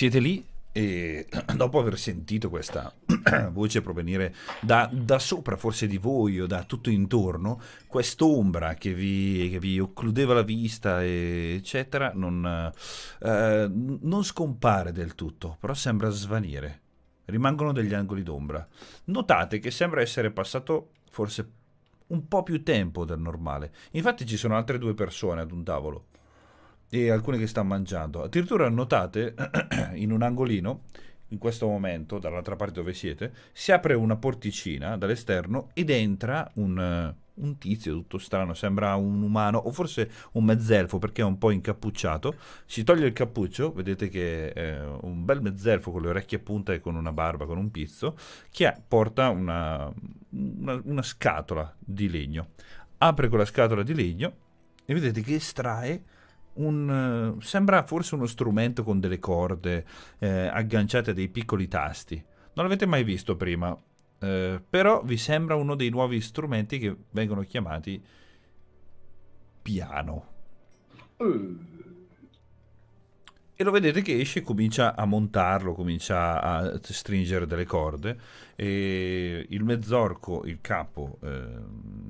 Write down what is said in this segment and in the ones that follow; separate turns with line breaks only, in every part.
siete lì e dopo aver sentito questa voce provenire da, da, sopra forse di voi o da tutto intorno, quest'ombra che vi, che vi occludeva la vista eccetera non, eh, non scompare del tutto, però sembra svanire. Rimangono degli angoli d'ombra. Notate che sembra essere passato forse un po' più tempo del normale. Infatti ci sono altre due persone ad un tavolo e alcune che sta mangiando. Addirittura notate in un angolino, in questo momento, dall'altra parte dove siete, si apre una porticina dall'esterno ed entra un, eh, un, tizio tutto strano, sembra un umano o forse un mezzelfo perché è un po' incappucciato. Si toglie il cappuccio, vedete che è eh, un bel mezzelfo con le orecchie a punta e con una barba, con un pizzo, che porta una, una, una scatola di legno. Apre quella scatola di legno e vedete che estrae un, eh, sembra forse uno strumento con delle corde eh, agganciate a dei piccoli tasti. Non l'avete mai visto prima, eh, però vi sembra uno dei nuovi strumenti che vengono chiamati piano. Uh. E lo vedete che esce e comincia a montarlo, comincia a stringere delle corde. E il mezzorco, il capo, eh,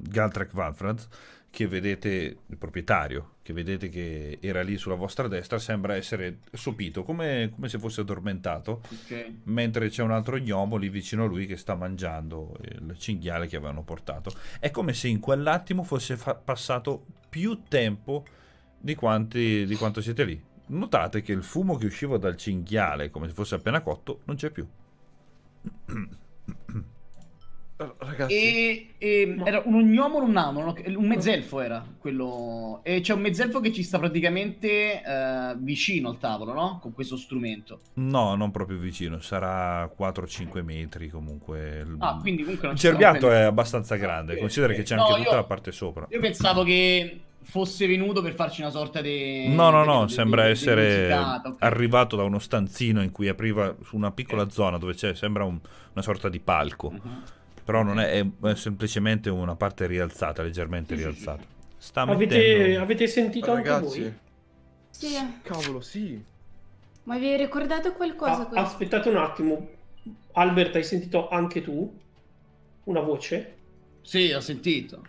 Galtrak Valfraz, che vedete, il proprietario, che vedete che era lì sulla vostra destra, sembra essere sopito, come, come se fosse addormentato, okay. mentre c'è un altro gnomo lì vicino a lui che sta mangiando il cinghiale che avevano portato. È come se in quell'attimo fosse passato più tempo di, quanti, di quanto siete lì. Notate che il fumo che usciva dal cinghiale, come se fosse appena cotto, non c'è più.
Ragazzi. E, e Ma... era un ognomo, un namo, un mezzelfo era quello. E c'è un mezzelfo che ci sta praticamente eh, vicino al tavolo, no? Con questo strumento.
No, non proprio vicino, sarà 4-5 metri comunque. Ah, quindi comunque non Il cerbiato è abbastanza grande, okay, considera okay. che c'è no, anche io, tutta la parte sopra. Io pensavo
che fosse venuto per farci una sorta di... No, no, no, de, sembra de, essere de okay.
arrivato da uno stanzino in cui apriva su una piccola zona dove c'è, sembra un, una sorta di palco. Uh mhm. -huh però non è, è semplicemente una parte rialzata, leggermente sì, rialzata. Sta avete, mettendo...
avete sentito Ragazzi. anche voi? Sì. Cavolo,
sì.
Ma vi ricordate qualcosa? Ah,
aspettate un attimo. Albert, hai sentito anche tu una voce? Sì, ho sentito.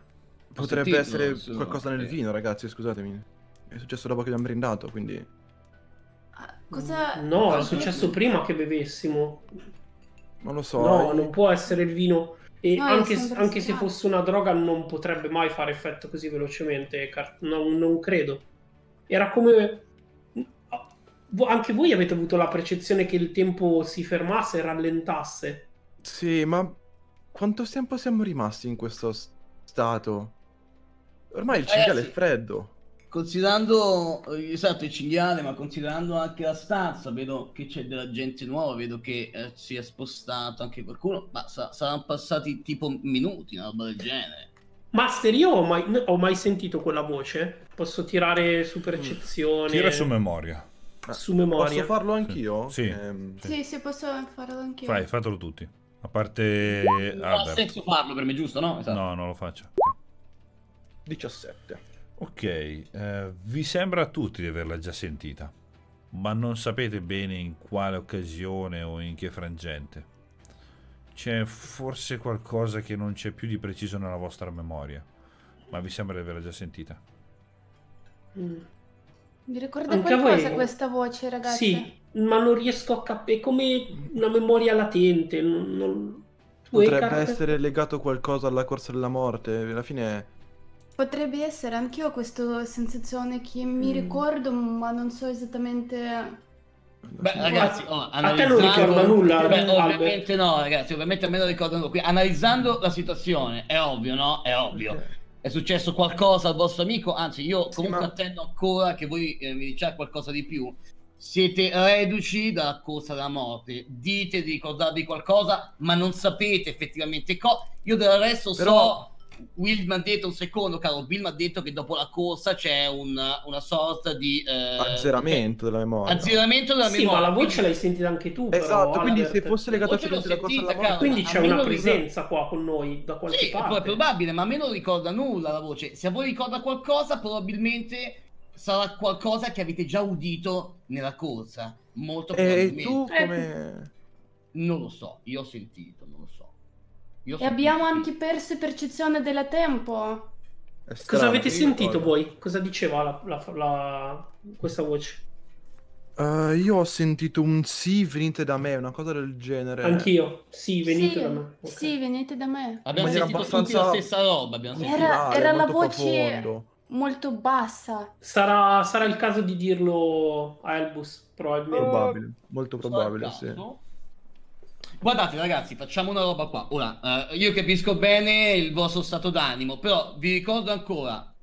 Potrebbe sentito, essere so. qualcosa nel
vino, ragazzi, scusatemi. È successo dopo che abbiamo brindato, quindi...
Ah, cosa... No, è successo prima che
bevessimo. Non lo so. No, eh. non può essere il vino. E no, anche, anche se fosse una droga non potrebbe mai fare effetto così velocemente, no, non credo. Era come... Anche voi avete avuto la percezione che il tempo si fermasse e rallentasse?
Sì, ma quanto tempo siamo rimasti in questo stato?
Ormai il cinghiale eh, sì. è freddo. Considerando eh, esatto il cinghiale, ma considerando anche la stanza, vedo che c'è della gente nuova, vedo che eh, si è spostato anche qualcuno, ma sa- saranno passati tipo minuti, una roba del genere. Master,
io ho mai, ho mai sentito quella voce? Posso tirare su percezione? Tira su
memoria. Ah, su memoria. Posso farlo anch'io? Sì. Ehm... Sì,
sì, sì, posso farlo anch'io. Fai,
fatelo tutti. A parte... Non ha senso
farlo per
me, giusto, no? Esatto.
No, non lo faccio.
17.
Ok, eh, vi sembra a tutti di averla già sentita, ma non sapete bene in quale occasione o in che frangente. C'è forse qualcosa che non c'è più di preciso nella vostra memoria, ma vi sembra di averla già sentita.
Mm. Vi ricorda Anche
qualcosa voi...
questa voce, ragazzi? Sì, ma non riesco a capire, è come una memoria
latente. Non... Potrebbe essere legato qualcosa alla corsa della morte, alla fine È...
Potrebbe essere anch'io questa sensazione che mi mm. ricordo, ma non so esattamente
Beh, ragazzi, oh, a te non ricorda nulla? Beh, ovviamente no, ragazzi, ovviamente a me lo ricordano qui. analizzando la situazione, è ovvio, no? È ovvio. Okay. È successo qualcosa al vostro amico, anzi, io comunque sì, ma... attendo ancora che voi eh, mi diciate qualcosa di più. Siete reduci dalla corsa della morte, dite di ricordarvi qualcosa, ma non sapete effettivamente cosa. Io del resto Però... so Will mi ha detto un secondo, caro Bill mi ha detto che dopo la corsa c'è una, una sorta di... Eh, azzeramento
della memoria. Azzeramento
della sì, memoria. ma la voce l'hai
sentita anche tu. Esatto, però, quindi se fosse legato a sentita, la corsa della memoria... Quindi c'è una presenza
qua con noi da qualche sì, parte. è probabile, ma a me non ricorda nulla la voce. Se a voi ricorda qualcosa, probabilmente sarà qualcosa che avete già udito nella corsa. Molto probabilmente. E tu come... Eh. Non lo so, io ho sentito, non lo so. Io e abbiamo così.
anche perso percezione del tempo.
Strano, Cosa avete sentito ricordo.
voi? Cosa diceva la, la, la... questa voce?
Uh, io ho sentito un sì, venite da me, una cosa del genere. Anch'io,
sì, venite sì, da me.
Okay. Sì, venite da me. Abbiamo
Ma sentito abbastanza... la stessa roba. Era, era la voce profondo.
molto bassa.
Sarà, sarà, il caso di dirlo
a Elbus, probabilmente. Probabile,
molto probabile, sì.
Guardate ragazzi, facciamo una roba qua. Ora, eh, io capisco bene il vostro stato d'animo, però vi ricordo ancora,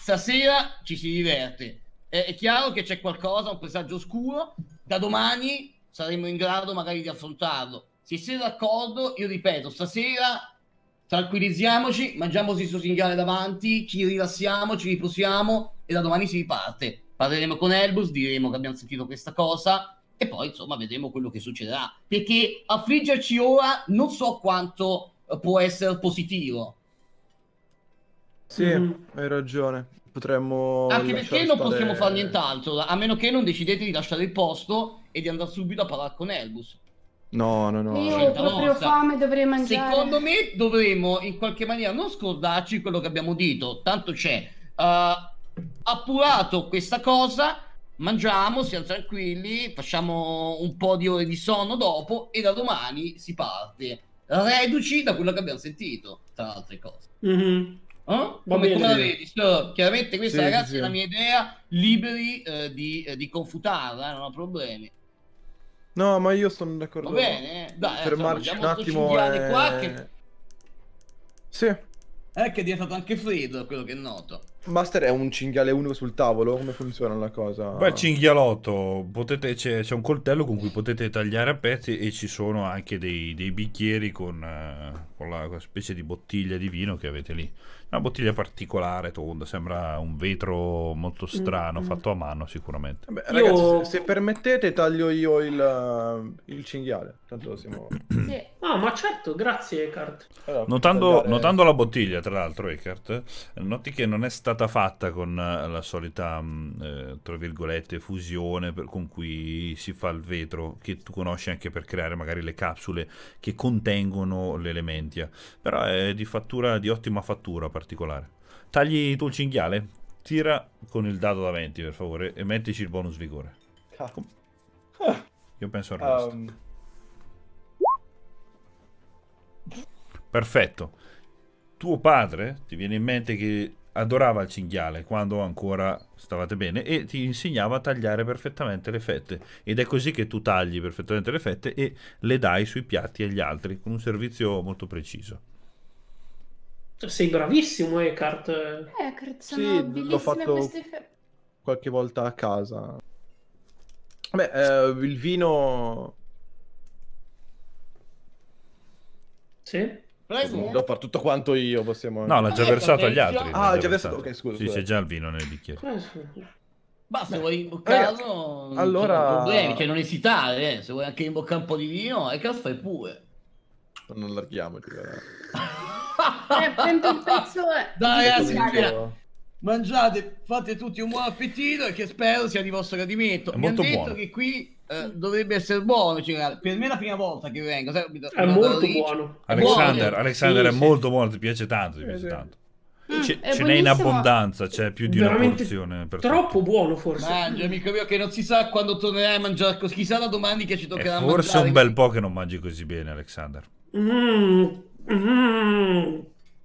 stasera ci si diverte. È, è chiaro che c'è qualcosa, un presagio oscuro, da domani saremo in grado magari di affrontarlo. Se siete d'accordo, io ripeto, stasera tranquillizziamoci, mangiamo il singhiale davanti, ci rilassiamo, ci riposiamo e da domani si riparte. Parleremo con Elbus, diremo che abbiamo sentito questa cosa, e poi insomma vedremo quello che succederà, perché affliggerci ora non so quanto eh, può essere positivo.
Sì, mm. hai ragione. Potremmo anche perché non stare... possiamo fare
nient'altro, a meno che non decidete di lasciare il posto e di andare subito a parlare con Elbus.
No, no, no.
Io ho proprio nostra. fame, dovrei mangiare. Secondo me dovremmo in qualche maniera non scordarci quello che abbiamo detto, tanto c'è. Uh, appurato questa cosa mangiamo, siamo tranquilli, facciamo un po' di ore di sonno dopo e da domani si parte. Reduci da quello che abbiamo sentito, tra altre cose. Mm-hmm. Eh? Come, come la vedi? So, chiaramente questa sì, ragazzi sì. è la mia idea, liberi eh, di, eh, di, confutarla, eh, non ho problemi.
No, ma io sono d'accordo. Va bene, dai, fermarci un attimo. È... Qua che...
Sì. È eh, che è diventato anche freddo quello che è noto.
Master è un cinghiale unico sul tavolo? Come funziona la cosa?
Beh, cinghialotto, potete, c'è, c'è, un coltello con cui potete tagliare a pezzi e ci sono anche dei, dei bicchieri con, eh, con la con specie di bottiglia di vino che avete lì una bottiglia particolare, tonda, sembra un vetro molto mm, strano, mm-hmm. fatto a mano sicuramente.
Beh, ragazzi, io... se, se, permettete taglio io il, eh, il cinghiale, tanto siamo... sì.
Ah, ma certo, grazie Eckhart. Allora, notando,
tagliare... notando, la bottiglia, tra l'altro, Eckhart, noti che non è stata fatta con eh, la solita, mm, eh, tra virgolette, fusione per, con cui si fa il vetro, che tu conosci anche per creare magari le capsule che contengono l'elementia, però è di fattura, di ottima fattura particolare. Tagli tu il cinghiale, tira con il dado da 20 per favore e mettici il bonus vigore. Cazzo. Io penso al resto. Um... Perfetto. Tuo padre ti viene in mente che adorava il cinghiale quando ancora stavate bene e ti insegnava a tagliare perfettamente le fette ed è così che tu tagli perfettamente le fette e le dai sui piatti agli altri con un servizio molto preciso.
Cioè, sei bravissimo, Eckhart. Eckhart, sono
sì, bellissime fatto... queste fe- qualche volta a casa.
Beh, eh, il vino... Sì? Prego. Devo fare tutto quanto io, possiamo... No, l'ha già eh, versato agli altri.
Ah, l'ha già versato, ok, scusa. Sì, c'è già il vino nel bicchiere.
Eh, Ma se Beh, vuoi imboccare,
caso, allora... problemi, cioè non esitare, eh. se vuoi anche imboccare un po' di vino e fai pure. Non allarghiamoci, allarghiamo,
Eh, il pezzo. Dai, ragazzi,
mangiate, fate tutti un buon appetito e che spero sia di vostro gradimento. È Mi molto buono. che qui eh, dovrebbe essere buono. Cioè, per me è la prima volta che vengo. Sai, è molto buono.
Alexander, buono. Alexander sì, è sì. molto buono, ti piace tanto. Ti piace eh, tanto. Mm, ce n'è in abbondanza, c'è più di una porzione. Per troppo
tutti. buono, forse. Mangia, amico mio, che non si sa quando tornerai a mangiare. Chissà da domani che ci toccherà. forse mangiare. un
bel po' che non mangi così bene, Alexander.
Mm,
Mm.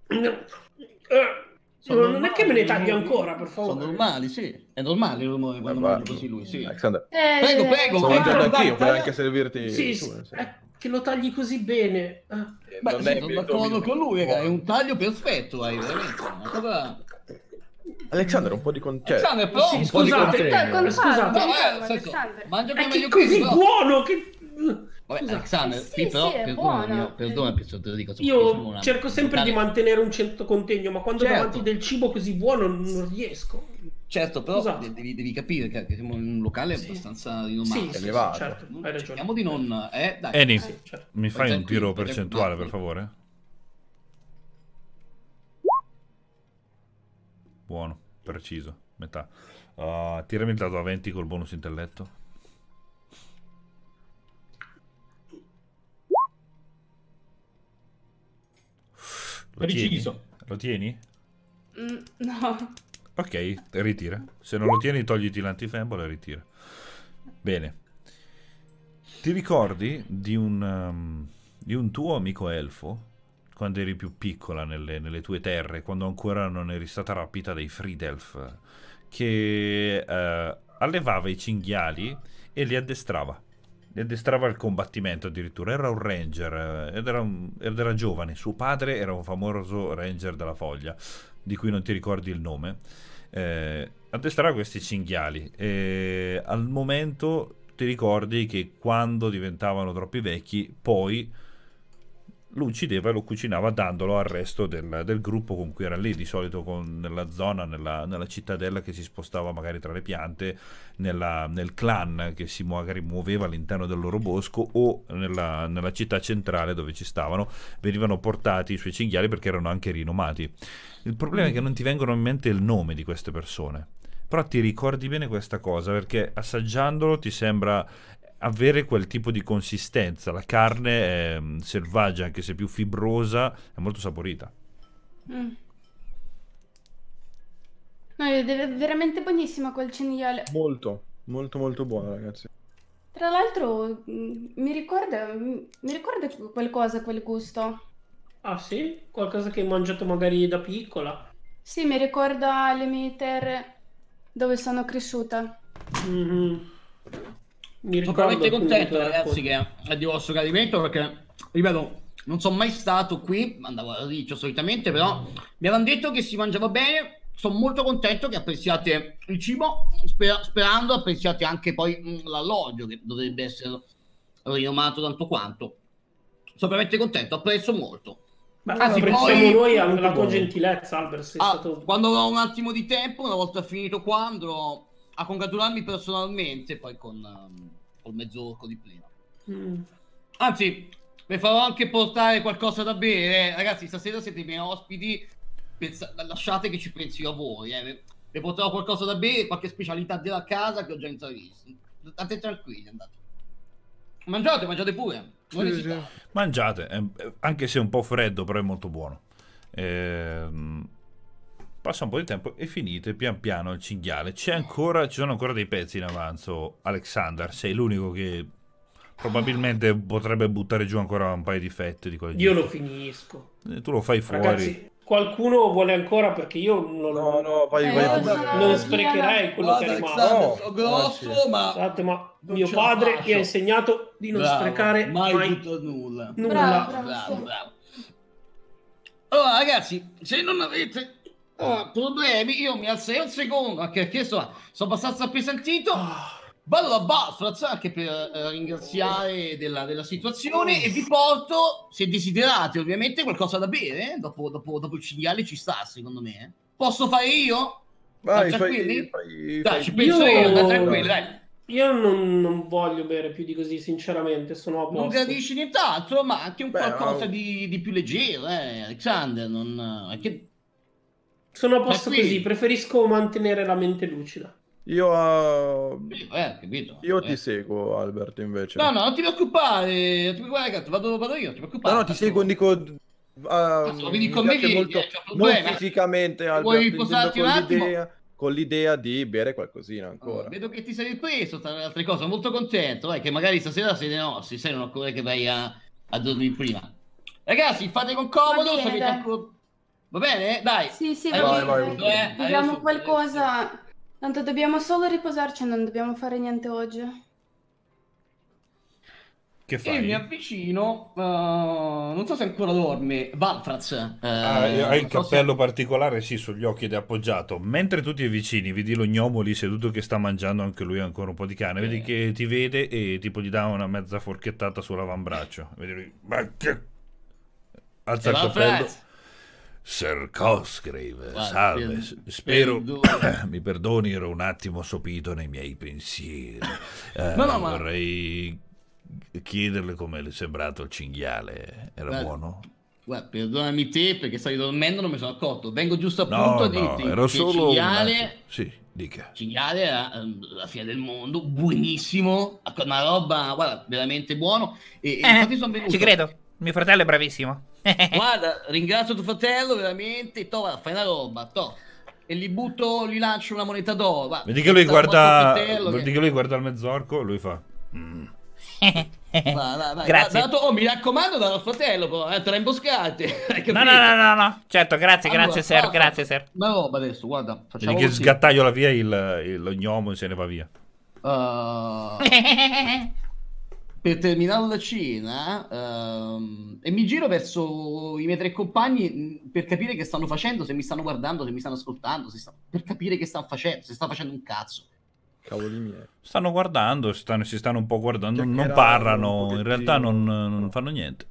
Eh, sono non normali, è che me ne tagli ancora, per favore. Sono normali, sì. È normale il rumore quando eh, così lui, sì.
Alexander. Eh, prego, eh, prego. Sono mangiato anch'io, puoi anche servirti sì, su, eh,
sì.
che lo tagli così
bene. Eh, Beh, sì, sono d'accordo con lui, raga. è un taglio perfetto, hai veramente una cosa...
Alexander, un po' di concerto.
Cioè, Alexander, però, sì, un scusate, po' di concerto. Scusate, no, eh, senso, mangia come meglio così buono
che... Scusa, Alexander, sì, qui però, sì,
perdonami, perdonami se te lo dico. Io cerco
sempre di mantenere un certo contegno, ma quando certo. davanti del
cibo così buono non riesco. Certo, però Scusate. Esatto. devi, devi capire che siamo in un locale sì. abbastanza rinomato. Sì, elevato. certo, hai ragione. Cerchiamo di non... Eh, dai, Eni, eh, certo. mi fai un tiro percentuale, per
favore? Buono, preciso, metà. Uh, tirami il dado a 20 col bonus intelletto. preciso. Lo tieni?
Mm, no.
Ok, ritira. Se non lo tieni, togliti l'antifembolo e ritira. Bene. Ti ricordi di un, um, di un, tuo amico elfo? Quando eri più piccola nelle, nelle tue terre, quando ancora non eri stata rapita dai Fridelf, che uh, allevava i cinghiali e li addestrava ed estrava il combattimento addirittura. Era un ranger eh, ed era, un, ed era, giovane. Suo padre era un famoso ranger della foglia, di cui non ti ricordi il nome. Eh, addestrava questi cinghiali e al momento ti ricordi che quando diventavano troppi vecchi, poi lo uccideva e lo cucinava dandolo al resto del, del gruppo con cui era lì, di solito con, nella zona, nella, nella cittadella che si spostava magari tra le piante nella, nel clan che si magari muoveva all'interno del loro bosco o nella, nella città centrale dove ci stavano, venivano portati i suoi cinghiali perché erano anche rinomati. Il problema è che non ti vengono in mente il nome di queste persone. Però ti ricordi bene questa cosa perché assaggiandolo ti sembra avere quel tipo di consistenza. La carne è mm, selvaggia, anche se più fibrosa, è molto saporita.
Mm. No, è veramente buonissimo quel cinghiale.
Molto, molto molto buono ragazzi.
Tra l'altro mm, mi ricorda, mm, mi ricorda qualcosa quel gusto.
Ah sì? Qualcosa che hai mangiato magari da piccola?
Sì, mi ricorda le mie terre dove sono cresciuta.
Mm-hmm. Mi ricordo, sono veramente contento ragazzi che è di vostro gradimento perché, ripeto, non sono mai stato qui, andavo a Riccio solitamente, però mi avevano detto che si mangiava bene sono molto contento che apprezziate il cibo, sper- sperando apprezziate anche poi mh, mm, l'alloggio che dovrebbe essere rinomato tanto quanto. Sono veramente contento, apprezzo molto. Ma Anzi, poi... noi alla tua buono. gentilezza, Albert. Ah, stato... Quando avrò un attimo di tempo, una volta finito qua, andrò a congratularmi personalmente, poi con um, col mezz'orco di prima. Mm. Anzi, vi farò anche portare qualcosa da bere. Ragazzi, stasera siete i miei ospiti pensa- lasciate che ci pensi io a voi. Eh. Vi porterò qualcosa da bere, qualche specialità della casa che ho già intravisto. State tranquilli, andate. Mangiate, mangiate pure. Sì, sì.
Mangiate, eh, anche se è un po' freddo, però è molto buono. Ehm passa un po' di tempo e finite pian piano il cinghiale. Ancora, ci sono ancora dei pezzi in avanzo, Alexander. Sei l'unico che probabilmente potrebbe buttare giù ancora un paio di fette di quelli. Io lo finisco. E eh, tu lo fai fuori. Ragazzi,
qualcuno vuole ancora perché io
non, no, no, vai,
eh, vai, vai. non sprecherei quello che è rimasto. No, grosso, no, oh, ma,
Esatto, ma mio padre mi ha insegnato di non bravo, sprecare mai, mai
nulla.
nulla. Bravo,
bravo, bravo, bravo. Allora, ragazzi, se non avete oh, problemi, io mi alzo un secondo, perché sto, sono abbastanza appesantito. Oh Ballo a Bafraz anche per eh, ringraziare della, della, situazione e vi porto, se desiderate ovviamente, qualcosa da bere. Eh, dopo, dopo, dopo, il cinghiale ci sta, secondo me. Eh. Posso fare io? Vai, fai, fai,
fai, dai, ci penso io, io tranquilli,
dai. Io non, non,
voglio bere più di così, sinceramente, sono a posto. Non gradisci
nient'altro, ma anche un
Beh, qualcosa ma...
di, di, più leggero, eh, Alexander. Non... Anche... Eh, sono
a posto così, preferisco mantenere la mente lucida.
Io, uh... eh, io eh. ti seguo, Alberto. invece. No, no,
non ti preoccupare. Non ti preoccupare, cazzo, vado, vado io, non ti
preoccupare. No, no, ti seguo, tu... dico...
Uh, ah, Cazzo, vedi come vieni, molto... eh, non fisicamente,
Albert, Vuoi riposarti un attimo? con l'idea di bere qualcosina ancora.
Oh, vedo che ti sei ripreso, tra le altre cose. molto contento, vai, eh, che magari stasera siete nostri, se non occorre che vai a, a dormire prima. Ragazzi, fate con comodo, Va bene, dai. Sì, sì, allora, vai, vai, vai. Eh,
qualcosa Tanto dobbiamo solo riposarci, non dobbiamo fare niente oggi.
Che fai? E mi avvicino, uh, eh, non so se ancora dormi, Valfraz. Eh,
ah, eh, hai il so cappello se... particolare, sì, sugli occhi ed è appoggiato. Mentre tu ti avvicini, vedi lo gnomo lì seduto che sta mangiando anche lui ancora un po' di cane. Eh. Vedi che ti vede e tipo gli dà una mezza forchettata sull'avambraccio. Vedi lui, ma che... Alza il eh, cappello. Sir Cosgrave, Guarda, salve, per, spero mi perdoni, ero un attimo sopito nei miei pensieri. Eh, ma no, ma... Vorrei chiederle come le è sembrato il cinghiale,
era Guarda, buono? Guarda, perdonami te perché stavi dormendo, non mi sono accorto. Vengo giusto appunto no, a dirti no, ero che solo cinghiale... Sì, dica. Cinghiale era ehm, la fine del mondo, buonissimo, una roba, guarda, veramente buono. E, eh, infatti sono venuto... Ci credo mio fratello è bravissimo. Guarda, ringrazio tuo fratello, veramente. To, guarda, fai una roba, to. E gli butto, gli lancio una moneta d'oro. Va, vedi che lui guarda. vedi
che... lui guarda il mezzorco, lui fa. Mm.
Va, va, va, grazie. Dato, oh, mi raccomando, dallo fratello, però, eh, te la imboscate. no, no, no, no, no. Certo, grazie, allora, grazie, Ser. grazie, Ser. Ma roba adesso, guarda, facciamo Vedi
che la via il, il gnomo e se ne va via.
Uh per terminare la cena ehm, e mi giro verso i miei tre compagni mm, per capire che stanno facendo, se mi stanno guardando, se mi stanno ascoltando, stanno... per capire che stanno facendo, se sta facendo un cazzo.
Cavoli miei. Stanno guardando, stanno, si stanno un po' guardando, non parlano, in realtà non, non fanno niente.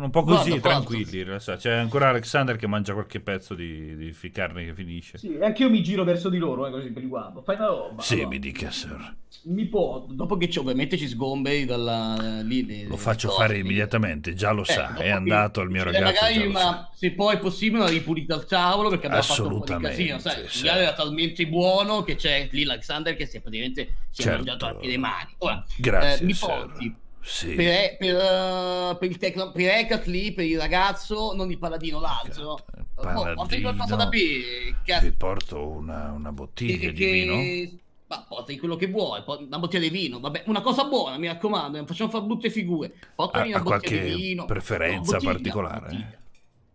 Sono un po' così, guarda,
tranquilli. Guarda. C'è ancora Alexander che mangia qualche pezzo di, di carne che finisce. Sì, e
anche io mi giro verso di loro, eh, così per riguardo. Fai una roba.
Sì, allora. mi dica, sir.
Mi può, dopo che ci, ovviamente ci sgomberi dalla lì, lì,
lo faccio cose, fare immediatamente, già lo eh, sa, è andato al mio ragazzo. Magari, ma
se poi è possibile, una ripulita al tavolo perché abbiamo fatto un po' di casino. Sai, sì. il era talmente buono che c'è lì l'Alexander che si è praticamente si certo. è mangiato anche le mani. Ora, Grazie, eh, mi porti. Sir sì. Per, eh, per, eh, per, il tecno, per Ecat lì, per il ragazzo, non il paladino, l'altro. Oh, paladino, oh, porti qualcosa da bere. Cazzo. Ti porto una, una bottiglia che, di vino. Ma porti quello che vuoi, una bottiglia di vino, vabbè, una cosa buona, mi raccomando, non eh, facciamo fare brutte figure. Portami ha, una ha bottiglia di vino. preferenza no, particolare?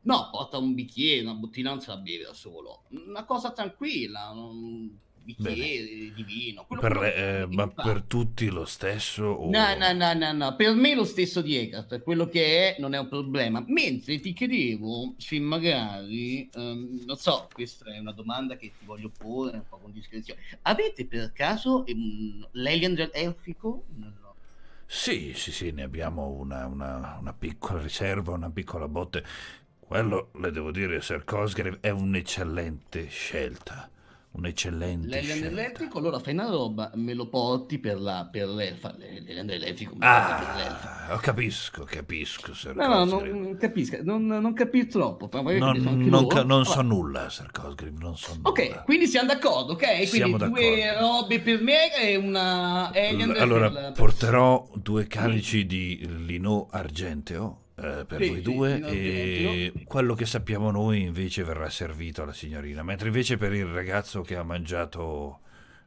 No, porta un bicchiere, una bottiglia non se la beve da solo. Una cosa tranquilla, non bicchiere di vino. Per,
eh, ma per tutti lo stesso? O...
No, no, no, no, no, per me lo stesso di Egart, quello che è non è un problema. Mentre ti chiedevo se magari, um, non so, questa è una domanda che ti voglio porre un po' con discrezione. Avete per caso um, l'Alien Elfico? Sì, sì, sì, ne abbiamo una, una, una
piccola riserva, una piccola botte. Quello, le devo dire, Sir Cosgrave, è
un'eccellente scelta. Un'eccellente L'Elian elettrico, allora fai una roba, me lo porti per, la, per l'elfa. L'Elian elettrico ah, per Capisco, capisco, Sir No, no, non, capisco, non, non capisco troppo. non, non, ca- non so nulla, Sir
Cosgrim, non
so nulla. Ok, quindi siamo d'accordo, ok? Quindi siamo due robe per me e una Elian L- Allora,
porterò due calici sì. di lino argenteo eh, per sì, voi due e quello che sappiamo noi invece verrà servito alla signorina, mentre invece per il ragazzo che ha mangiato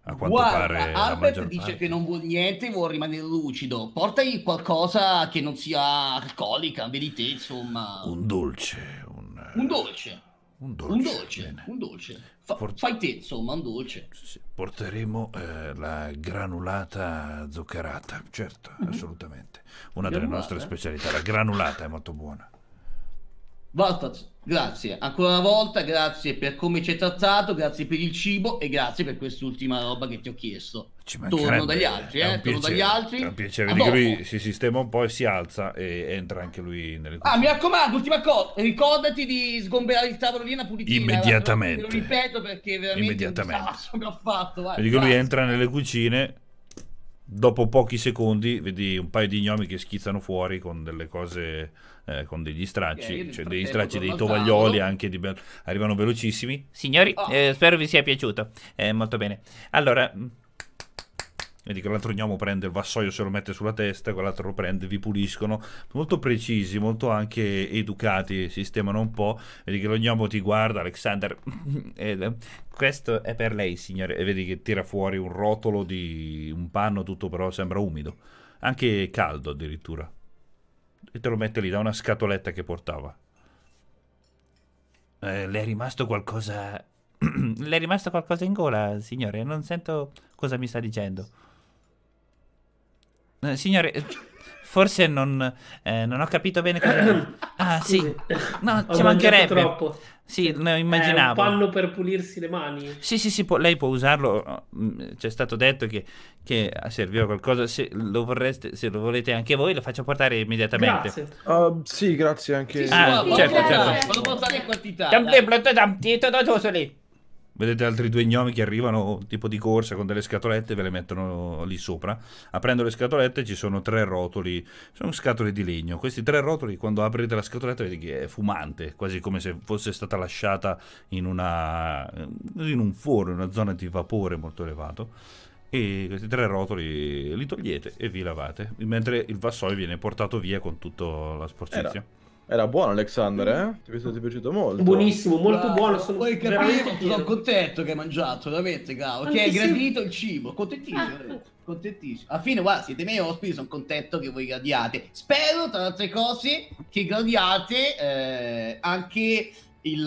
a quanto Guarda, pare Albert dice parte. che
non vuole niente, vuole rimanere lucido. Portagli qualcosa che non sia alcolica, vedi te, insomma. Un dolce, un, un dolce. Un dolce. Un dolce. Un dolce. Fa, Port- fai te, insomma, un dolce. Sì,
porteremo eh, la granulata zuccherata, certo, mm-hmm. assolutamente. Una granulata. delle nostre specialità, la granulata
è molto buona. Bartosz, grazie. Ancora una volta, grazie per come ci hai trattato, grazie per il cibo e grazie per quest'ultima roba che ti ho chiesto. Torno dagli altri, eh? Torno dagli altri. È un piacere. Dico, lui
si sistema un po' e si alza e entra anche lui nelle cucine.
Ah, mi raccomando, ultima cosa, ricordati di sgomberare il tavolo lì una pulizia. Eh, Immediatamente. Lo ripeto perché veramente Immediatamente. ho fatto. Vai, dico, lui entra
nelle cucine dopo pochi secondi vedi un paio di gnomi che schizzano fuori con delle cose eh, con degli stracci, okay, cioè degli stracci, dei tovaglioli anche di bello. Arrivano velocissimi. Signori, oh. eh, spero vi sia piaciuto. Eh, molto bene. Allora... Mm, vedi che l'altro gnomo prende il vassoio, se lo mette sulla testa, quell'altro lo prende, vi puliscono. Molto precisi, molto anche educati, sistemano un po'. Vedi che lo gnomo ti guarda, Alexander. e, eh, questo è per lei, signore. E vedi che tira fuori un rotolo di un panno, tutto però sembra umido. Anche caldo addirittura e te lo mette lì da una scatoletta che portava. Eh, le è rimasto qualcosa... le è rimasto qualcosa in gola, signore? Non sento cosa mi sta dicendo. Eh, signore... Forse non, eh, non, ho capito bene cosa... Ah, Scusi. sì. No, ci mancherebbe. Troppo. Sì, lo cioè, immaginavo. È un
panno per pulirsi le mani.
Sì, sì, sì, può, lei può usarlo. Mm, c'è stato detto che, che serviva qualcosa. Se lo, vorreste, se lo volete anche voi, lo faccio portare immediatamente. Grazie.
Uh, sì, grazie anche.
Sì, sì, ah, sì, certo, certo.
Lo portare in quantità. Templo, templo,
templo, Vedete altri due gnomi che arrivano tipo di corsa con delle scatolette ve le mettono lì sopra. Aprendo le scatolette ci sono tre rotoli, sono scatole di legno. Questi tre rotoli quando aprite la scatoletta vedete che è fumante, quasi come se fosse stata lasciata in, una, in un foro in una zona di vapore molto elevato. E questi tre rotoli li togliete e vi lavate, mentre il vassoio viene portato via con tutta la eh sporcizia. Era. Era buono Alexander, eh? Ti è, piaciuto, è piaciuto molto.
Buonissimo, molto
Guarda, buono. Sono poi capito, sono contento che hai mangiato, veramente, cavolo. Che hai gradito il cibo, contentissimo. Ah. Contentissimo. Alla fine, guarda, siete miei ospiti, sono contento che voi gradiate. Spero, tra le altre cose, che gradiate eh, anche il,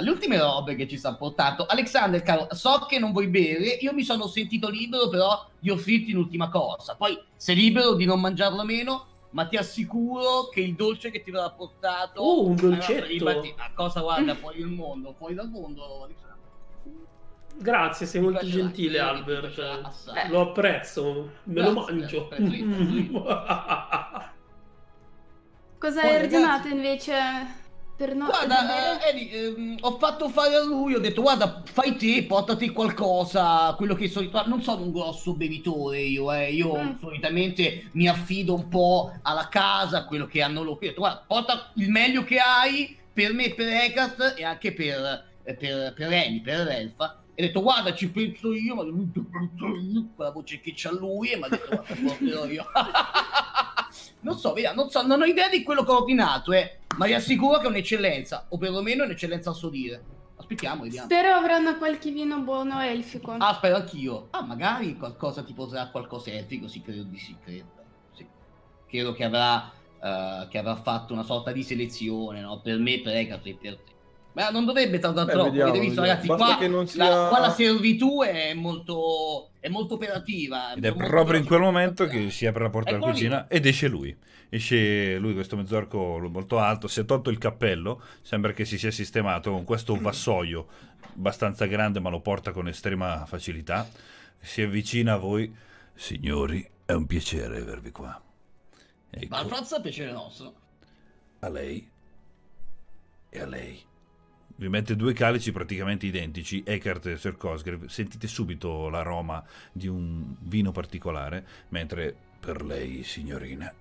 le ultime robe che ci sta portando. Alexander, caro, so che non vuoi bere, io mi sono sentito libero però di offrirti un'ultima cosa. Poi, se libero di non mangiarlo meno, ma ti assicuro che il dolce che ti aveva portato... Oh, un eh, dolcetto! Ribatti, a cosa guarda fuori il mondo? Fuori dal mondo... Grazie, sei mi molto gentile Albert. Eh. Lo
apprezzo, me Grazie, lo mangio.
Cosa hai ordinato invece? per no... Guarda, eh, Eddie, ehm, ho fatto fare a
lui, ho detto guarda, fai te, portati qualcosa, quello che solitamente... Non sono un grosso bevitore io, eh, io mm. solitamente mi affido un po' alla casa, quello che hanno loro. Ho detto guarda, porta il meglio che hai per me, per Egat e anche per, eh, per, per Eni, per Elfa e ho detto guarda ci penso io ma quella voce che c'ha lui e mi ha detto guarda io non so, vediamo, non so, non ho idea di quello che ho ordinato eh, ma vi assicuro che è un'eccellenza o perlomeno è un'eccellenza a suo dire aspettiamo vediamo spero
avranno qualche vino buono elfico ah
spero anch'io ah magari qualcosa tipo sarà qualcosa elfico sì credo di sì credo sì. credo che avrà uh, che avrà fatto una sorta di selezione no? per me per Egato e per te ma non dovrebbe tardare eh, troppo. Vediamo, Avete visto, vediamo. ragazzi, qua, sia... la, qua, la, servitù è molto, è molto operativa. Ed è proprio
in quel momento che si apre la porta della cucina lì. ed esce lui. Esce lui, questo mezzorco molto alto, si è tolto il cappello, sembra che si sia sistemato con questo mm. vassoio abbastanza grande ma lo porta con estrema facilità. Si avvicina a voi. Signori, è un piacere avervi qua. Ecco. Ma forza
piacere nostro. A lei e a lei
vi mette due calici praticamente identici, Eckhart e Sir Cosgrave, sentite subito l'aroma di un vino particolare, mentre per lei, signorina,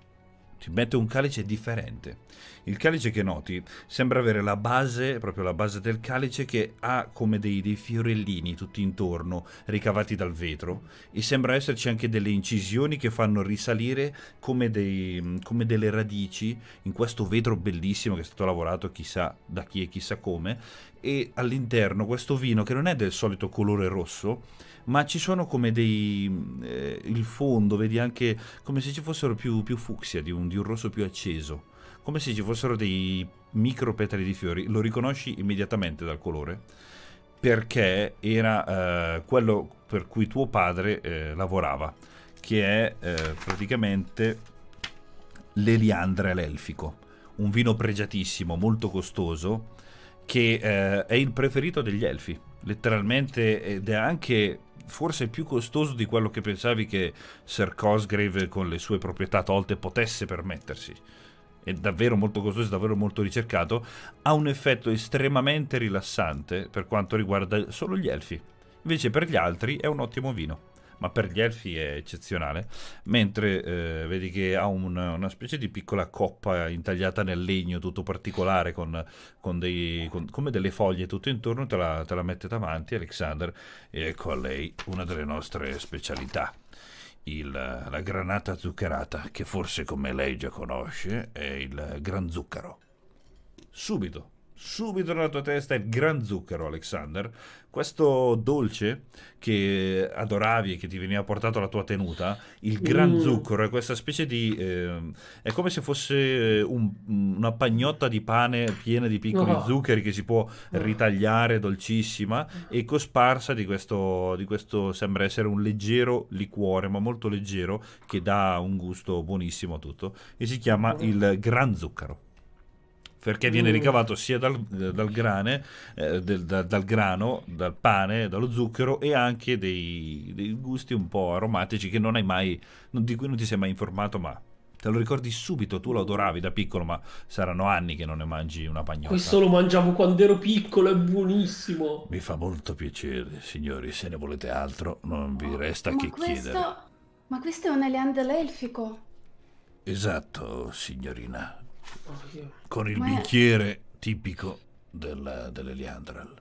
ti mette un calice differente. Il calice che noti sembra avere la base, proprio la base del calice, che ha come dei, dei fiorellini tutti intorno, ricavati dal vetro, e sembra esserci anche delle incisioni che fanno risalire come, dei, come delle radici in questo vetro bellissimo che è stato lavorato chissà da chi e chissà come, e all'interno questo vino che non è del solito colore rosso, ma ci sono come dei... Mm, eh, il fondo, vedi anche come se ci fossero più, più fucsia, di un, di un rosso più acceso, come se ci fossero dei micro petali di fiori, lo riconosci immediatamente dal colore, perché era eh, quello per cui tuo padre eh, lavorava, che è eh, praticamente l'eliandre all'elfico, un vino pregiatissimo, molto costoso, che eh, è il preferito degli elfi, letteralmente, ed è anche forse più costoso di quello che pensavi che Sir Cosgrave con le sue proprietà tolte potesse permettersi. È davvero molto costoso, è davvero molto ricercato. Ha un effetto estremamente rilassante per quanto riguarda solo gli elfi. Invece per gli altri è un ottimo vino ma per gli elfi è eccezionale, mentre eh, vedi che ha un, una specie di piccola coppa intagliata nel legno, tutto particolare, con, con dei, con, come delle foglie tutto intorno, te la, te la mette davanti Alexander, e ecco a lei una delle nostre specialità. Il, la granata zuccherata, che forse come lei già conosce, è il gran zucchero. Subito subito nella tua testa il gran zucchero, Alexander, questo dolce che adoravi e che ti veniva portato alla tua tenuta, il gran mm. zucchero è questa specie di... Eh, è come se fosse eh, un, mm, una pagnotta di pane piena di piccoli oh. zuccheri che si può oh. ritagliare, dolcissima, e cosparsa di questo, di questo sembra essere un leggero liquore, ma molto leggero, che dà un gusto buonissimo a tutto, e si chiama il gran zucchero perché viene mm. ricavato sia dal, dal, grane, eh, del, da, dal, grano, dal pane, dallo zucchero e anche dei, dei gusti un po' aromatici non mai, non, di cui non ti sei mai informato, ma te lo ricordi subito, tu lo adoravi da piccolo, ma saranno anni che non ne mangi una pagnotta. Questo lo mangiavo quando ero piccolo, è buonissimo. Mi fa molto piacere, signori, se ne volete altro non vi resta ma che questo... chiedere.
Ma questo è un Eliandel elfico.
Esatto, signorina
con il Ma bicchiere è...
tipico del, dell'Eliandral.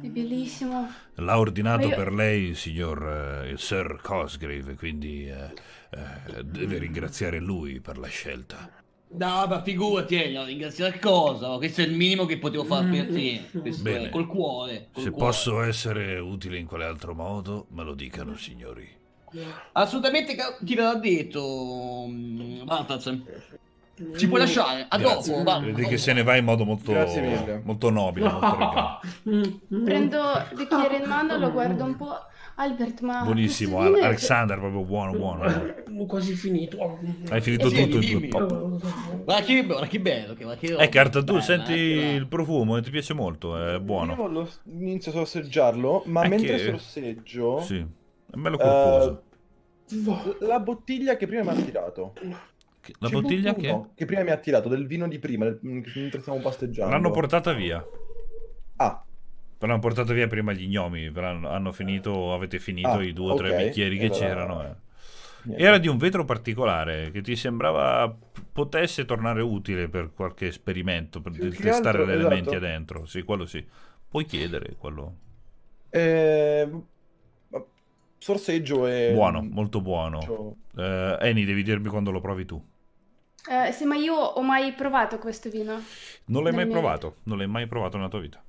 È bellissimo. L'ha ordinato io... per
lei, signor eh, Sir Cosgrave, quindi eh, eh, deve ringraziare lui per la scelta.
No, ma
figurati, eh, no, ringraziare cosa? Questo è il minimo che potevo fare mm. per te. Bene. È, col cuore.
Col Se cuore. posso essere utile in quale altro modo, me lo dicano, signori.
Assolutamente, chi ve l'ha detto? Mm, Bartaz. Ci puoi mm. lasciare,
a Grazie. dopo. Va. Vedi che se ne va in modo molto, molto nobile.
Molto Prendo il bicchiere in mano, lo guardo un po'. Albert, ma... Buonissimo, Al-
Alexander, proprio buono, buono.
Ho mm, quasi finito.
Hai finito eh sì, tutto dimmi. in due pop.
Guarda che,
guarda che bello. Guarda che eh, Carta, tu bella, senti
eh, il profumo e eh, ti piace molto, è buono. Io
lo, inizio a sorseggiarlo, ma Anche... mentre sorseggio... Sì,
è bello corposo.
Uh, la bottiglia che prima mi ha tirato. La bottiglia che? Che prima mi ha tirato del vino di prima, mentre stiamo pasteggiando. L'hanno portata
via. Ah. L'hanno portata via prima gli gnomi, hanno finito, avete finito ah, i due o okay. tre bicchieri che c'erano. Eh. Era di un vetro particolare che ti sembrava potesse tornare utile per qualche esperimento, per Più testare altro, gli elementi esatto. dentro. Sì, quello sì. Puoi chiedere quello.
Eh, sorseggio è... Buono,
molto buono. Eh, Eni, eh, devi dirmi quando lo provi tu.
Eh, ma io ho mai provato questo vino? Non l'hai mai mia... provato,
non l'hai mai provato nella tua vita.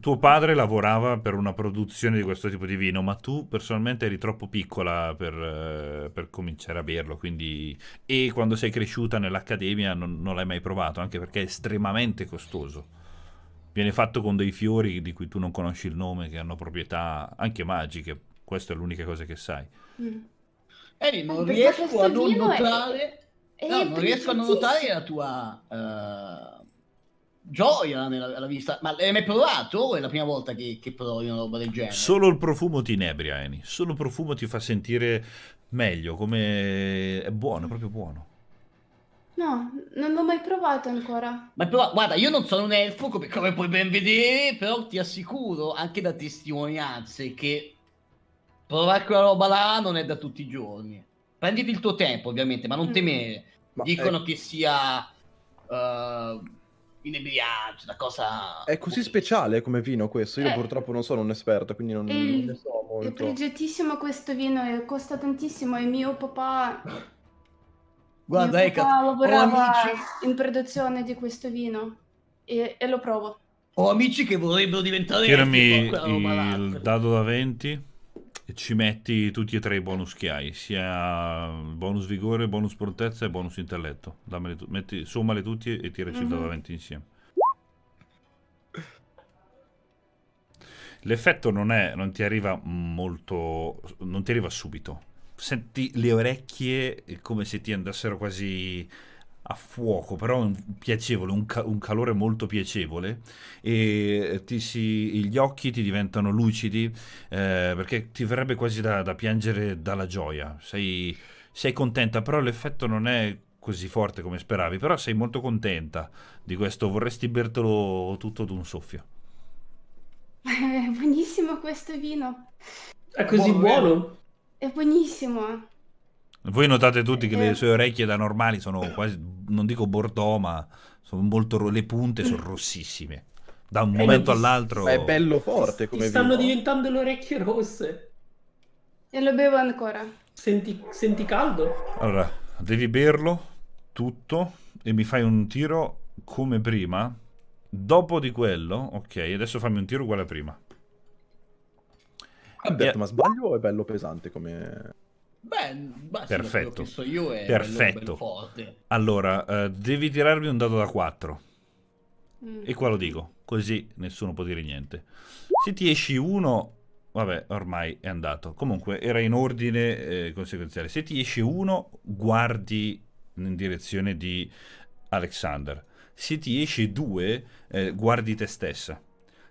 Tuo padre lavorava per una produzione di questo tipo di vino, ma tu personalmente eri troppo piccola per, eh, per cominciare a berlo, quindi... E quando sei cresciuta nell'accademia non, non l'hai mai provato, anche perché è estremamente costoso viene fatto con dei fiori di cui tu non conosci il nome, che hanno proprietà anche magiche. Questa è l'unica cosa che sai.
Mm.
Eh, eri, non riesco a non notare.
È no, non riesco a notare la
tua uh, gioia nella, alla vista. Ma l'hai mai provato o è la prima volta che, che provi una roba del genere? Solo
il profumo ti inebria, Eni. Solo il profumo ti fa sentire meglio, come è buono, è proprio buono.
No, non l'ho mai provato ancora.
Ma però, guarda, io non sono un elfo, come, come puoi ben vedere, però ti assicuro, anche da testimonianze, che provare quella roba là non è da tutti i giorni prenditi il tuo tempo ovviamente, ma non mm. temere. Ma Dicono è... Eh, che sia
uh, eh,
inebriante, una cosa...
È così speciale come vino questo, io eh. purtroppo non sono un esperto, quindi non, il... non ne so molto. È
pregiatissimo questo vino, e costa tantissimo e mio papà...
Guarda, mio papà
ecco, lavorava oh, in produzione di questo vino e, e lo provo.
Ho amici che vorrebbero diventare...
Tirami il
dado da 20 ci metti tutti e tre i bonus che hai, sia bonus vigore, bonus prontezza e bonus intelletto. Tu metti, sommale tutti e tiraci mm -hmm. davanti insieme. L'effetto non, è, non ti arriva molto, non ti arriva subito. Senti le orecchie come se ti andassero quasi a fuoco, però un piacevole, un, ca- un calore molto piacevole e si, gli occhi ti diventano lucidi eh, perché ti verrebbe quasi da, da piangere dalla gioia, sei, sei, contenta, però l'effetto non è così forte come speravi, però sei molto contenta di questo, vorresti bertelo tutto d'un soffio.
È buonissimo questo vino. È così buono? buono. È buonissimo.
Voi notate tutti che le sue orecchie da normali sono quasi, non dico bordò, ma sono molto, le punte sono rossissime. Da un eh, momento all'altro... È bello forte come Stanno vino.
diventando le orecchie rosse. E lo bevo ancora.
Senti, senti caldo?
Allora, devi berlo tutto e mi fai un tiro come prima. Dopo di quello, ok, adesso fammi un tiro uguale a prima. Alberto, e... Eh. ma
sbaglio o è bello pesante come...
Beh, basta perfetto. So io è perfetto. Bello, bello forte.
Allora, uh, devi tirarmi un dado da 4. Mm. E qua lo dico, così nessuno può dire niente. Se ti esci 1, vabbè, ormai è andato. Comunque era in ordine eh, conseguenziale. Se ti esce 1, guardi in direzione di Alexander. Se ti esce 2, eh, guardi te stessa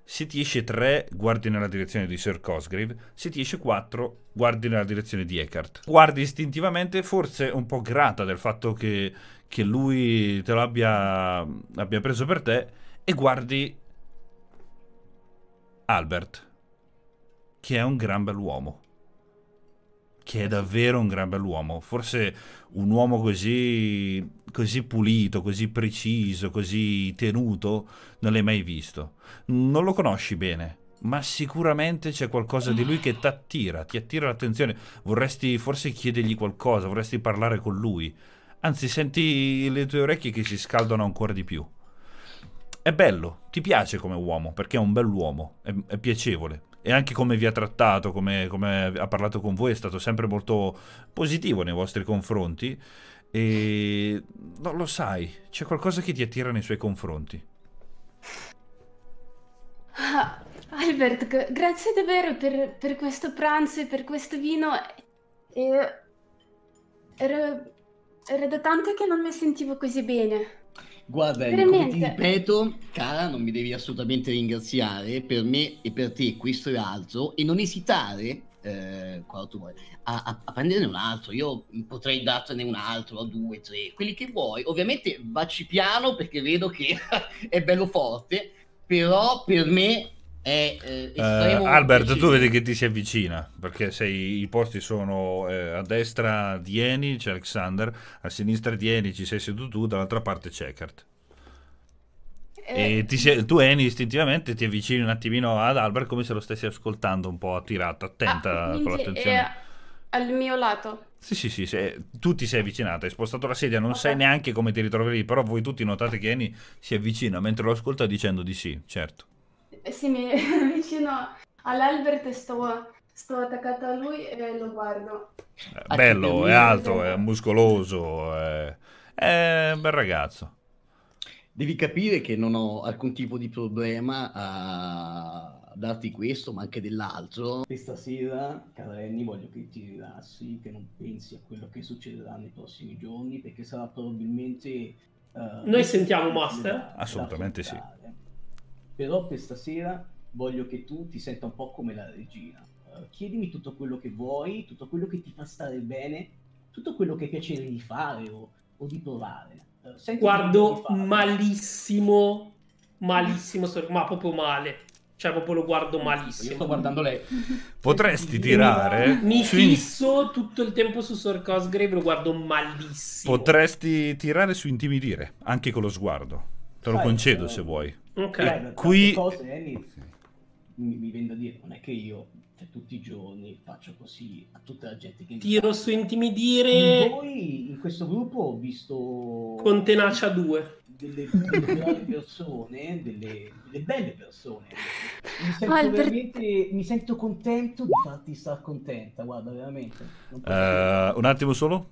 se ti esce 3 guardi nella direzione di Sir Cosgrave, se ti esce 4 guardi nella direzione di Eckhart. Guardi istintivamente, forse un po' grata del fatto che, che lui te l'abbia abbia preso per te, e guardi Albert, che è un gran bell'uomo che è davvero un gran bell'uomo. Forse un uomo così, così, pulito, così preciso, così tenuto, non l'hai mai visto. Non lo conosci bene, ma sicuramente c'è qualcosa di lui che ti attira, ti attira l'attenzione. Vorresti forse chiedergli qualcosa, vorresti parlare con lui. Anzi, senti le tue orecchie che si scaldano ancora di più. È bello, ti piace come uomo, perché è un bell'uomo, è, è piacevole e anche come vi ha trattato, come, come ha parlato con voi, è stato sempre molto positivo nei vostri confronti. E no, lo sai, c'è qualcosa che ti attira nei suoi confronti.
Ah, Albert, grazie davvero per, per, questo pranzo e per questo vino. E, ero, era da tanto che non mi sentivo così bene.
Guarda, Veramente. come ti ripeto, cara, non mi devi assolutamente ringraziare per me e per te questo e altro e non esitare eh, vuoi, a, a, prenderne un altro. Io potrei dartene un altro, due, tre, quelli che vuoi. Ovviamente vacci piano perché vedo che è bello forte, però per me è eh, uh, Albert, vicino.
tu vedi che ti si avvicina perché sei, i posti sono eh, a destra di Eni, c'è Alexander, a sinistra di Eni ci sei seduto tu, dall'altra parte c'è Eh. E sei, tu, Eni, istintivamente ti avvicini un attimino ad Albert come se lo stessi ascoltando un po' attirato, attenta ah, con eh, l'attenzione.
al mio lato.
Sì, sì, sì, sei, tu ti sei avvicinato, hai spostato la sedia, non okay. sai neanche come ti ritroverai, lì, però voi tutti notate che Eni si avvicina mentre lo ascolta dicendo di sì, certo
si mi avvicino all'Albert e sto, sto attaccata a lui e lo guardo. Eh,
bello, è alto, è
muscoloso, è, è un bel ragazzo. Devi capire che non ho alcun tipo di problema a darti questo, ma anche dell'altro. Questa sera, caro Renny, voglio che ti rilassi, che non pensi a quello che succederà nei prossimi giorni, perché sarà probabilmente... Uh, Noi sentiamo Master?
Assolutamente sì.
Però per stasera voglio che tu ti senta un po' come la regina. Uh, eh, chiedimi tutto quello che vuoi, tutto quello che ti fa stare bene, tutto quello che hai piacere di fare o, o di provare.
Uh, guardo
malissimo, malissimo, ma proprio male. Cioè, proprio lo guardo malissimo. Io sto guardando lei.
Potresti tirare. Mi
fisso tutto il tempo su Sor Cosgrave, lo guardo malissimo.
Potresti tirare su intimidire, anche con lo sguardo. Te lo concedo eh. se vuoi.
Ok, qui... Cose, eh, mi, mi, mi vendo a dire, non è che io cioè, tutti i giorni faccio così a tutta la gente che tiro su
intimidire poi in questo gruppo ho visto con
tenacia 2 delle, delle persone delle, delle, belle persone mi sento, Albert... Ah, mi sento contento di farti star contenta guarda veramente uh,
un attimo solo uh,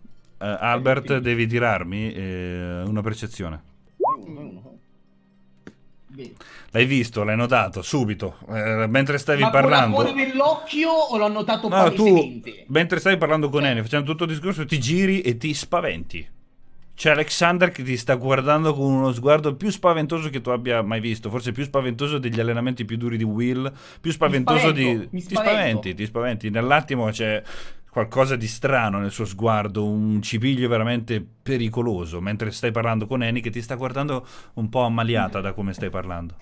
Albert devi tirarmi eh, una percezione L'hai visto, l'hai notato subito, eh, mentre stavi Ma parlando. Ma
nell'occhio o l'ho notato no, tu,
mentre stavi parlando con Eni, facendo tutto il discorso, ti giri e ti spaventi. C'è Alexander che ti sta guardando con uno sguardo più spaventoso che tu abbia mai visto, forse più spaventoso degli allenamenti più duri di Will, più spaventoso mi spavento, di... Mi Ti spaventi, ti spaventi, nell'attimo c'è qualcosa di strano nel suo sguardo, un cipiglio veramente pericoloso, mentre stai parlando con Annie che ti sta guardando un po' ammaliata da come stai parlando.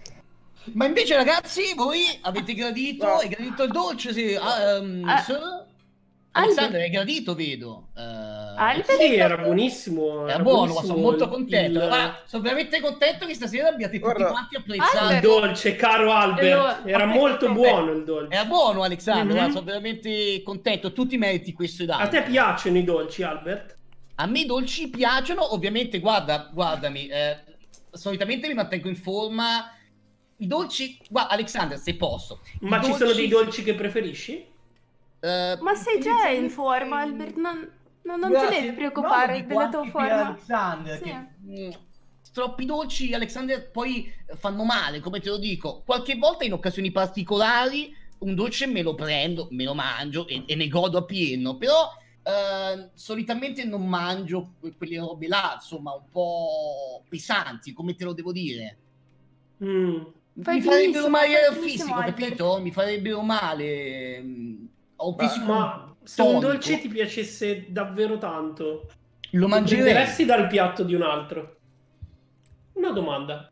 Ma invece ragazzi, voi avete gradito, no. e gradito il dolce, sì. Um, ah, ehm, ah so? Alessandro, hai gradito, vedo. Uh, eh, Albert eh, sì, era buonissimo. Era, buono, buonissimo sono molto contento. Il... sono veramente contento che stasera abbiate Guarda. tutti quanti apprezzato. Albert. Il dolce, caro Albert. Lo... Era molto buono il dolce. Era buono, Alessandro. Mm-hmm. Sono veramente contento. Tu ti meriti questo edame. A te piacciono i dolci, Albert? A me i dolci piacciono, ovviamente, guarda, guardami, eh, solitamente mi mantengo in forma. I dolci, guarda, Alexander, se posso. Ma dolci... ci sono dei dolci che preferisci? Eh, Ma
sei già in forma, Albert, non, non, non ti devi preoccupare della tua forma.
Alexander, sì. che, mm, troppi dolci, Alexander, poi fanno male, come te lo dico. Qualche volta in occasioni particolari un dolce me lo prendo, me lo mangio e, e ne godo a pieno, però eh, solitamente non mangio quelle robe là, insomma, un po' pesanti, come te lo devo dire. Mm. Mi farebbero male al fisico, capito? Mi farebbero male mm, ho Ottissimo. Ma se un dolce ti piacesse
davvero tanto,
lo mangerei. mangeresti
dal piatto di un altro? Una domanda.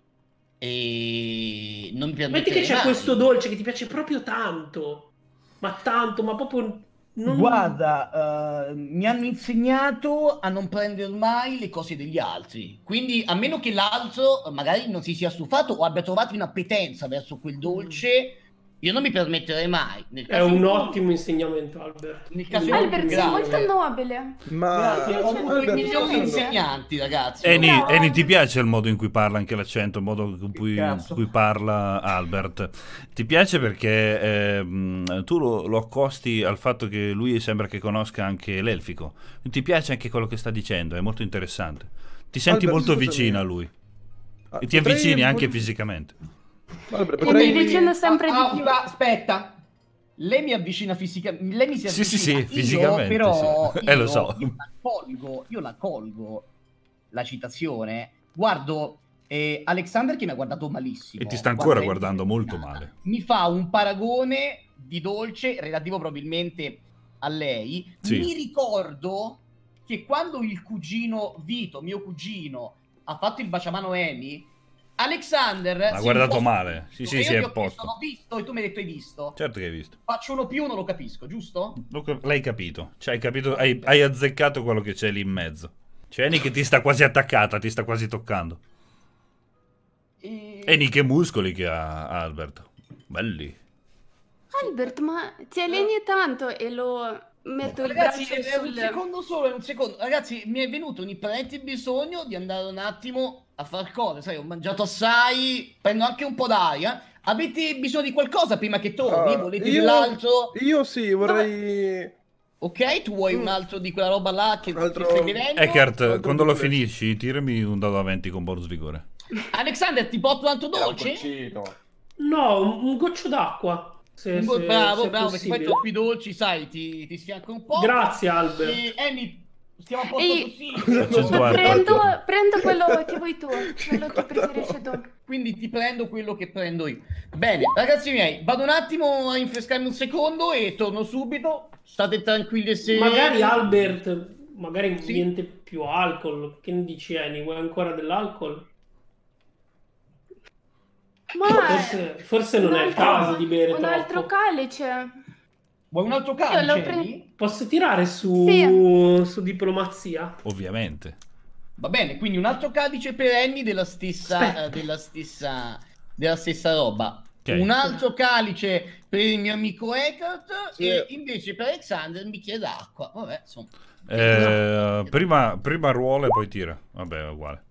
E non mi piace. Metti che c'è mani. questo
dolce che ti piace
proprio tanto, ma tanto, ma proprio. Non... Guarda, uh, mi hanno insegnato a non prendere mai le cose degli altri. Quindi, a meno che l'altro magari non si sia stufato o abbia trovato un'appetenza verso quel dolce io non mi permetterei mai. È un in ottimo
insegnamento, Albert. Nel
caso Albert, sei molto
nobile.
Ma Grazie, siamo cioè, insegnanti, ragazzi. Eni, no. Eni, ti
piace il modo in cui parla anche l'accento, il modo in cui, in cui parla Albert? Ti piace perché eh, tu lo, lo, accosti al fatto che lui sembra che conosca anche l'elfico. Ti piace anche quello che sta dicendo, è molto interessante. Ti senti Albert, molto vicino a lui. Ah, ti avvicini anche fisicamente.
Vabbè,
potrei...
dicendo ah, sempre ah, di più. Ah,
aspetta, lei mi avvicina fisicamente. Lei mi si avvicina. Sì, sì, sì, io, fisicamente. Però sì. Io, eh, lo so. Io la colgo, io la colgo la citazione. Guardo eh, Alexander che mi ha guardato malissimo. E ti sta ancora guardando,
guardando molto male.
Mi fa un paragone di dolce relativo probabilmente a lei. Sì. Mi ricordo che quando il cugino Vito, mio cugino, ha fatto il baciamano Emi, Alexander ha guardato male. Sì, sì, sì, è posto. L'ho visto e tu mi hai detto hai visto.
Certo che hai visto.
Faccio uno più, uno lo capisco, giusto?
L'hai capito. Cioè, hai capito, hai, hai azzeccato quello che c'è lì in mezzo. C'è cioè, Eni che ti sta quasi attaccata, ti sta quasi toccando.
E... Eni
che muscoli che ha Albert. Belli.
Albert, ma ti alleni tanto e lo metto il braccio sul... un secondo
solo, un secondo. Ragazzi, mi è venuto un imparente bisogno di andare un attimo a far cose, sai, ho mangiato assai, prendo anche un po' d'aria. Avete bisogno di qualcosa prima che torni? Uh, Volete io, dell'altro? Io sì, vorrei... Ok, tu vuoi mm. un altro di quella roba là che altro... stai vivendo? Eckert, quando lo
finisci, tirami un dado avanti con bonus vigore.
Alexander, ti porto un altro dolce? No, un goccio d'acqua. Se, se, bravo, se bravo, perché poi troppi dolci, sai, ti, ti sfianca un po'.
Grazie, Albert. E Amy, stiamo a posto e... così. Prendo, prendo, quello che vuoi tu, quello
che preferisci tu. Quindi ti prendo quello che prendo io. Bene, ragazzi miei, vado un attimo a rinfrescarmi un secondo e torno subito. State tranquilli se... Magari Albert,
magari sì. niente più alcol. Che ne dici, Annie? Vuoi ancora dell'alcol? Ma forse, forse non è il caso di bere un troppo. altro calice. Vuoi un altro calice? Pre... Posso tirare su... Sì.
su diplomazia?
Ovviamente.
Va bene, quindi un altro calice per Annie della stessa, uh, della stessa, della stessa roba. Okay. Un altro calice per il mio amico Eckhart sì. e invece per Alexander un bicchiere d'acqua. Vabbè, insomma.
Eh, prima, prima ruola e poi tira. Vabbè, è uguale.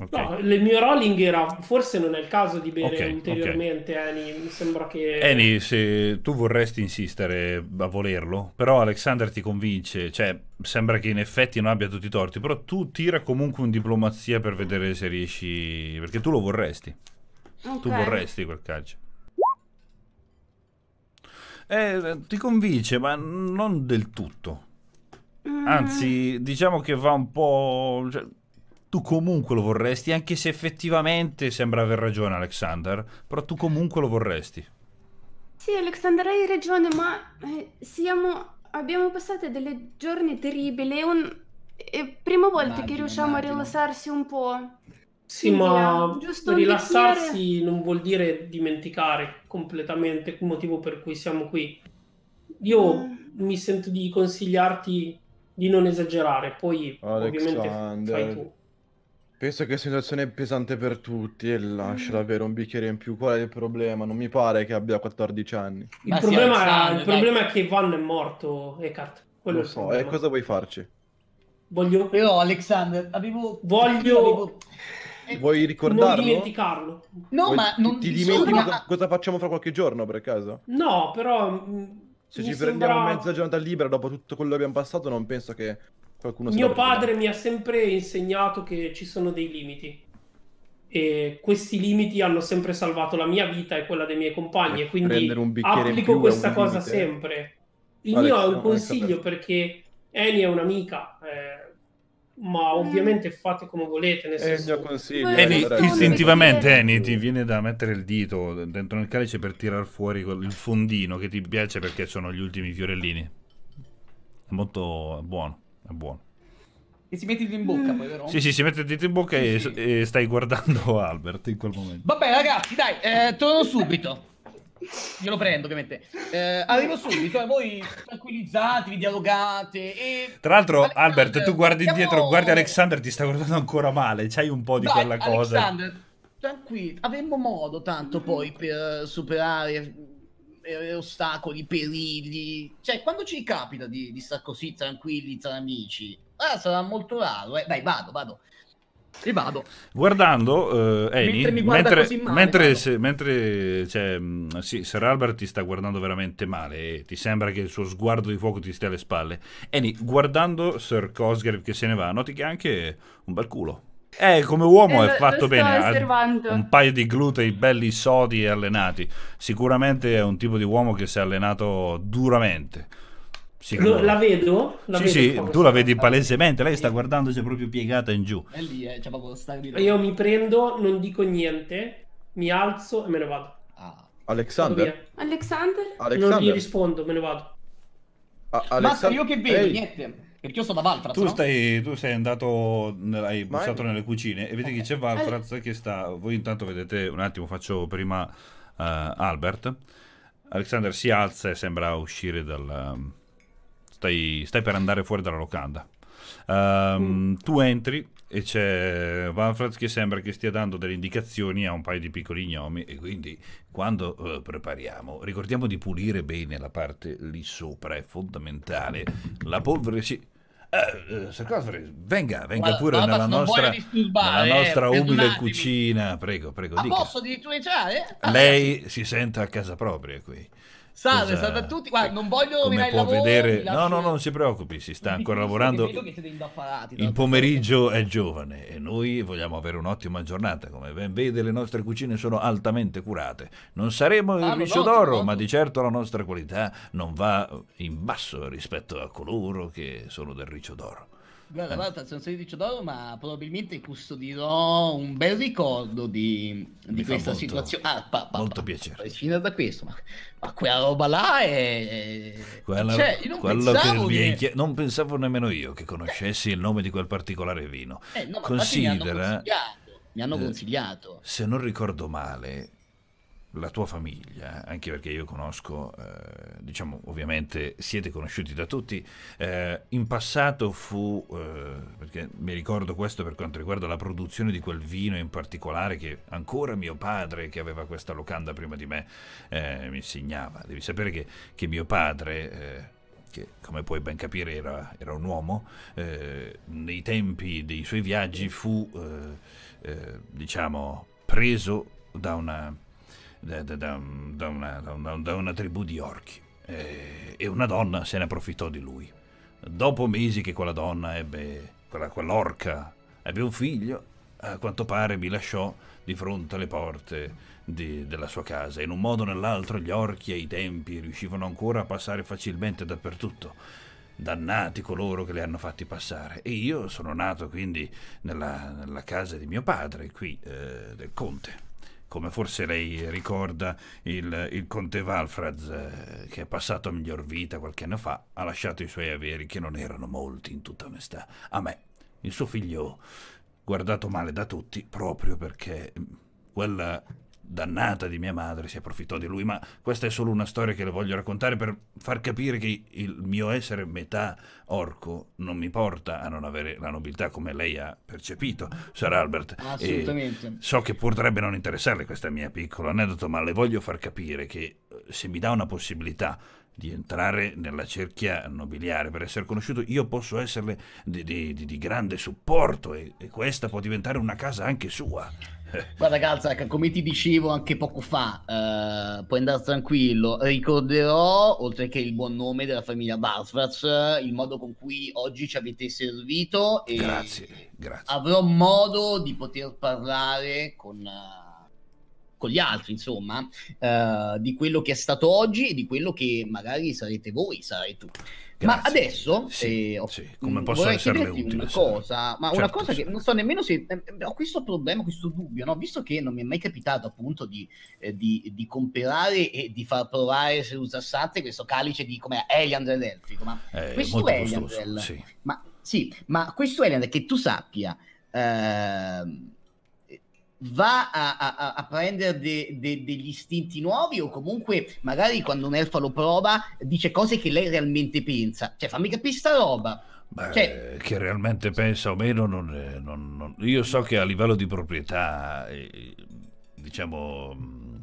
Okay.
No, il mio rolling era forse non è il caso di bere okay, ulteriormente, okay. Annie. Mi sembra che.
Annie, se tu vorresti insistere a volerlo, però Alexander ti convince, cioè sembra che in effetti non abbia tutti i torti, però tu tira comunque un diplomazia per vedere se riesci. Perché tu lo vorresti.
Tu vorresti
quel calcio. Eh, ti convince, ma non del tutto. Mm. Anzi, diciamo che va un po'. Cioè, tu comunque lo vorresti, anche se effettivamente sembra aver ragione Alexander, però tu comunque lo vorresti.
Sì, Alexander, hai ragione, ma eh, siamo... abbiamo passato delle giorni terribili, un... è prima volta immagino, che riusciamo immagino. a rilassarsi un po'. Sì, Quindi, ma rilassarsi
bicchiere... non vuol dire dimenticare completamente il motivo per cui siamo qui. Io mm. mi sento di consigliarti di non esagerare, poi Alexander. ovviamente fai tu.
Penso che sia una situazione pesante per tutti e lascia mm. davvero un bicchiere in più. Qual è il problema? Non mi pare che abbia 14 anni. Il, Beh, problema,
sì, il problema,
è che Van è morto, Eckhart.
Quello Lo so, e eh, cosa vuoi farci?
Voglio... Però, Alexander, avevo...
Voglio... Avevo... Eh, vuoi ricordarlo? Non
dimenticarlo. No, Vuoi... ma non ti dimentico sono... ma...
cosa facciamo fra qualche giorno per caso?
No, però mm, se ci sembra... prendiamo mezza
giornata libera dopo tutto quello che abbiamo passato, non penso che Qualcuno Mio padre
mi ha sempre insegnato che ci sono dei limiti e questi limiti hanno sempre salvato la mia vita e quella dei miei compagni eh, e quindi applico questa cosa limite. sempre. Il Alex, mio è un consiglio perché Eni è un'amica, eh, ma mm. ovviamente fate come volete. Nel senso... È il mio consiglio.
Eni,
istintivamente Eni ti viene da mettere il dito dentro nel calice per tirar fuori il fondino che ti piace perché sono gli ultimi fiorellini. È molto buono. È buono.
E si mette in bocca poi, vero? Sì, sì, si
mette dito in bocca sì, e, sì. e, stai guardando Albert in quel momento.
Vabbè, ragazzi, dai, eh, torno subito. Io lo prendo, ovviamente. Eh, arrivo subito e voi tranquillizzatevi, dialogate.
E... Tra l'altro, Alexander, Albert, tu guardi indietro, guardi Alexander, ti sta guardando ancora male. C'hai un po' di Dai, quella cosa. Alexander,
tranquillo, avremmo modo tanto poi per superare eh, ostacoli, perigli. Cioè, quando ci capita di, di star così tranquilli tra amici, ah, sarà molto raro. Eh. Dai, vado, vado. E vado.
Guardando, eh, Eni, mentre, mentre, male, mentre, se, mentre cioè, sì, Sir Albert ti sta guardando veramente male e eh. ti sembra che il suo sguardo di fuoco ti stia alle spalle, Eni, guardando Sir Cosgrave che se ne va, noti che ha anche un bel culo. Eh, come uomo eh, è fatto bene. Un paio di glutei belli sodi e allenati. Sicuramente è un tipo di uomo che si è allenato duramente. Sicuro. La
vedo? La sì, vedo sì, tu la vedi
palesemente. Lei sta guardandosi proprio piegata in giù.
È lì, eh, cioè proprio sta gridando.
Io mi prendo, non dico niente, mi alzo e me ne vado. Ah.
Alexander?
Alexander? Alexander? Non
gli rispondo, me ne vado. A-
Alexander... io che vedo, Ehi.
niente. Perché io sono da Valfraz. Tu, no?
stai, tu sei andato, hai bussato nelle cucine e vedi okay. che eh. c'è Valfraz eh. che sta. Voi intanto vedete un attimo, faccio prima uh, Albert. Alexander si alza e sembra uscire dal. stai, stai, per andare fuori dalla locanda. Um, mm. Tu entri e c'è Manfred che sembra che stia dando delle indicazioni a un paio di piccoli gnomi e quindi quando uh, prepariamo ricordiamo di pulire bene la parte lì sopra, è fondamentale. La polvere ci... Uh, uh, venga, venga Ma, pure nella nostra, nella eh, nostra eh, umile cucina, prego, prego. dica. posso
di tu entrare? Eh?
Lei si sente a casa propria qui.
Salve, Cosa... salve a tutti. Guarda, non voglio Come può lavoro, vedere... No, no,
no, non si preoccupi, si sta ancora lavorando.
Il
pomeriggio è giovane e noi vogliamo avere un'ottima giornata. Come ben vede, le nostre cucine sono altamente curate. Non saremo ah, il riccio d'oro, ma di certo la nostra qualità non va in basso rispetto a coloro
che sono del riccio d'oro. Guarda, guarda, sono 16 d'oro, ma probabilmente custodirò un bel ricordo di, di questa molto, situazione. Ah, pa, pa, molto pa, piacere. Prescindere da questo, ma, ma, quella roba là è. Quella, cioè, non, pensavo che... Che...
non pensavo nemmeno io che conoscessi il nome di quel particolare vino.
Eh, no, Considera. Mi hanno consigliato. Mi hanno eh, consigliato. Eh,
se non ricordo male, la tua famiglia, anche perché io conosco, eh, diciamo ovviamente siete conosciuti da tutti, eh, in passato fu, eh, perché mi ricordo questo per quanto riguarda la produzione di quel vino in particolare che ancora mio padre, che aveva questa locanda prima di me, eh, mi insegnava. Devi sapere che, che mio padre eh, che come puoi ben capire era, era un uomo, eh, nei tempi dei suoi viaggi fu, eh, eh, diciamo, preso da una da, da, da, una, una, da, una, tribù di orchi e, eh, e una donna se ne approfittò di lui. Dopo mesi che quella donna ebbe, quella, quell'orca ebbe un figlio, a quanto pare mi lasciò di fronte alle porte di, della sua casa. In un modo o nell'altro gli orchi ai tempi riuscivano ancora a passare facilmente dappertutto. Dannati coloro che li hanno fatti passare. E io sono nato quindi nella, nella casa di mio padre, qui, eh, del conte come forse lei ricorda, il, il conte Valfraz, eh, che è passato a miglior vita qualche anno fa, ha lasciato i suoi averi, che non erano molti in tutta onestà, a me, il suo figlio, guardato male da tutti, proprio perché mm, quella dannata di mia madre si approfittò di lui, ma questa è solo una storia che le voglio raccontare per far capire che il mio essere metà orco non mi porta a non avere la nobiltà come lei ha percepito, Sir Albert. Assolutamente.
E so che potrebbe non
interessarle questa mia piccola aneddoto, ma le voglio far capire che eh, se mi dà una possibilità di entrare nella cerchia nobiliare per essere conosciuto, io posso esserle di, di, di grande supporto e, e questa può diventare una casa anche
sua. Guarda Galzac, ecco, come ti dicevo anche poco fa, eh, puoi andare tranquillo, ricorderò, oltre che il buon nome della famiglia Barfraz, il modo con cui oggi ci avete servito e grazie, grazie. avrò modo di poter parlare con, uh, con gli altri, insomma, uh, di quello che è stato oggi e di quello che magari sarete voi, sarai tu. Grazie. Ma adesso sì, eh, sì, come mm, posso esserle utile, una cosa, ma certo, una cosa che non so nemmeno se eh, eh, ho questo problema, questo dubbio, no? visto che non mi è mai capitato appunto di, eh, di, di comprare e di far provare se usassate questo calice di come Eliandrel elfico, ma eh, questo Eliandrel, sì. ma sì, ma questo Eliandrel che tu sappia eh, va a, a, a prendere de, de, degli istinti nuovi o comunque magari quando un elfa lo prova dice cose che lei realmente pensa. Cioè fammi capire sta roba. Beh, cioè...
che realmente pensa o meno, non, è, non, non... io so che a livello di proprietà, eh, diciamo, mm,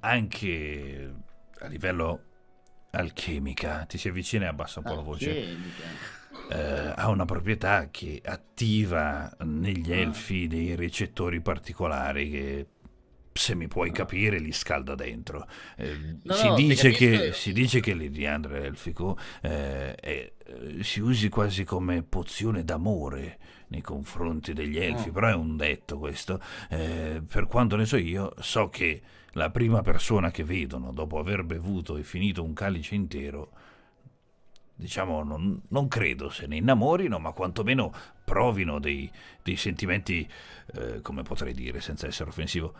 anche a livello alchemica, ti si avvicina e abbassa un po' alchemica. la voce eh, ha una proprietà che attiva negli ah. elfi dei recettori particolari che se mi puoi ah. capire, li scalda dentro. Eh, no, si, no, dice che, si, dice che, l'iriandre elfico eh, eh, si usi quasi come pozione d'amore nei confronti degli elfi, oh. però è un detto questo. Eh, per quanto ne so io, so che la prima persona che vedono dopo aver bevuto e finito un calice intero diciamo, non, non, credo se ne innamorino, ma quantomeno provino dei, dei sentimenti, eh, come potrei dire, senza essere offensivo,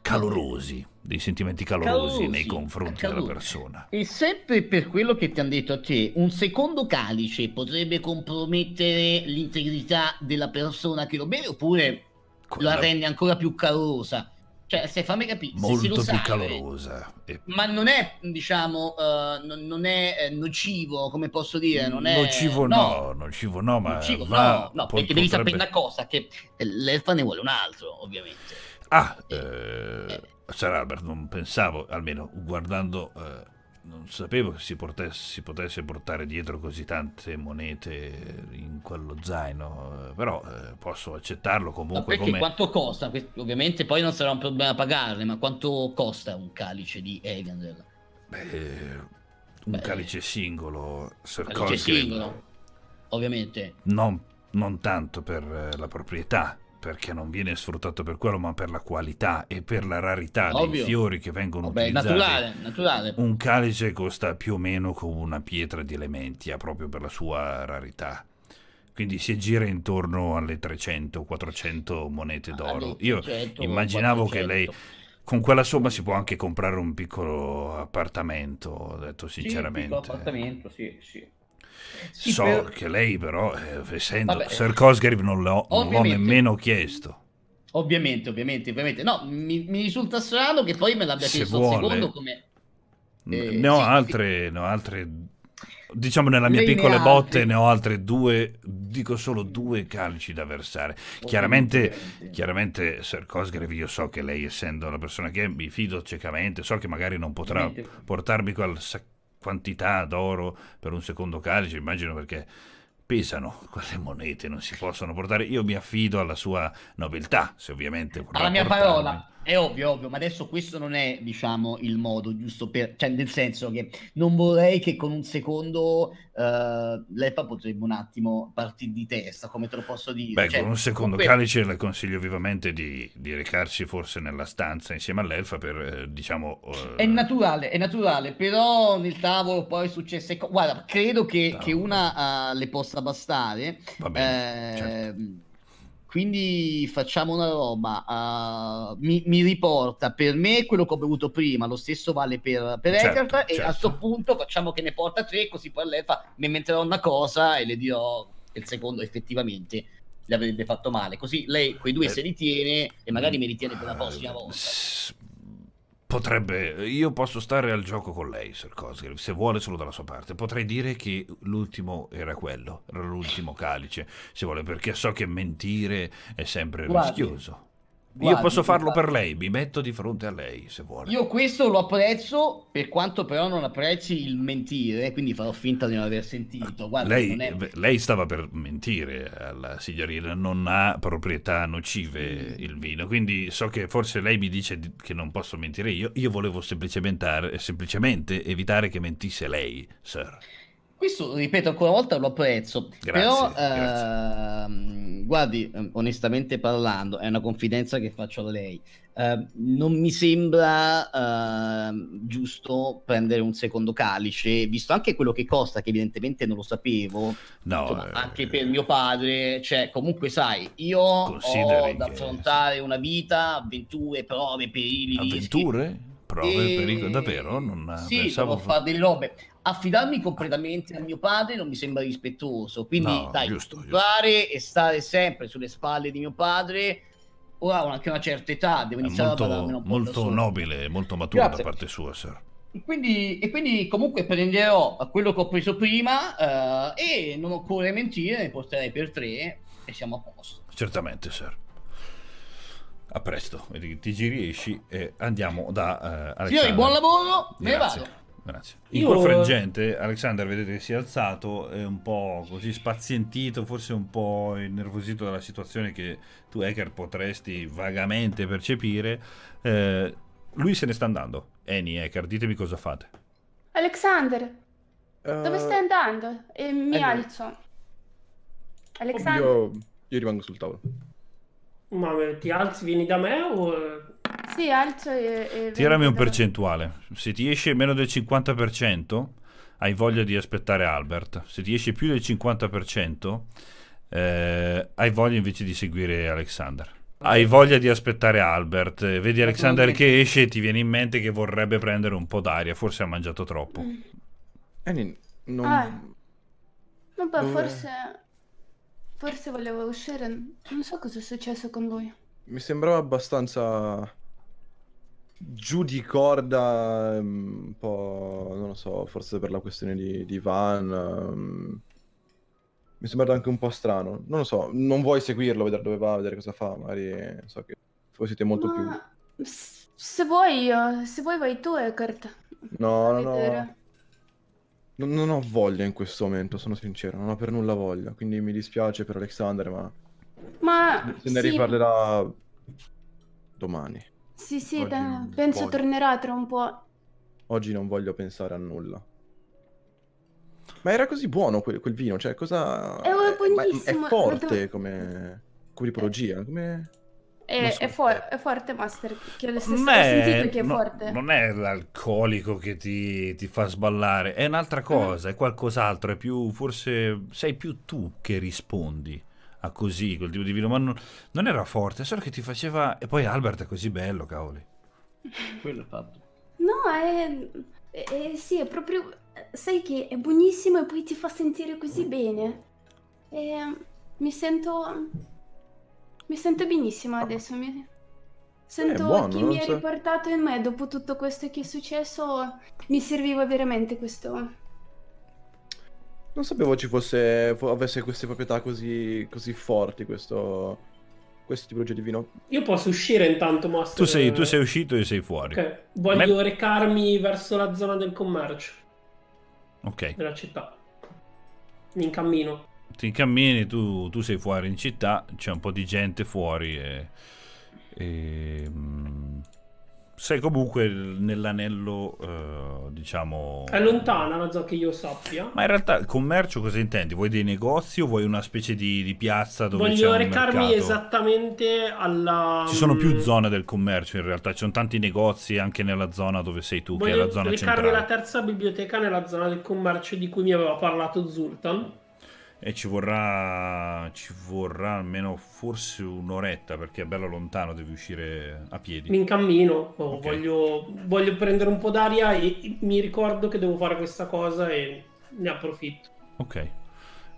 calorosi, dei sentimenti calorosi, calorosi nei confronti calorosi. della
persona. E sempre per quello che ti hanno detto a te, un secondo calice potrebbe compromettere l'integrità della persona che lo beve oppure Quella... la rende ancora più calorosa? Cioè, se fammi capire, molto più
calorosa. E...
Ma non è, diciamo, uh, non, non, è eh, nocivo, come posso dire? Non è... Nocivo no, no nocivo no, ma... Nocivo va, no, no perché devi sapere una cosa, che l'elfa ne vuole un altro, ovviamente.
Ah, eh, eh, eh. Albert, non pensavo, almeno guardando... Eh non sapevo che si, portesse, si, potesse portare dietro così tante monete in quello zaino, eh, però eh, posso accettarlo comunque. No, come... quanto
costa? Ovviamente poi non sarà un problema pagarle, ma quanto costa un calice di Evander?
Beh, un Beh, calice singolo, Sir calice singolo, ovviamente. Non, non tanto per eh, la proprietà perché non viene sfruttato per quello, ma per la qualità e per la rarità Ovvio. dei fiori che vengono Vabbè, utilizzati. Naturale, naturale. Un calice costa più o meno come una pietra di Elementia, proprio per la sua rarità. Quindi si gira intorno alle 300-400 monete ah, d'oro. Io immaginavo 400. che lei con quella somma si può anche comprare un piccolo appartamento, ho detto sinceramente. Sì, un piccolo
appartamento, sì, sì so per... che
lei però, eh, essendo Vabbè. Sir Cosgrave, non l'ho, non l'ho nemmeno chiesto.
Ovviamente, ovviamente, ovviamente. No, mi, mi, risulta strano che poi me l'abbia Se chiesto vuole. secondo come...
Eh, ne, ho sì, altre, sì. ne ho altre... Diciamo nella mia piccola botte ne ho altre due, dico solo due calci da versare. chiaramente, chiaramente, Sir Cosgrave, io so che lei essendo la persona che è, mi fido ciecamente, so che magari non potrà portarmi quel sacchetto quantità d'oro per un secondo calice, immagino perché pesano quelle monete, non si possono portare. Io mi affido alla sua nobiltà, se ovviamente...
Alla mia parola è ovvio, ovvio, ma adesso questo non è, diciamo, il modo giusto per... Cioè, nel senso che non vorrei che con un secondo uh, eh, l'EPA potrebbe un attimo partire di testa, come te lo posso dire. Beh, cioè, con un secondo comunque... Calice
le consiglio vivamente di, di, recarsi forse nella stanza insieme all'elfa per, eh, diciamo... Uh... È eh,
naturale, è naturale, però nel tavolo poi successe... Guarda, credo che, che una uh, le possa bastare. Va bene, eh, certo quindi facciamo una roba, uh, mi, mi, riporta per me quello che ho bevuto prima, lo stesso vale per, per certo, Eckert, certo. e a questo certo. punto facciamo che ne porta tre, così poi lei fa, mi inventerò una cosa e le dirò che il secondo effettivamente le avrebbe fatto male. Così lei quei due eh, se li tiene e magari me li tiene per la prossima volta.
Potrebbe, io posso stare al gioco con lei, Sir Cosgrave, se vuole solo dalla sua parte. Potrei dire che l'ultimo era quello, l'ultimo calice, se vuole, perché so che mentire è sempre Guardi, rischioso.
Guardi, Io posso farlo per lei,
mi metto di fronte a lei se vuole.
Io questo lo apprezzo, per quanto però non apprezzi il mentire, quindi farò finta di non aver sentito. Guarda, lei, non è...
lei, stava per mentire alla signorina, non ha proprietà nocive mm. il vino, quindi so che forse lei mi dice che non posso mentire io. Io volevo semplicemente, semplicemente evitare che mentisse lei, sir.
Questo, ripeto, ancora una volta lo apprezzo. Grazie, però, grazie. Eh, guardi, ehm, onestamente parlando, è una confidenza che faccio a lei. Eh, non mi sembra eh, giusto prendere un secondo calice, visto anche quello che costa, che evidentemente non lo sapevo. No, Insomma, eh, anche eh. per mio padre, cioè, comunque, sai, io ho da affrontare una vita, avventure, prove, perili. Avventure? Rischi. Prove, e... pericoli, davvero? Non
sì, pensavo. Sì, fare delle
robe affidarmi completamente a mio padre non mi sembra rispettoso. Quindi, no, dai, giusto, giusto. e stare sempre sulle spalle di mio padre. Ora ho anche una certa età, devo iniziare molto, a parlarmene
un po'. Molto nobile, molto maturo Grazie. da parte sua, sir.
E quindi, e quindi comunque prenderò quello che ho preso prima eh, e non occorre mentire, ne porterei per tre e siamo a posto.
Certamente, sir. A presto, ti giri, esci e andiamo da uh, eh, Alessandro. Signori, buon
lavoro, Grazie. me vado.
Grazie. In quel frangente, Alexander vedete che si è alzato, è un po' così spazientito, forse un po' innervosito dalla situazione che tu, hacker, potresti vagamente percepire. Eh, lui se ne sta andando. Annie, hacker, ditemi cosa fate.
Alexander, uh... dove eh, stai andando? E mi Annie. alzo. Alexander? Io...
Io rimango sul tavolo.
Ma ti alzi, vieni da me o
sì, alzo e, Tirami un
percentuale. Se ti esce meno del 50%, hai voglia di aspettare Albert. Se ti esce più del 50%, eh, hai voglia invece di seguire Alexander. Hai voglia di aspettare Albert. Vedi Alexander che esce e ti viene in mente che vorrebbe prendere un po' d'aria. Forse ha mangiato troppo. Enin,
mm. non... Ah. Vabbè, Dove... forse... Forse voleva uscire. Non so cosa è successo con lui.
Mi sembrava
abbastanza giù di corda ehm, un po', non lo so, forse per la questione di, di Van. Um, mi sembra anche un po' strano. Non lo so, non vuoi seguirlo, vedere dove va, vedere cosa fa, magari so che voi siete molto Ma...
più... Se vuoi, io, eh, se vuoi vai tu, Eckert.
No, no, no. Non, ho voglia in questo momento, sono sincero, non ho per nulla voglia, quindi mi dispiace per Alexander, ma...
Ma... Se ne sì.
riparlerà domani.
Sì, sì, da... penso voglio... tornerà tra un po'.
Oggi non voglio pensare a nulla. Ma era così buono quel, quel vino, cioè cosa... È, buonissimo. È, è forte do... come, come ripologia, come...
È, so. è, for è, forte, Master. Che lo sentito che è no, forte.
Non è l'alcolico che ti, ti, fa sballare, è un'altra ah. cosa, mm. è qualcos'altro. È più, forse sei più tu che rispondi a così, quel tipo di vino, ma non, non era forte, solo che ti faceva... E poi Albert è così bello, cavoli. Quello fatto.
No, è... è sì, è proprio... Sai che è buonissimo e poi ti fa sentire così bene. E mi sento... Mi sento benissimo adesso, mi... Sento eh, buono, chi mi ha riportato in me dopo tutto questo che è successo, mi serviva veramente questo, non sapevo
ci fosse, avesse queste proprietà così, così forti questo, questo tipologia di vino.
Io posso
uscire intanto, Master. Tu sei, tu
sei uscito e sei fuori. Okay.
Voglio Me... recarmi verso la zona del commercio. Ok. Della città. Mi incammino.
Ti incammini, tu, tu sei fuori in città, c'è un po' di gente fuori e... e... Mm, sei comunque nell'anello, eh, diciamo... È
lontana la zona che io sappia.
Ma in realtà il commercio cosa intendi? Vuoi dei negozi o vuoi una specie di, di piazza dove Voglio recarmi
esattamente alla... Ci sono più mm, zone
del commercio in realtà, ci sono tanti negozi anche nella zona dove sei tu, Voglio che è la zona centrale. Voglio recarmi
la terza biblioteca nella zona del commercio di cui mi aveva parlato Zultan
e ci vorrà, ci vorrà almeno forse un'oretta perché è bello lontano, devi uscire a piedi.
Mi incammino, oh, okay. voglio, voglio, prendere un po' d'aria e mi ricordo che devo fare questa cosa e ne approfitto.
Ok,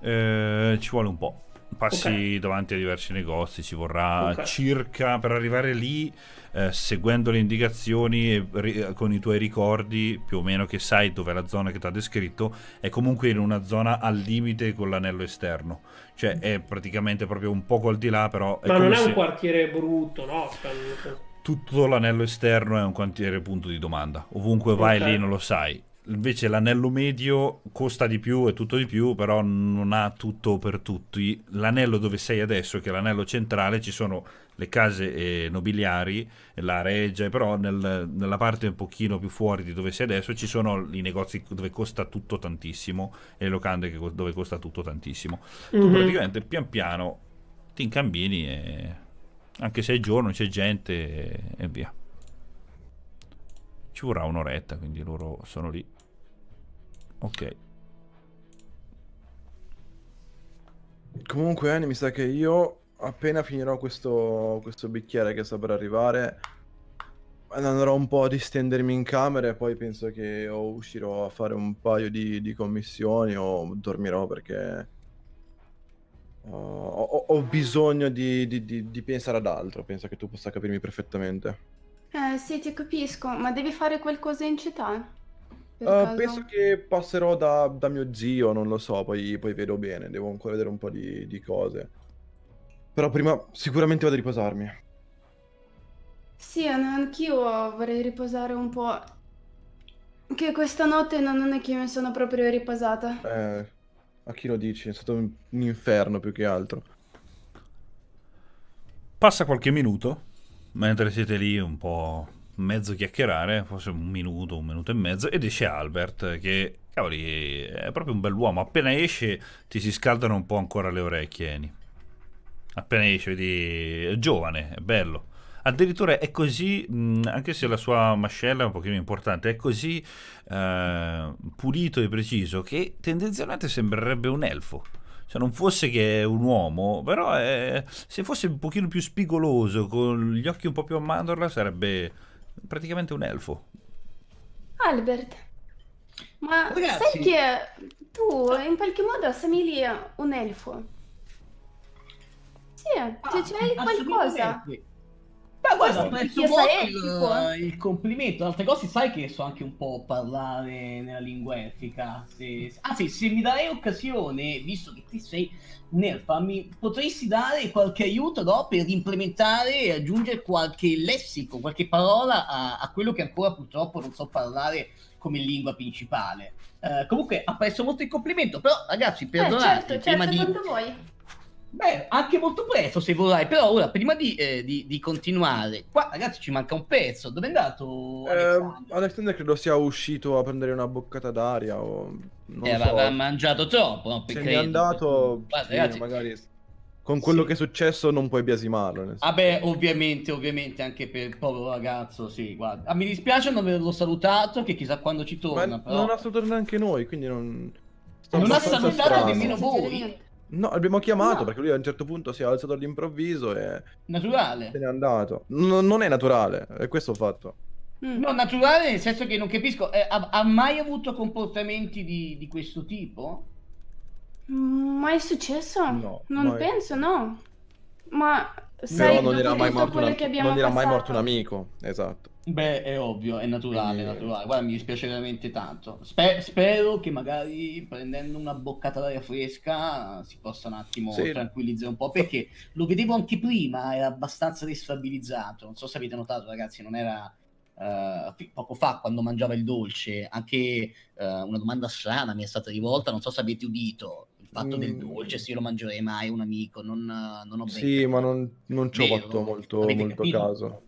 eh, ci vuole un po' passi okay. davanti a diversi negozi, ci vorrà okay. circa per arrivare lì, eh, seguendo le indicazioni e ri- con i tuoi ricordi, più o meno che sai dov'è la zona che ti ha descritto, è comunque in una zona al limite con l'anello esterno. Cioè è praticamente proprio un poco al di là, però... È Ma non è un se...
quartiere brutto, no?
Cioè,
Tutto l'anello esterno è un quartiere punto di domanda. Ovunque vai lì non lo sai Invece l'anello medio costa di più, e tutto di più, però non ha tutto per tutti. L'anello dove sei adesso, che è l'anello centrale, ci sono le case eh, nobiliari, la reggia, però nel, nella parte un pochino più fuori di dove sei adesso ci sono i negozi dove costa tutto tantissimo e le locande che, dove costa tutto tantissimo. Mm-hmm. Tu praticamente pian piano ti incambini e anche se è giorno c'è gente e, e via ci vorrà un'oretta, quindi loro sono lì Ok.
Comunque, Annie, mi sa che io appena finirò questo, questo bicchiere che sta per arrivare, andrò un po' a distendermi in camera e poi penso che o uscirò a fare un paio di, di commissioni o dormirò perché uh, ho, ho, bisogno di, di, di, pensare ad altro. Penso che tu possa capirmi perfettamente.
Eh sì, ti capisco, ma devi fare qualcosa in città?
Uh, penso che passerò da, da, mio zio, non lo so, poi, poi vedo bene, devo ancora vedere un po' di, di, cose. Però prima sicuramente vado a riposarmi.
Sì, eh, anch'io vorrei riposare un po'. Che questa notte no, non è che mi sono proprio riposata.
Eh, a chi lo dici? È stato un, un
inferno più che altro. Passa qualche minuto, mentre siete lì un po' mezzo chiacchierare, forse un minuto, un minuto e mezzo, ed esce Albert che, cavoli, è proprio un bell'uomo. Appena esce ti si scaldano un po' ancora le orecchie, Eni. Appena esce, vedi, è giovane, è bello. Addirittura è così, anche se la sua mascella è un pochino importante, è così eh, pulito e preciso che tendenzialmente sembrerebbe un elfo. Se non fosse che è un uomo, però è, se fosse un pochino più spigoloso, con gli occhi un po' più a mandorla, sarebbe praticamente un elfo.
Albert, ma oh, Ragazzi. sai che tu in qualche modo assomigli a un elfo? Sì, cioè, ah, cioè c'hai qualcosa.
Ma guarda, apprezzo molto il, eh. il, complimento. Altre cose, sai che so anche un po' parlare nella lingua etica. Se... Ah, se mi darei occasione, visto che ti sei nerfa, mi potresti dare qualche aiuto no, per implementare e aggiungere qualche lessico, qualche parola a, a quello che ancora purtroppo non so parlare come lingua principale. Uh, comunque apprezzo molto il complimento, però ragazzi, perdonate, eh, certo, certo, prima di...
voi Beh,
anche molto presto se vorrai, però ora prima di, eh, di, di continuare, qua ragazzi ci manca un pezzo, dove è andato Alexander? Eh, Alexander credo sia uscito a prendere
una boccata d'aria o... Non eh, so. aveva
mangiato troppo, no? Se credo. è andato, Guarda, sì, ragazzi... magari
con quello sì. che è successo non puoi biasimarlo.
Vabbè, ah ovviamente, ovviamente anche per il povero ragazzo, sì, guarda. Ah, mi dispiace non averlo salutato, che chissà quando ci torna. Ma però... Non
ha salutato neanche noi, quindi non... Sto non ha salutato strano. nemmeno voi. No, abbiamo chiamato no. perché lui a un certo punto si è alzato all'improvviso e... Naturale. Se n'è andato. No, non è naturale, è questo fatto.
Mm. No, naturale nel senso che non capisco, eh, ha, mai avuto comportamenti di, di questo tipo?
Mm, mai successo? No. Non mai. penso, no. Ma... Sai, Però non era era mai morto
un amico, esatto. Beh, è ovvio, è naturale, Quindi... naturale. Guarda, mi dispiace veramente tanto. Sper- spero che magari prendendo una boccata d'aria fresca si possa un attimo sì. tranquillizzare un po', perché lo vedevo anche prima, era abbastanza destabilizzato. Non so se avete notato, ragazzi, non era... Uh, poco fa quando mangiava il dolce, anche uh, una domanda strana mi è stata rivolta, non so se avete udito il fatto mm. del dolce, se io lo mangerei mai un amico, non, non ho ben Sì, capito.
ma non, non ci ho fatto molto, molto caso.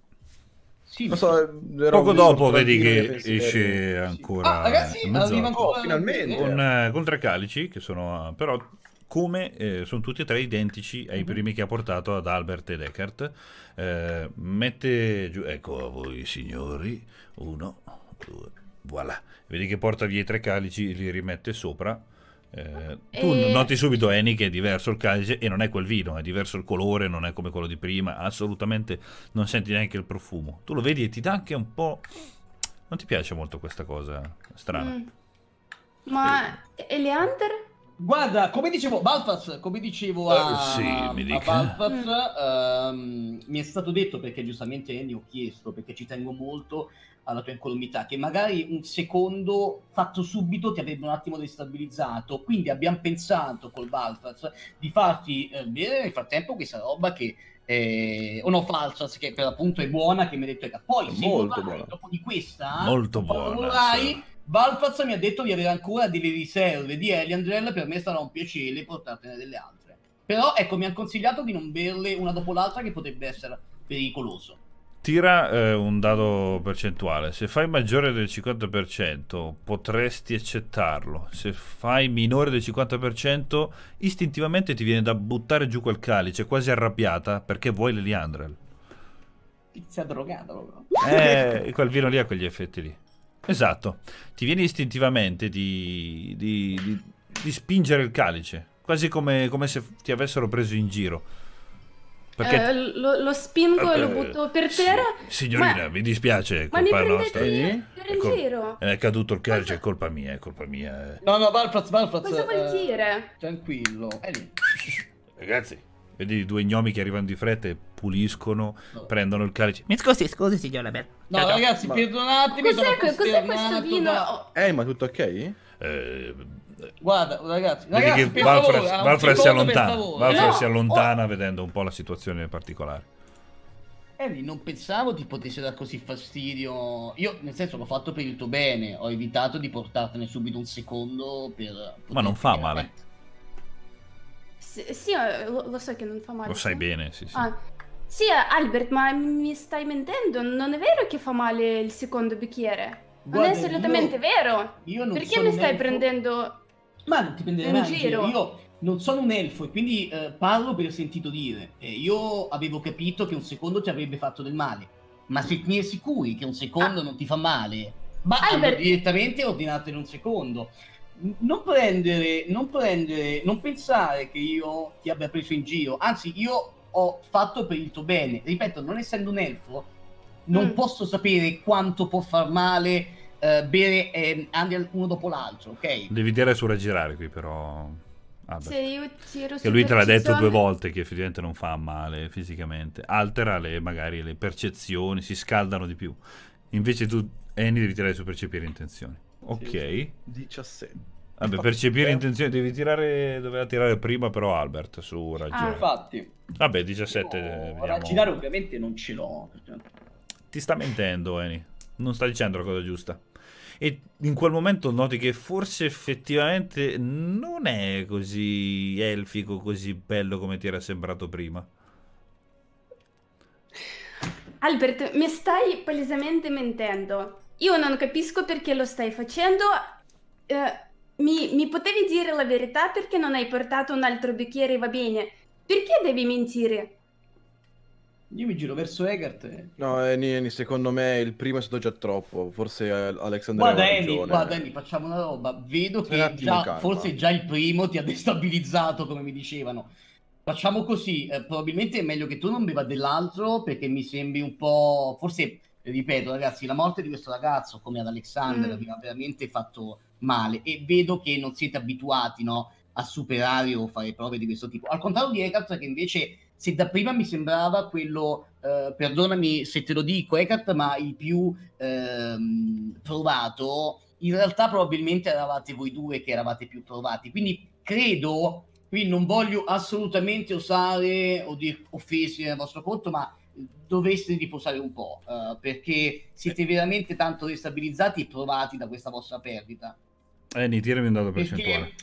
Sì, non so, poco dopo vedi che esce ancora. Ah,
ragazzi, arriva ancora oh, finalmente. Con,
eh, con, tre calici che sono eh, però come eh, sono tutti e tre identici ai mm-hmm. primi che ha portato ad Albert ed Eckert. Eh, mette giù, ecco a voi signori, uno, due, voilà. Vedi che porta via i tre calici li rimette sopra eh, tu e... noti subito Eni che è diverso il calice e non è quel vino, è diverso il colore, non è come quello di prima, assolutamente non senti neanche il profumo. Tu lo vedi e ti dà anche un po'... Non ti piace molto questa cosa strana.
Mm. Ma e... Eh. Eleander? Guarda, come dicevo, Balfaz, come
dicevo eh, a, uh, sì, mi, a Balfaz, mm. um, mi è stato detto perché giustamente Annie ho chiesto, perché ci tengo molto alla tua incolumità, che magari un secondo fatto subito ti avrebbe un attimo destabilizzato. Quindi abbiamo pensato col Balfaz di farti eh, vedere nel frattempo questa roba che eh, o no Falsas che per l'appunto è buona che mi ha detto che poi molto se molto buona. dopo di questa molto buona vorrai, Balfaz mi ha detto di avere ancora delle riserve di Eliandrel per me sarà un piacere portartene delle altre però ecco mi ha consigliato di non berle una dopo l'altra che potrebbe essere pericoloso
Tira eh, un dado percentuale. Se fai maggiore del 50% potresti accettarlo. Se fai minore del 50% istintivamente ti viene da buttare giù quel calice, quasi arrabbiata, perché vuoi l'Eliandrel.
Si è drogato. Eh,
quel vino lì ha quegli effetti lì. Esatto. Ti viene istintivamente di, di, di, di spingere il calice, quasi come, come se ti avessero preso in giro. Perché... Eh,
lo, lo, spingo eh, e lo butto per terra. Signorina, ma...
mi dispiace, è colpa nostra. È, col... è caduto il calcio, ma... è colpa mia, è colpa mia. Eh. No, no, Balfraz, Balfraz. Cosa vuol eh,
dire? Tranquillo.
Ragazzi, vedi i due gnomi che arrivano di fretta e puliscono, no. prendono il carice. Mi scusi, scusi, signora Bella.
No, ciao,
ragazzi, ciao. perdonatemi.
Cos'è, cos'è questo vino? Ma...
Oh.
Eh, ma tutto ok? Eh
Guarda, ragazzi, Vedi ragazzi
che Valfred, si allontana, Valfred no, si allontana
oh. vedendo un po' la situazione particolare.
Harry, eh, non pensavo ti potesse dar così fastidio. Io, nel senso, l'ho fatto per il tuo bene. Ho evitato di portartene subito un secondo per...
Ma non fa male.
sì, lo, so che non fa male. Lo sai
no? bene, sì, sì. Ah.
Sì, Albert, ma mi stai mentendo? Non è vero che fa male il secondo bicchiere? Guarda, non è assolutamente io, vero.
Io non Perché mi stai
prendendo ma non ti prenderei mai in giro. Io
non sono un elfo e quindi eh, parlo per sentito dire. Eh, io avevo capito che un secondo ti avrebbe fatto del male, ma se ti è sicuri che un secondo ah. non ti fa male, ma Albert... direttamente ordinato in un secondo. Non prendere, non prendere, non pensare che io ti abbia preso in giro, anzi io ho fatto per il tuo bene. Ripeto, non essendo un elfo, non mm. posso sapere quanto può far male eh, bere eh, Andial uno dopo l'altro, ok?
Devi dire su raggirare qui però. Ah, Se
io tiro che lui te l'ha detto due
volte che effettivamente non fa male fisicamente, altera le, magari le percezioni, si scaldano di più. Invece tu, Eni, devi tirare su percepire intenzioni. Ok. 17. Vabbè, percepire eh. intenzioni, devi tirare, doveva tirare prima però Albert su raggirare. Ah, infatti. Vabbè, 17. No, eh, raggirare
ovviamente non ce l'ho.
Ti sta mentendo, Eni. Non sta dicendo la cosa giusta e in quel momento noti che forse effettivamente non è così elfico, così bello come ti era sembrato prima.
Albert, mi stai palesemente mentendo. Io non capisco perché lo stai facendo. Eh, mi, mi potevi dire la verità perché non hai portato un altro bicchiere, va bene? Perché devi mentire?
Io mi giro verso Egart. E...
No, Eni, Eni, secondo me il primo è stato già troppo. Forse eh, Alexander Guarda Eni, guarda Eni,
facciamo una roba. Vedo che già, forse già il primo ti ha destabilizzato, come mi dicevano. Facciamo così, eh, probabilmente è meglio che tu non beva dell'altro perché mi sembri un po'... Forse, ripeto ragazzi, la morte di questo ragazzo come ad Alexander mm. mi ha veramente fatto male e vedo che non siete abituati no, a superare o fare prove di questo tipo. Al contrario di Egart che invece se da prima mi sembrava quello, eh, perdonami se te lo dico, Eckart, ma il più ehm, provato, in realtà probabilmente eravate voi due che eravate più provati. Quindi credo, qui non voglio assolutamente osare o dire offesi nel vostro conto, ma eh, doveste riposare un po', eh, perché siete eh. veramente tanto destabilizzati e provati da questa vostra perdita.
Eh, ne tirami un dato percentuale. Perché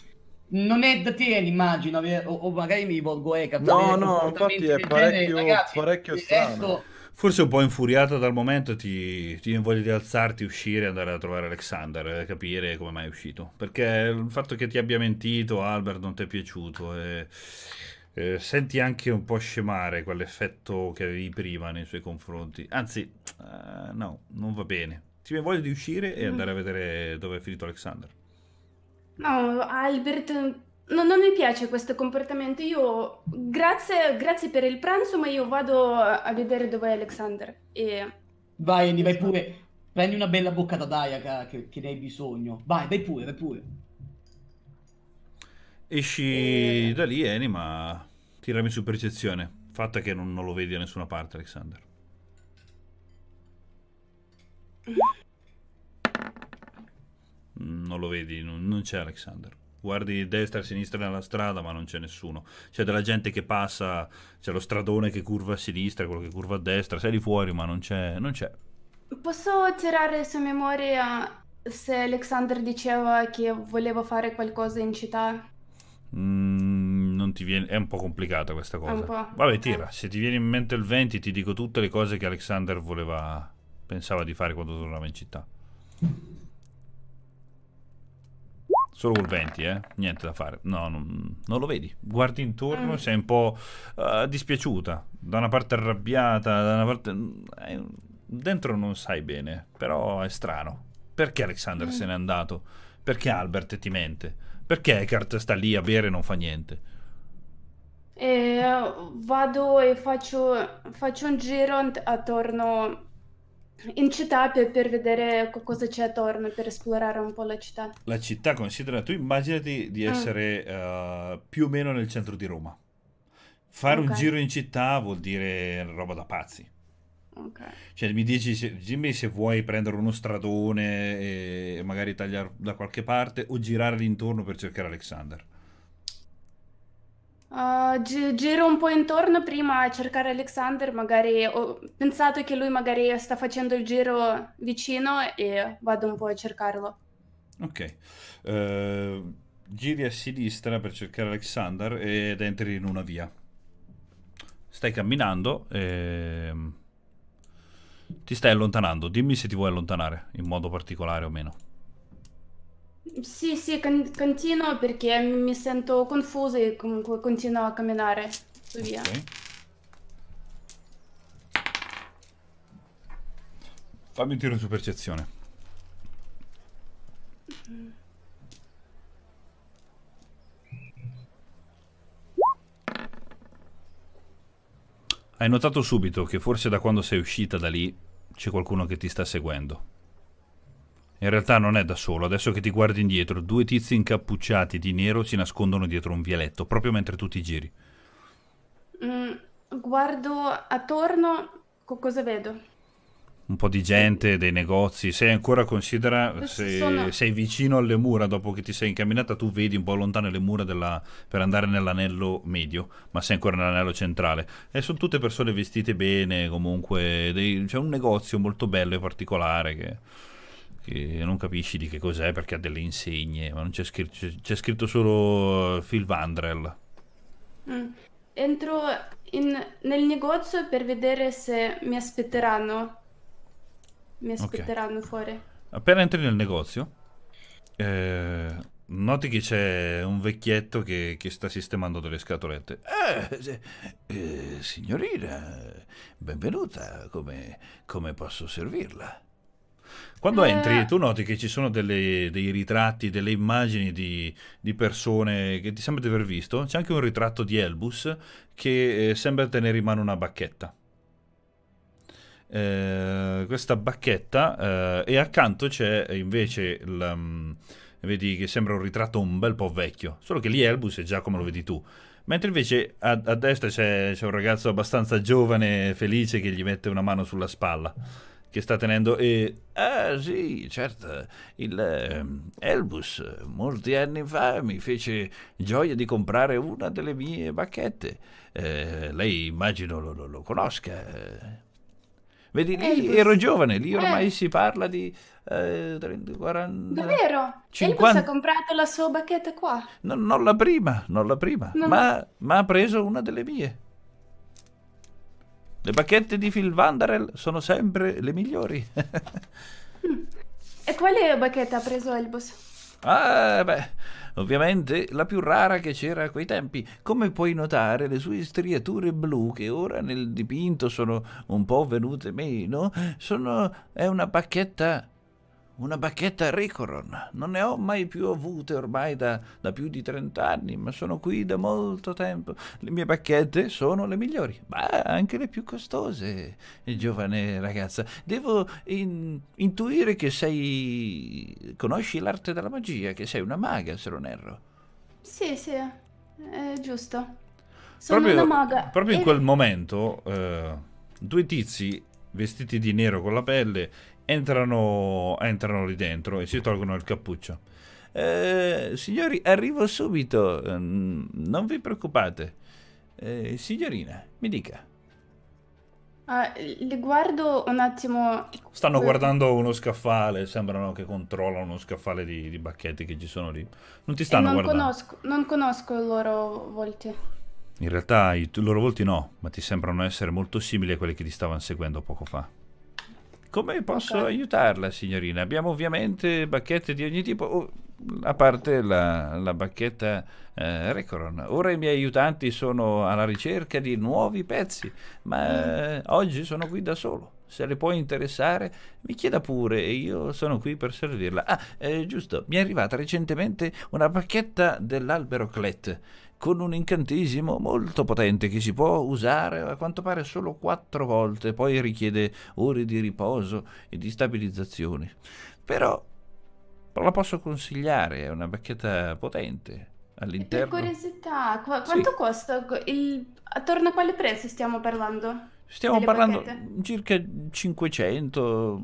non è da te l'immagine, eh, o, o magari mi volgo eca. Eh, no, no, infatti è parecchio, genere, ragazzi, parecchio ecco. strano. Resto...
Forse un po' infuriato dal momento ti, ti voglia di alzarti, uscire e andare a trovare Alexander, eh, capire come mai è uscito. Perché il fatto che ti abbia mentito, Albert, non ti è piaciuto. E, e senti anche un po' scemare quell'effetto che avevi prima nei suoi confronti. Anzi, uh, no, non va bene. Ti invoglio di uscire e andare a vedere dove è finito Alexander.
No, Albert, no, non mi piace questo comportamento. Io, grazie, grazie per il pranzo, ma io vado a vedere dove è Alexander. E...
Vai, Andy, vai pure. Prendi una bella boccata d'aria che, che ne hai bisogno. Vai, vai pure, vai pure.
Esci e... da lì, Eni, ma tirami su percezione. Fatta che non, non lo vedi da nessuna parte, Alexander. Mm non lo vedi, non, non c'è Alexander guardi destra e sinistra nella strada, ma non c'è nessuno. C'è della gente che passa, c'è lo stradone che curva a sinistra, quello che curva a destra, sei lì fuori, ma non c'è.
Posso tirare su memoria se Alexander diceva che voleva fare qualcosa in città?
Mm, non ti viene. È un po' complicata questa cosa. Vabbè, tira. Eh. Se ti viene in mente il 20, ti dico tutte le cose che Alexander voleva. pensava di fare quando tornava in città. Solo col 20, eh? Niente da fare. No, non, non lo vedi. Guardi intorno, mm. sei un po' uh, dispiaciuta. Da una parte arrabbiata, da una parte... Mm, eh, dentro non sai bene, però è strano. Perché Alexander mm. se n'è andato? Perché Albert ti mente? Perché Eckhart sta lì a bere e non fa niente?
E eh, vado e faccio, faccio un giro attorno in città per, per, vedere cosa c'è attorno, per esplorare un po' la città.
La città, considera, tu immaginati di ah. essere mm. uh, più o meno nel centro di Roma. Fare okay. un giro in città vuol dire roba da pazzi. Okay. Cioè, mi dici, se, dimmi se vuoi prendere uno stradone e magari tagliare da qualche parte o girare l'intorno per cercare Alexander.
Uh, gi- giro un po' intorno prima a cercare Alexander, magari ho pensato che lui magari sta facendo il giro vicino e vado un po' a cercarlo.
Ok, uh, giri a sinistra per cercare Alexander ed entri in una via. Stai camminando e mm, ti stai allontanando, dimmi se ti vuoi allontanare in modo particolare o meno.
Sì, sì, con- continuo perché mi sento confusa e comunque continuo a camminare su via. Ok.
Fammi un tiro su percezione. Hai notato subito che forse da quando sei uscita da lì c'è qualcuno che ti sta seguendo. In realtà non è da solo, adesso che ti guardi indietro, due tizi incappucciati di nero si nascondono dietro un vialetto, proprio mentre tu ti giri.
Mm, guardo attorno, co- cosa vedo?
Un po' di gente, dei negozi, sei ancora considera, se Sono- sei vicino alle mura dopo che ti sei incamminata, tu vedi un po' lontane le mura della- per andare nell'anello medio, ma sei ancora nell'anello centrale. E sono tutte persone vestite bene, comunque, dei- c'è un negozio molto bello e particolare che che non capisci di che cos'è perché ha delle insegne, ma non c'è scritto, c'è, scritto solo eh, Phil Vandrel.
Mm. Entro in, nel negozio per vedere se mi aspetteranno. Mi aspetteranno okay. fuori.
Appena entri nel negozio, eh, noti che c'è un vecchietto che, che sta sistemando delle scatolette. Eh, eh, signorina, benvenuta, come, come posso servirla? Quando eh... entri tu noti che ci sono delle, dei ritratti, delle immagini di, di, persone che ti sembra di aver visto. C'è anche un ritratto di Elbus che eh, sembra tenere in mano una bacchetta. Eh, questa bacchetta eh, e accanto c'è invece il, um, vedi che sembra un ritratto un bel po' vecchio solo che lì Elbus è già come lo vedi tu mentre invece a, a destra c'è, c'è un ragazzo abbastanza giovane felice che gli mette una mano sulla spalla che sta tenendo e... Ah sì, certo, il eh, Elbus molti anni fa mi fece gioia di comprare una delle mie
bacchette.
Eh, lei immagino lo, lo, lo conosca. Vedi, lì Elbus. ero giovane, lì ormai eh. si parla di eh, 40... Davvero?
50... Elbus ha comprato la sua bacchetta qua?
No, non la prima, non la prima, no, ma, ma ha preso una delle mie. Le bacchette di Phil Vanderel sono sempre le migliori.
e quale bacchetta ha preso Elbos?
Ah, beh, ovviamente la più rara che c'era a quei tempi. Come puoi notare, le sue striature blu, che ora nel dipinto sono un po' venute meno, sono... è una bacchetta una bacchetta Ricoron. Non ne ho mai più avute ormai da, da più di 30 anni, ma sono qui da molto tempo. Le mie bacchette sono le migliori, ma anche le più costose, giovane ragazza. Devo in, intuire che sei... conosci l'arte della magia, che sei una maga, se non erro.
Sì, sì, è giusto. Sono proprio, una maga. Proprio e... in quel
momento... Eh, due tizi vestiti di nero con la pelle entrano, entrano lì dentro e si tolgono il cappuccio. Eh, signori, arrivo subito, ehm, non vi preoccupate. Eh, signorina, mi dica.
Uh, le guardo un attimo. Stanno
guardando uno scaffale, sembrano che controllano uno scaffale di, di bacchetti che ci sono lì. Non ti stanno non guardando.
Conosco, non conosco i loro volti.
In realtà i loro volti no, ma ti sembrano essere molto simili a quelli che ti stavano seguendo poco fa. Come posso okay. aiutarla, signorina? Abbiamo ovviamente bacchette di ogni tipo, oh, a parte la, la bacchetta eh, Recoron. Ora i miei aiutanti sono alla ricerca di nuovi pezzi, ma eh, oggi sono qui da solo. Se le può interessare, mi chieda pure, io sono qui per servirla. Ah, eh, giusto, mi è arrivata recentemente una bacchetta dell'albero Clet con un incantesimo molto potente che si può usare a quanto pare solo quattro volte, poi richiede ore di riposo e di stabilizzazione. Però la posso consigliare, è una bacchetta potente. All'interno. per
curiosità, qu- quanto sì. costa? Il... Attorno a quale prezzo stiamo parlando? Stiamo Delle parlando bacchette?
circa 500,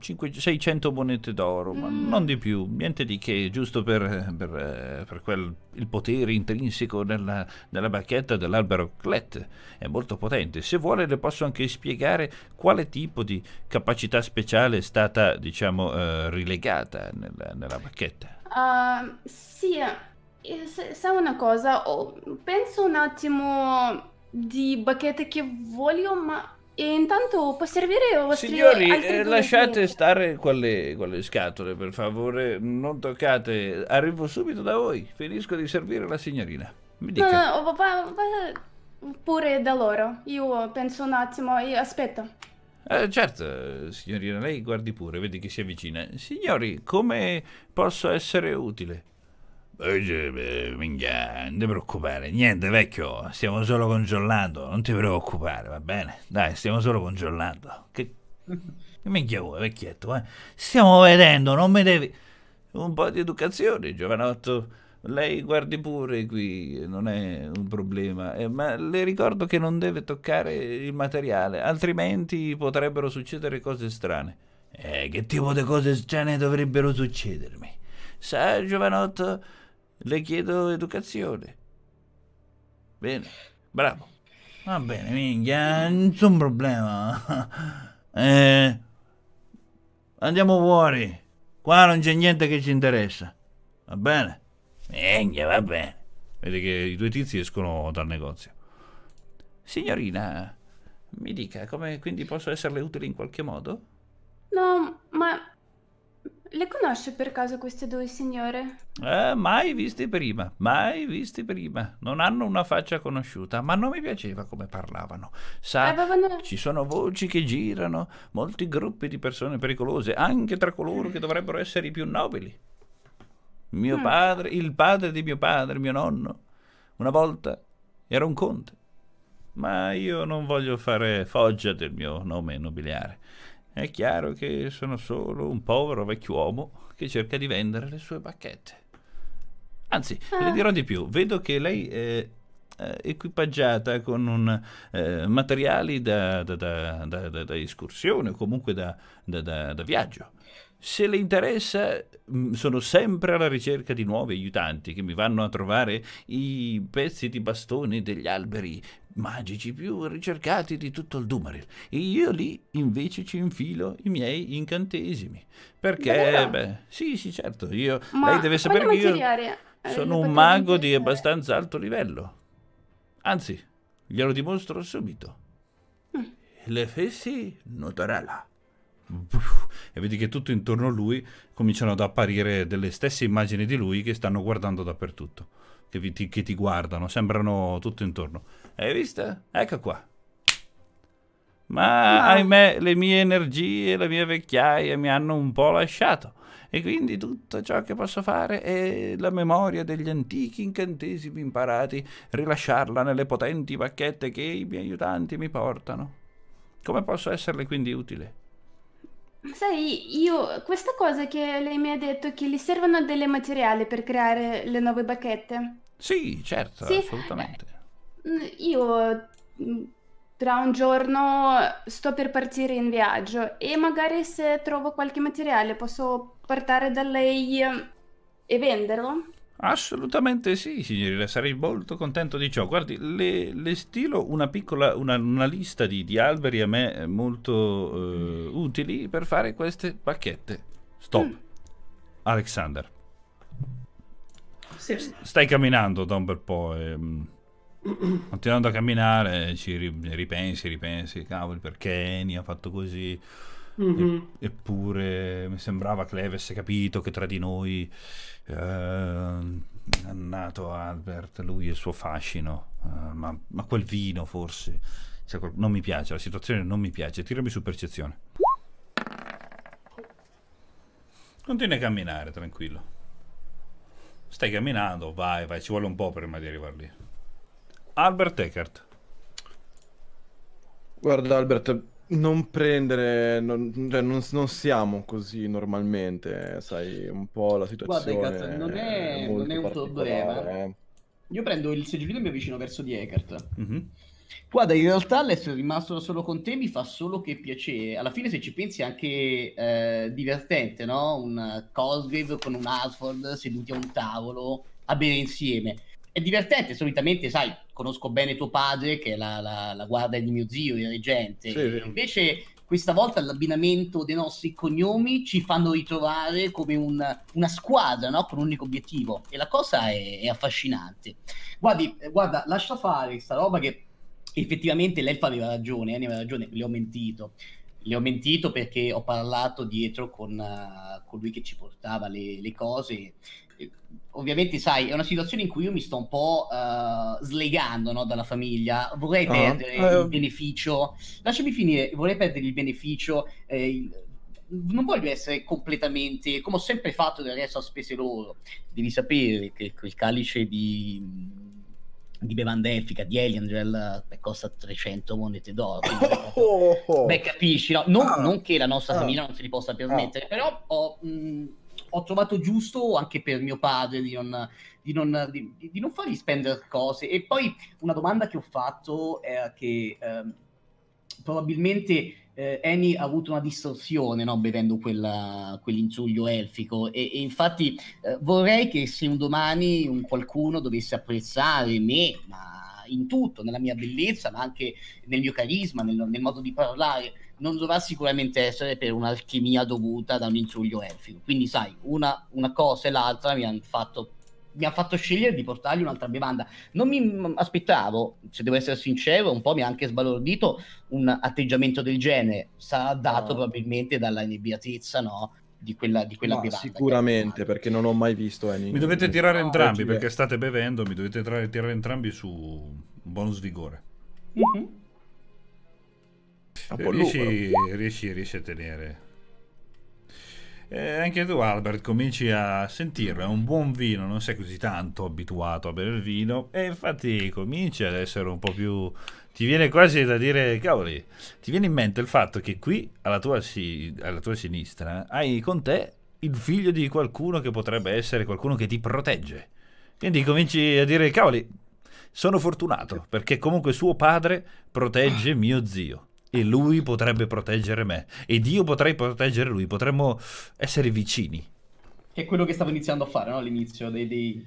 500, 600 monete d'oro, mm. ma non di più, niente di che, giusto per, per, per quel, il potere intrinseco nella, della bacchetta dell'albero Clet. È molto potente. Se vuole le posso anche spiegare quale tipo di capacità speciale è stata, diciamo, eh, rilegata nella, nella bacchetta.
Uh, sì, eh, sa una cosa, oh, penso un attimo di bacchette che voglio, ma... E intanto può servire o Signori, eh, lasciate
due. stare quelle, quelle scatole, per favore, non toccate. Arrivo subito da voi, finisco di servire la signorina.
Mi dica. No, no, va, va pure da loro. Io penso un attimo e aspetto.
Eh, certo, signorina, lei guardi pure, vedi che si avvicina. Signori, come posso essere utile? Eh, eh, minchia, non ti preoccupare, niente vecchio, stiamo solo congiornando, non ti preoccupare, va bene? Dai, stiamo solo congiornando. Che, che minchia vuoi, vecchietto? Eh? Stiamo vedendo, non mi devi... Un po' di educazione, giovanotto. Lei guardi pure qui, non è un problema, eh, ma le ricordo che non deve toccare il materiale, altrimenti potrebbero succedere cose strane. Eh, che tipo di cose strane dovrebbero succedermi? Sai, giovanotto le chiedo educazione. Bene, bravo. Va bene, minchia, nessun problema. Eh, andiamo fuori. Qua non c'è niente che ci interessa. Va bene? Minchia, va bene. Vede che i due tizi escono dal negozio. Signorina, mi dica, come quindi posso esserle utile in qualche modo?
No, ma le conosce per caso queste due signore?
Eh, mai visti prima, mai visti prima. Non hanno una faccia conosciuta, ma non mi piaceva come parlavano. Sa, Avevano... ci sono voci che girano, molti gruppi di persone pericolose, anche tra coloro che dovrebbero essere i più nobili. Mio mm. padre, il padre di mio padre, mio nonno, una volta era un conte. Ma io non voglio fare foggia del mio nome nobiliare. È chiaro che sono solo un povero vecchiuomo che cerca di vendere le sue bacchette. Anzi, ah. le dirò di più. Vedo che lei è eh, equipaggiata con un, eh, materiali da, da, da, da, escursione o comunque da, da, viaggio. Se le interessa, mm, sono sempre alla ricerca di nuovi aiutanti che mi vanno a trovare i pezzi di bastone degli alberi magici più ricercati di tutto il Dumaril. E io lì invece ci infilo i miei incantesimi. Perché, beh, sì, sì, certo, io, Ma lei deve sapere che io tirare, eh, sono un mago di abbastanza alto livello. Anzi, glielo dimostro subito. Mm. Le fessi notarà là e vedi che tutto intorno a lui cominciano ad apparire delle stesse immagini di lui che stanno guardando dappertutto, che, vi, ti, che ti guardano, sembrano tutto intorno. Hai visto? Ecco qua. Ma no. ahimè le mie energie, le mie vecchiaie mi hanno un po' lasciato e quindi tutto ciò che posso fare è la memoria degli antichi incantesimi imparati, rilasciarla nelle potenti bacchette che i miei aiutanti mi portano. Come posso esserle quindi utile?
Sai, io questa cosa che lei mi ha detto che gli servono delle materiali per creare le nuove bacchette.
Sì, certo, sì. assolutamente.
Mm, io mm, tra un giorno sto per partire in viaggio e magari se trovo qualche materiale posso portare da lei e venderlo.
Assolutamente sì, signori, sarei molto contento di ciò. Guardi, le, le stilo una piccola una, una lista di, di, alberi a me molto eh, utili per fare queste bacchette. Stop. Mm. Alexander. Sì. Stai camminando da un bel po'. E, continuando a camminare, ci ripensi, ripensi, cavoli, perché Eni ha fatto così? Mm -hmm. e, eppure mi sembrava che lei avesse capito che tra di noi Annato eh, Albert, lui e il suo fascino, eh, ma, ma, quel vino forse. Cioè, non mi piace, la situazione non mi piace. Tirami su percezione. Continua a camminare, tranquillo. Stai camminando, vai, vai, ci vuole un po' prima di arrivare lì. Albert Eckert.
Guarda Albert, non prendere, non, cioè non, non, siamo così normalmente, sai, un po' la situazione. Guarda, cazzo, non è, è non è un problema. Eh.
Io prendo il seggiolino e mi avvicino verso di Eckert. Mm-hmm. Guarda, in realtà l'essere rimasto solo con te mi fa solo che piacere. Alla fine, se ci pensi, è anche eh, divertente, no? Un Cosgrave con un Asford seduti a un tavolo a bere insieme. È divertente, solitamente, sai, conosco bene tuo padre, che è la, la, la guardia di mio zio, il reggente. Sì, invece questa volta l'abbinamento dei nostri cognomi ci fanno ritrovare come un, una squadra no? con un unico obiettivo e la cosa è, è affascinante. Guardi, eh, guarda, lascia fare questa roba che effettivamente l'elfa aveva ragione, Annie eh, aveva ragione, le ho mentito. Le ho mentito perché ho parlato dietro con uh, colui che ci portava le, le cose ovviamente sai, è una situazione in cui io mi sto un po' uh, slegando no, dalla famiglia, vorrei ah. perdere uh, il eh. beneficio, lasciami finire, vorrei perdere il beneficio, eh, il... non voglio essere completamente, come ho sempre fatto del resto a spese loro, devi sapere che quel calice di di bevanda elfica di Eliangel costa 300 monete d'oro oh, oh, oh. beh capisci no? non, ah, non, che la nostra ah, famiglia non se li possa permettere ah, però ho mh, mm, ho trovato giusto anche per mio padre di non, di non, di, di non fargli spendere cose. E poi una domanda che ho fatto è che ehm, probabilmente eh, Annie ha avuto una distorsione no? bevendo quella, quell'inciuglio elfico e, e infatti eh, vorrei che se un domani un qualcuno dovesse apprezzare me, ma in tutto, nella mia bellezza, ma anche nel mio carisma, nel, nel modo di parlare, non dovrà sicuramente essere per un'alchimia dovuta da un intruglio elfico. Quindi, sai, una, una cosa e l'altra mi hanno fatto mi ha fatto scegliere di portargli un'altra bevanda. Non mi aspettavo, se devo essere sincero, un po' mi ha anche sbalordito un atteggiamento del genere. Sarà dato no. probabilmente dalla inebriatezza, no? Di quella, di quella no, bevanda.
Sicuramente, perché non ho mai visto
Annie. Mi dovete tirare no, entrambi, perché state bevendo, mi dovete tirare, tirare entrambi su un bonus vigore. Mm-hmm riesci, riesci, riesci a tenere. Eh, anche tu, Albert, cominci a sentirlo. È un buon vino, non sei così tanto abituato a bere il vino. E infatti cominci ad essere un po' più. Ti viene quasi da dire, cavoli, ti viene in mente il fatto che qui, alla tua, si... alla tua sinistra, hai con te il figlio di qualcuno che potrebbe essere qualcuno che ti protegge. Quindi cominci a dire, cavoli, sono fortunato perché comunque suo padre protegge mio zio e lui potrebbe proteggere me ed io potrei proteggere lui, potremmo essere vicini.
è quello che stavo iniziando a fare no? all'inizio dei, dei...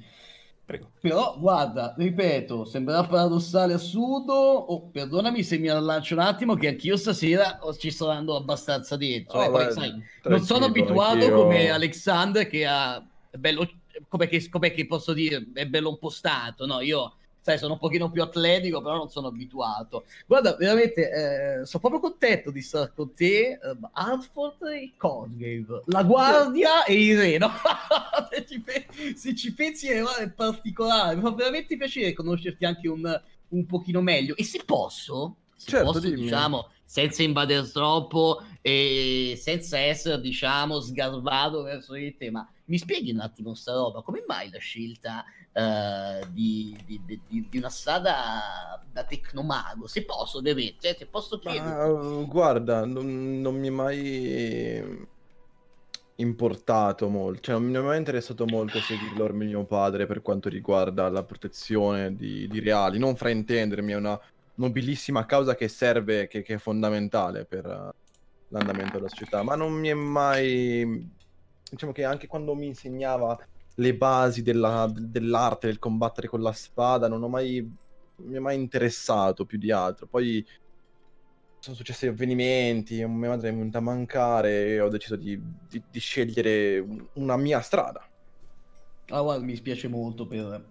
Prego. Però guarda, ripeto, sembra paradossale assurdo, oh, perdonami se mi allancio un attimo che anch'io stasera ci sto andando abbastanza dentro. Oh, eh, poi, sai, non sono abituato anch'io... come Alexander che ha... Bello, come che, come che posso dire, è bello impostato, no? Io sai, sono un pochino più atletico, però non sono abituato. Guarda, veramente, eh, sono proprio contento di stare con te, eh, Hartford e Cosgrave, la guardia e il re, no? se, ci pe- se ci pensi è, è particolare, mi fa veramente piacere conoscerti anche un, un pochino meglio. E se posso, se certo, posso diciamo, senza invadere troppo e senza essere, diciamo, sgarbato verso il tema mi spieghi un attimo sta roba, come mai la scelta uh, di, di, di, di, una strada da tecnomago? Se posso, ovviamente cioè, se posso chiedere. Ma,
eh, guarda, non, non mi è mai importato molto, cioè non mi è mai interessato molto seguirlo Ormil mio padre per quanto riguarda la protezione di, di, reali, non fraintendermi, è una nobilissima causa che serve, che, che è fondamentale per l'andamento della società, ma non mi è mai diciamo che anche quando mi insegnava le basi della, dell'arte del combattere con la spada, non ho mai, mi è mai interessato più di altro. Poi sono successi avvenimenti, mia madre è venuta a mancare e ho deciso di, di, di scegliere una mia strada.
Ah, guarda, mi spiace molto per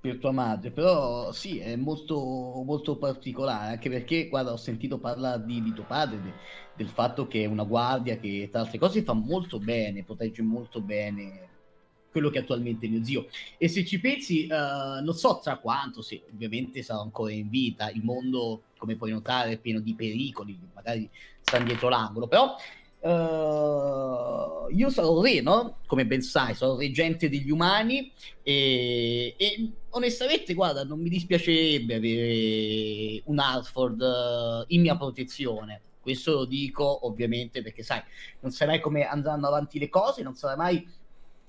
per tua madre, però sì, è molto, molto particolare, anche perché, guarda, ho sentito parlare di, di tuo padre, de, del fatto che è una guardia che, tra altre cose, fa molto bene, protegge molto bene quello che è attualmente mio zio. E se ci pensi, uh, non so tra quanto, se ovviamente sarò ancora in vita, il mondo, come puoi notare, è pieno di pericoli, magari stanno dietro l'angolo, però Uh, io sono re, no? Come ben sai, sono reggente degli umani e, e onestamente, guarda, non mi dispiacerebbe avere un Alford uh, eh, in mia protezione. Questo lo dico ovviamente perché, sai, non sai mai come andranno avanti le cose, non sai mai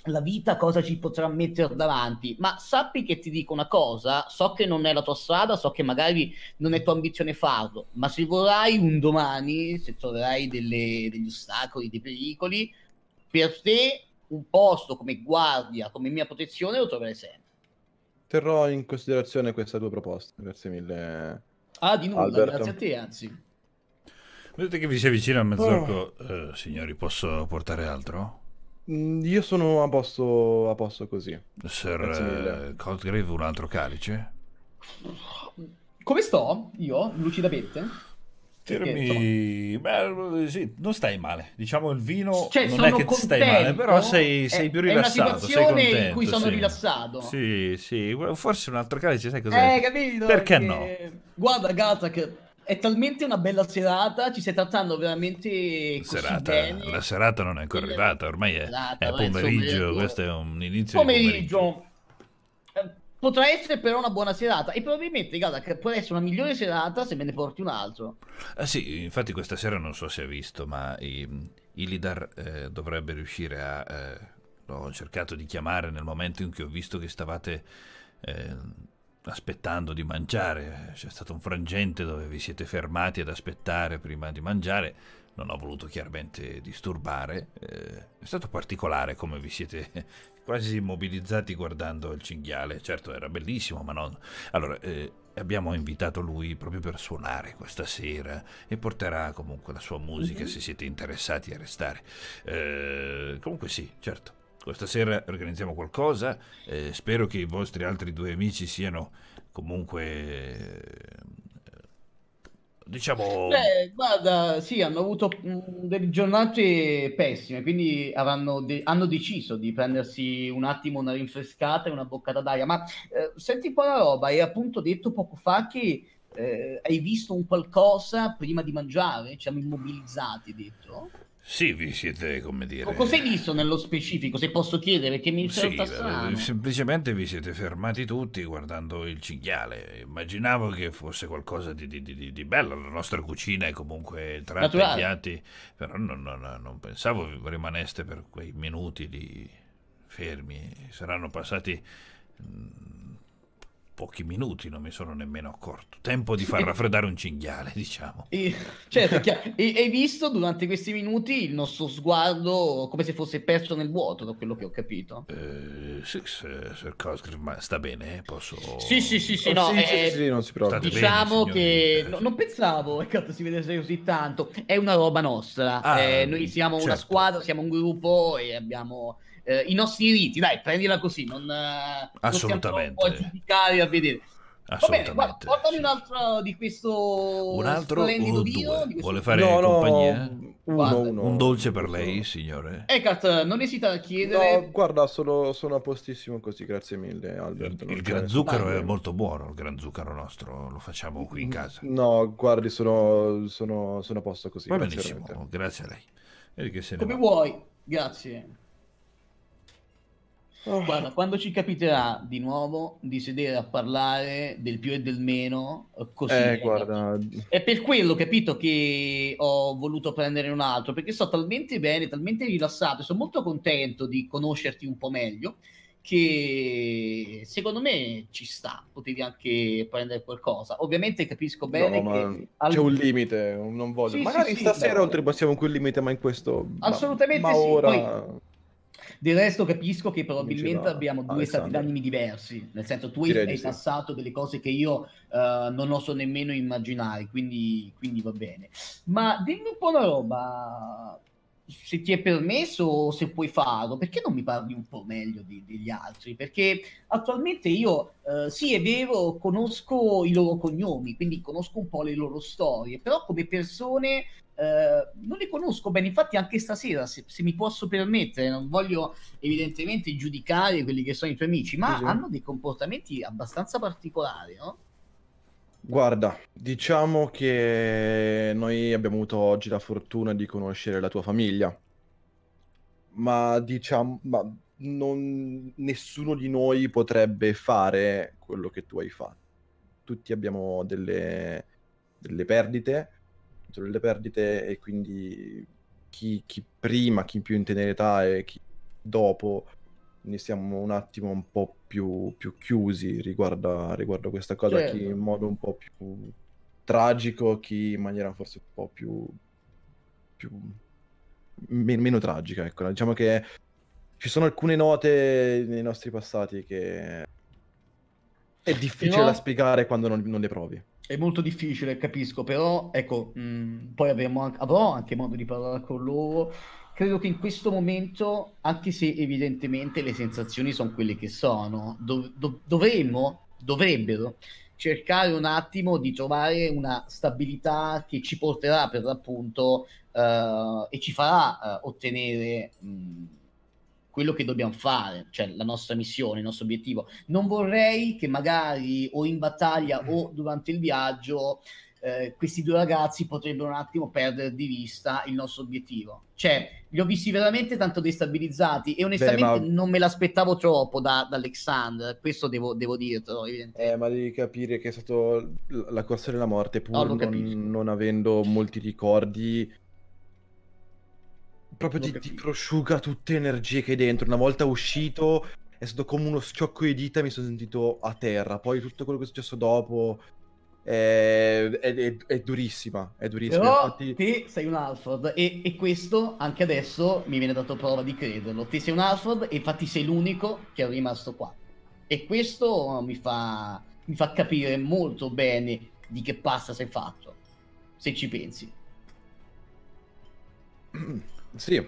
la vita cosa ci potrà mettere davanti, ma sappi che ti dico una cosa, so che non è la tua strada, so che magari non è tua ambizione farlo, ma se vorrai un domani, se troverai delle, degli ostacoli, dei pericoli, per te un posto come guardia, come mia protezione lo troverai sempre.
Terrò in considerazione questa tua proposta,
grazie mille.
Ah, di nulla, Alberto. grazie a te anzi.
Vedete che vi si avvicina a mezz'orco, oh. eh, signori, posso portare altro?
Mm, io sono a posto,
a posto così. Sir Codgrave, eh, un altro calice?
Come sto io, lucidamente? Tirami... Beh,
sì, non stai male. Diciamo il vino cioè, non è che contento, stai male, però sei, sei è, più rilassato. È una situazione contento, in cui sono sì. rilassato. Sì, sì, forse un altro calice, sai cos'è? Eh, capito? Perché, perché...
no? Guarda, Gazak, è talmente una bella serata, ci stai trattando veramente serata, bene.
La serata non è ancora arrivata, ormai è, serata, è pomeriggio, vabbè, questo è un inizio pomeriggio.
pomeriggio. Eh, potrà essere però una buona serata e probabilmente, guarda, che può essere una migliore serata se me ne porti un altro.
Ah sì, infatti questa sera non so se hai visto, ma Ilidar eh, dovrebbe riuscire a... Eh, l'ho cercato di chiamare nel momento in cui ho visto che stavate... Eh, aspettando di mangiare. C'è stato un frangente dove vi siete fermati ad aspettare prima di mangiare. Non ho voluto chiaramente disturbare. Eh, è stato particolare come vi siete quasi immobilizzati guardando il cinghiale. Certo, era bellissimo, ma non... Allora, eh, abbiamo invitato lui proprio per suonare questa sera e porterà comunque la sua musica mm -hmm. se siete interessati a restare. Eh, comunque sì, certo. Questa sera organizziamo qualcosa, eh, spero che i vostri altri due amici siano comunque... Eh, diciamo... Beh,
guarda, sì, hanno avuto mh, mm, delle giornate pessime, quindi de hanno deciso di prendersi un attimo una rinfrescata e una boccata d'aria. Ma eh, senti un po' la roba, hai appunto detto poco fa che eh, hai visto un qualcosa prima di mangiare? Ci siamo immobilizzati dentro? Sì, vi siete, come dire... Cosa hai visto nello specifico, se posso chiedere, che mi sì, eh,
semplicemente vi siete fermati tutti guardando il cinghiale. Immaginavo che fosse qualcosa di, di, di, di bello, la nostra cucina è comunque tra i piatti, però non, non, non pensavo rimaneste per quei minuti lì fermi. Saranno passati mm, pochi minuti, non mi sono nemmeno accorto. Tempo di far raffreddare un cinghiale, diciamo. E,
certo, e hai visto durante questi minuti il nostro sguardo come se fosse perso nel vuoto, da quello che ho capito. Eh, sì, Sir Cosgrave, ma sta bene, eh, posso... Sì, sì, sì, sì, no, sì, eh, sì, sì
non si preoccupi. Diciamo
bene, che... No, non pensavo, eh, che si vedesse così tanto. È una roba nostra. Ah, eh, noi siamo certo. una squadra, siamo un gruppo e abbiamo eh, i nostri riti, dai, prendila così, non, eh, Assolutamente. non giudicare a vedere. Assolutamente. Va bene, guarda, portami un altro di questo un altro, splendido vino. Questo... Vuole fare no,
compagnia?
No, uno, uno,
un dolce per lei, signore?
Eckhart, non esita a chiedere... No,
guarda, sono, sono a postissimo così, grazie mille, Alberto. Il, il gran zucchero è molto buono, il gran zucchero
nostro, lo facciamo qui
in casa. No, guardi, sono, sono, sono a posto così. Va benissimo,
grazie a lei. Come
vuoi, grazie. Oh. Guarda, quando ci capiterà di nuovo di sedere a parlare del più e del meno, eh, così eh, è per quello capito che ho voluto prendere un altro perché sto talmente bene, talmente rilassato, sono molto contento di conoscerti un po' meglio. Che secondo me ci sta, potevi anche prendere qualcosa. Ovviamente capisco bene no, che
al... c'è un limite, non voglio. Sì, Magari sì, stasera sì, oltre passiamo quel limite, ma in questo assolutamente ma, ma ora...
Poi del resto capisco che probabilmente va, abbiamo due Alessandro. stati d'animi diversi, nel senso tu Direi hai passato sì. delle cose che io uh, non oso nemmeno immaginare, quindi, quindi va bene. Ma dimmi un po' una roba, se ti è permesso o se puoi farlo, perché non mi parli un po' meglio di, degli altri? Perché attualmente io, eh, sì è vero, conosco i loro cognomi, quindi conosco un po' le loro storie, però come persone eh, non le conosco bene, infatti anche stasera, se, se, mi posso permettere, non voglio evidentemente giudicare quelli che sono i tuoi amici, ma sì. hanno dei comportamenti abbastanza particolari, no?
Guarda, diciamo che noi abbiamo avuto oggi la fortuna di conoscere la tua famiglia, ma diciamo, ma non, nessuno di noi potrebbe fare quello che tu hai fatto. Tutti abbiamo delle, delle perdite, delle perdite e quindi chi, chi prima, chi più in tenera età e chi dopo quindi siamo un attimo un po' più, più chiusi riguardo, riguardo, questa cosa, certo. chi in modo un po' più tragico, chi in maniera forse un po' più... più men- meno tragica, ecco. Diciamo che ci sono alcune note nei nostri passati che è difficile no. da spiegare quando non,
non le provi. È molto difficile, capisco, però ecco, mh, mm, poi avremo anche, avrò anche modo di parlare con loro credo che in questo momento, anche se evidentemente le sensazioni sono quelle che sono, dov- dov- dovremmo, dovrebbero cercare un attimo di trovare una stabilità che ci porterà per l'appunto eh, e ci farà eh, ottenere mh, quello che dobbiamo fare, cioè la nostra missione, il nostro obiettivo. Non vorrei che magari o in battaglia o durante il viaggio eh, questi due ragazzi potrebbero un attimo perdere di vista il nostro obiettivo. Cioè, li ho visti veramente tanto destabilizzati e onestamente Beh, ma... non me l'aspettavo troppo da, da Alexander, questo devo, devo dirtelo. Eh, ma devi capire che è stato
la corsa della morte, pur no, non, non, avendo molti ricordi. Proprio ti, ti, prosciuga tutte le energie che hai dentro. Una volta uscito è stato come uno schiocco di dita, mi sono sentito a terra. Poi tutto quello che è successo dopo è, è, è, durissima, è durissima. Però
Infatti... te sei un Alford e, e, questo anche adesso mi viene dato prova di crederlo. Te sei un Alford e infatti sei l'unico che è rimasto qua. E questo mi fa, mi fa capire molto bene di che pasta sei fatto, se ci pensi.
Sì,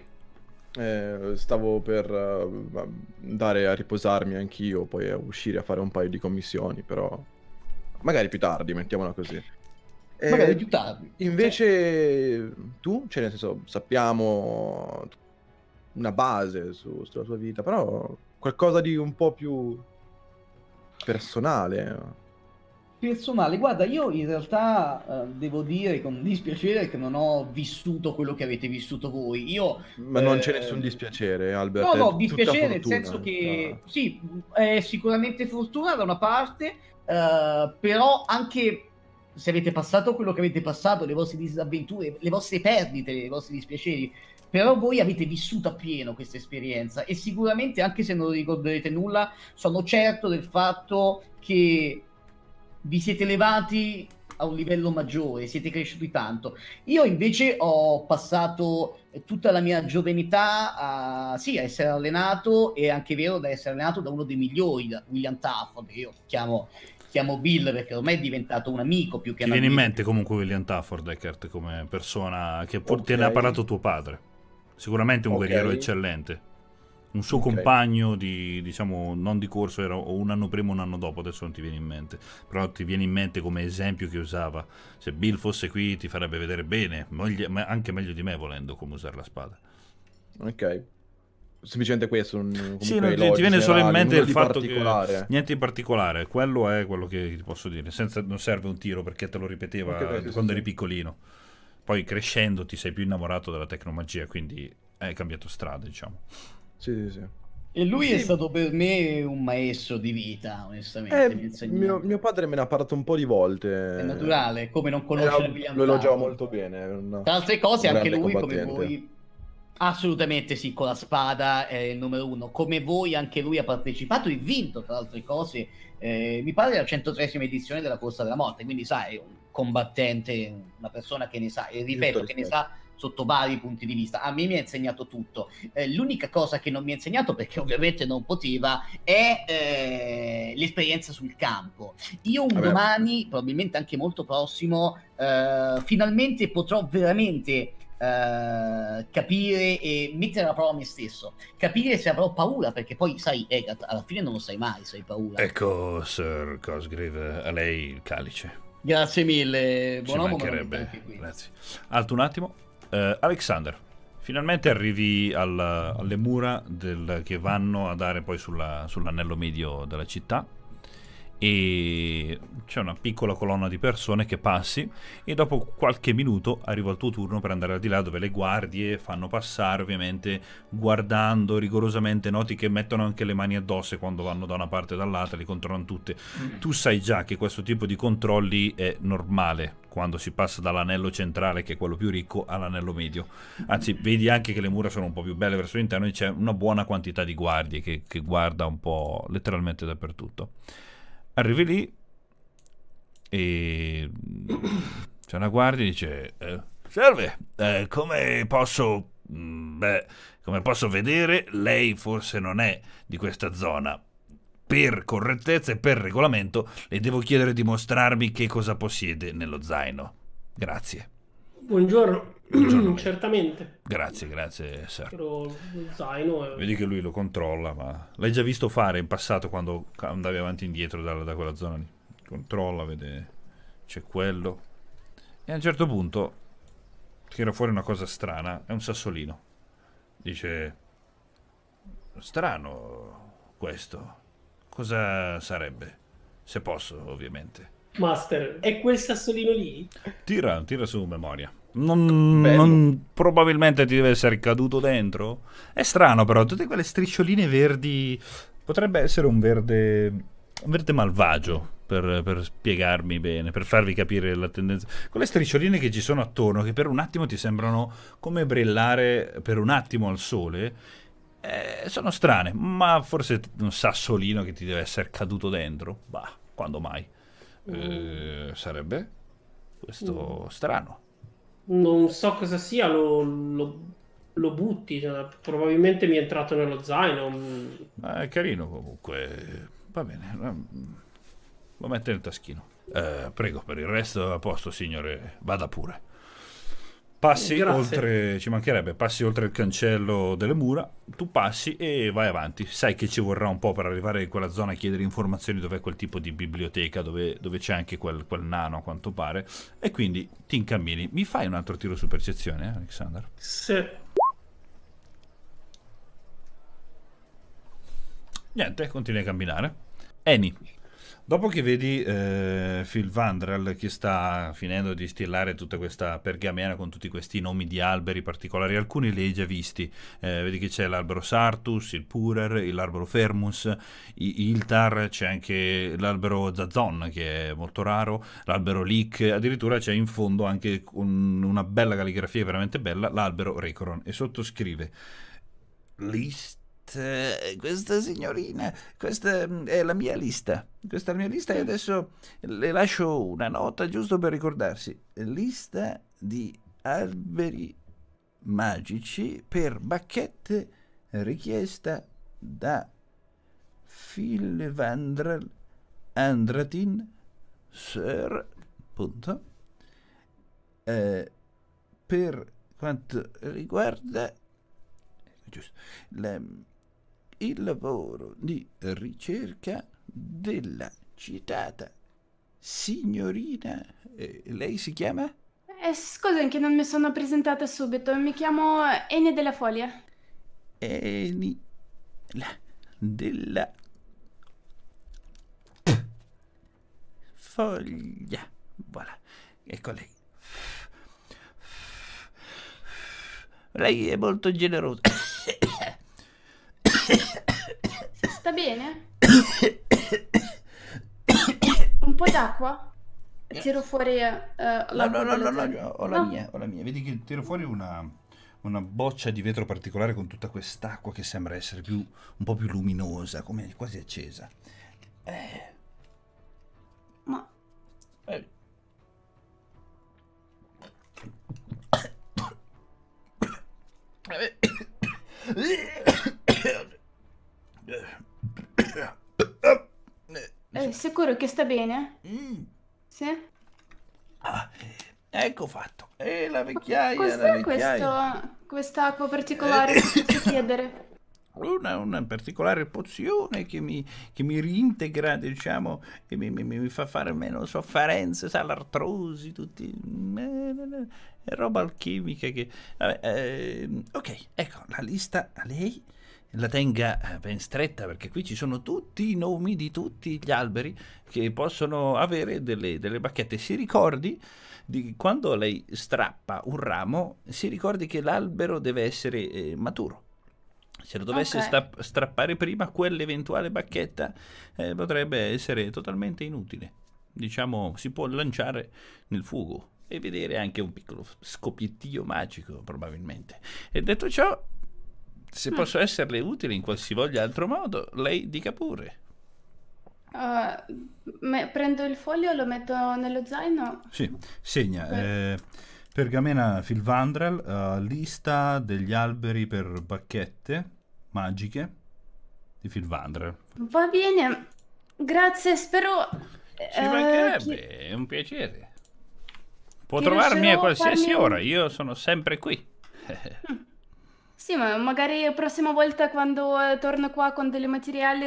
eh, stavo per uh, andare a riposarmi anch'io, poi a uscire a fare un paio di commissioni, però Magari più tardi, mettiamola così. E eh, Magari più tardi. Cioè. Invece cioè... tu, cioè nel senso, sappiamo una base su, sulla tua vita, però qualcosa di un po' più personale
personale. Guarda, io in realtà eh, devo dire con dispiacere che non ho vissuto quello che avete vissuto voi. Io, Ma non eh... c'è nessun
dispiacere, Alberto. No, no, dispiacere nel senso
che no. Eh, sì, è sicuramente fortuna da una parte, eh, però anche se avete passato quello che avete passato, le vostre disavventure, le vostre perdite, i vostri dispiaceri, però voi avete vissuto appieno questa esperienza e sicuramente anche se non ricorderete nulla, sono certo del fatto che vi siete levati a un livello maggiore, siete cresciuti tanto. Io invece ho passato tutta la mia giovenità a, sì, a essere allenato e anche vero da essere allenato da uno dei migliori, da William Tafford, che io chiamo, chiamo Bill perché ormai è diventato un amico più che Ti un viene amico. in
mente comunque William Tafford, Eckert, come persona che okay. te ne ha parlato tuo padre. Sicuramente un okay. guerriero eccellente un suo okay. compagno di, diciamo, non di corso, era un anno prima o un anno dopo, adesso non ti viene in mente, però ti viene in mente come esempio che usava. Se Bill fosse qui ti farebbe vedere bene, anche meglio di me volendo come usare la spada. Ok. Semplicemente questo, un, sì, no, ti, ti, viene solo in mente il fatto che niente in particolare, quello è quello che ti posso dire, Senza, non serve un tiro perché te lo ripeteva okay, quando sì, eri sì. piccolino. Poi crescendo ti sei più innamorato della tecnomagia, quindi hai cambiato strada, diciamo. Sì, sì, sì.
E lui sì. è stato per me un maestro di vita, onestamente. Eh, mi mio, mio, padre me ne ha parlato un po' di volte. È naturale, come non conoscere eh, William Lo elogiava molto bene. Una... Tra altre cose, anche lui, come voi, assolutamente sì, con la spada è il numero uno. Come voi, anche lui ha partecipato e vinto, tra altre cose, eh, mi pare la 103 esima edizione della Corsa della Morte, quindi sai, un combattente, una persona che ne sa, e ripeto, che ne sa sotto vari punti di vista. A me mi ha insegnato tutto. Eh, l'unica cosa che non mi ha insegnato, perché ovviamente non poteva, è eh, l'esperienza sul campo. Io un Vabbè. domani, probabilmente anche molto prossimo, eh, finalmente potrò veramente Uh, capire e mettere alla prova me stesso, capire se avrò paura, perché poi sai, Egat, alla fine non lo sai mai se hai paura.
Ecco, Sir Cosgrave, a lei il calice. Grazie mille, buon uomo, mancherebbe, grazie. Alto un attimo. Uh, Alexander, finalmente arrivi al, alle mura del, che vanno a dare poi sull'anello medio della città e c'è una piccola colonna di persone che passi e dopo qualche minuto arriva il tuo turno per andare al di là dove le guardie fanno passare ovviamente guardando rigorosamente noti che mettono anche le mani addosso quando vanno da una parte o dall'altra li controllano tutte mm. tu sai già che questo tipo di controlli è normale quando si passa dall'anello centrale che è quello più ricco all'anello medio anzi vedi anche che le mura sono un po' più belle verso l'interno e c'è una buona quantità di guardie che, che guarda un po' letteralmente dappertutto Arrivi lì e c'è una guardia e dice eh, serve, eh, come posso... Mm, beh, come posso vedere, lei forse non è di questa zona, per correttezza e per regolamento le devo chiedere di mostrarmi che cosa possiede nello zaino. Grazie.
Buongiorno. Certamente.
Grazie, grazie, sir.
Però lo zaino è... Vedi
che lui lo controlla, ma l'hai già visto fare in passato quando andavi avanti e indietro da, da quella zona lì. Controlla, vede, c'è quello. E a un certo punto tira fuori una cosa strana, è un sassolino. Dice, strano questo, cosa sarebbe? Se posso, ovviamente. Master,
è quel sassolino lì?
Tira, tira su memoria. Non, non, probabilmente ti deve essere caduto dentro. È strano, però, tutte quelle striscioline verdi. Potrebbe essere un verde. Un verde malvagio. Per, per, spiegarmi bene, per farvi capire la tendenza. Quelle striscioline che ci sono attorno, che per un attimo ti sembrano come brillare per un attimo al sole, eh, sono strane, ma forse un sassolino che ti deve essere caduto dentro. Bah, quando mai? Eh, sarebbe questo mm. strano
non so cosa sia, lo, lo, lo butti, cioè, probabilmente mi è entrato nello zaino. Mm.
Ma è carino comunque, va bene, mm. lo metto nel taschino. Eh, prego, per il resto a posto, signore, vada pure passi Grazie. oltre, ci mancherebbe, passi oltre il cancello delle mura, tu passi e vai avanti. Sai che ci vorrà un po' per arrivare in quella zona a chiedere informazioni dov'è quel tipo di biblioteca, dove, dove c'è anche quel, quel, nano a quanto pare. E quindi ti incammini. Mi fai un altro tiro su percezione, eh, Alexander? Sì. Niente, continui a camminare. Eni. Dopo che vedi eh, Phil Vandrel che sta finendo di stillare tutta questa pergamena con tutti questi nomi di alberi particolari, alcuni li hai già visti, eh, vedi che c'è l'albero Sartus, il Purer, l'albero Fermus, il Tar, c'è anche l'albero Zazon che è molto raro, l'albero Lick, addirittura c'è in fondo anche un, una bella calligrafia veramente bella, l'albero Recoron e sottoscrive List eh, questa signorina, mm, questa è la mia lista, questa è la mia lista e mm. adesso le lascio una nota giusto per ricordarsi. Lista di alberi magici per bacchette richiesta da Phil Vandrel Andratin Sir punto, eh, per quanto riguarda giusto, la, il lavoro di ricerca della citata signorina. Eh, lei si chiama?
Eh, scusa che non mi sono presentata subito, mi chiamo Eni della Foglia.
Eni la, della Foglia. Voilà, ecco lei. Lei è molto generosa.
Sta bene? Un po' d'acqua? Tiro fuori uh, la No, no, no, no, no, ho la mia,
ho la mia. Vedi che tiro fuori una, una boccia di vetro particolare con tutta quest'acqua che sembra essere più, un po' più luminosa, come quasi accesa. Eh.
Ma... Eh. Eh. eh.
Eh, sicuro che sta bene? Mm. Sì?
Ah, eh, ecco fatto. E eh, la vecchiaia, Cos'è vecchiaia.
acqua particolare che posso eh. chiedere?
Una, una, particolare pozione che mi, che mi reintegra, diciamo, e mi, mi, mi, fa fare meno sofferenze, sa, l'artrosi, tutti... Eh, eh, roba alchimica che... Vabbè, ehm, ok, ecco, la lista a lei la tenga eh, ben stretta perché qui ci sono tutti i nomi di tutti gli alberi che possono avere delle, delle bacchette. Si ricordi di quando lei strappa un ramo, si ricordi che l'albero deve essere eh, maturo. Se lo dovesse okay. sta- strappare prima, quell'eventuale bacchetta eh, potrebbe essere totalmente inutile. Diciamo, si può lanciare nel fuoco e vedere anche un piccolo scoppiettio magico, probabilmente. E detto ciò, se mm. posso esserle utile in qualsiasi altro modo, lei dica pure.
Uh, prendo il foglio, lo metto nello zaino.
Sì, segna. Eh, pergamena Filvandrel, uh, lista degli alberi per bacchette magiche di Filvandrel.
Va bene, grazie, spero... Eh, Ci eh, mancherebbe, eh,
chi... è un piacere.
Può trovarmi a qualsiasi farmi... ora,
io sono sempre qui. Mm.
Sì, ma magari la prossima volta quando eh, torno qua con dei materiali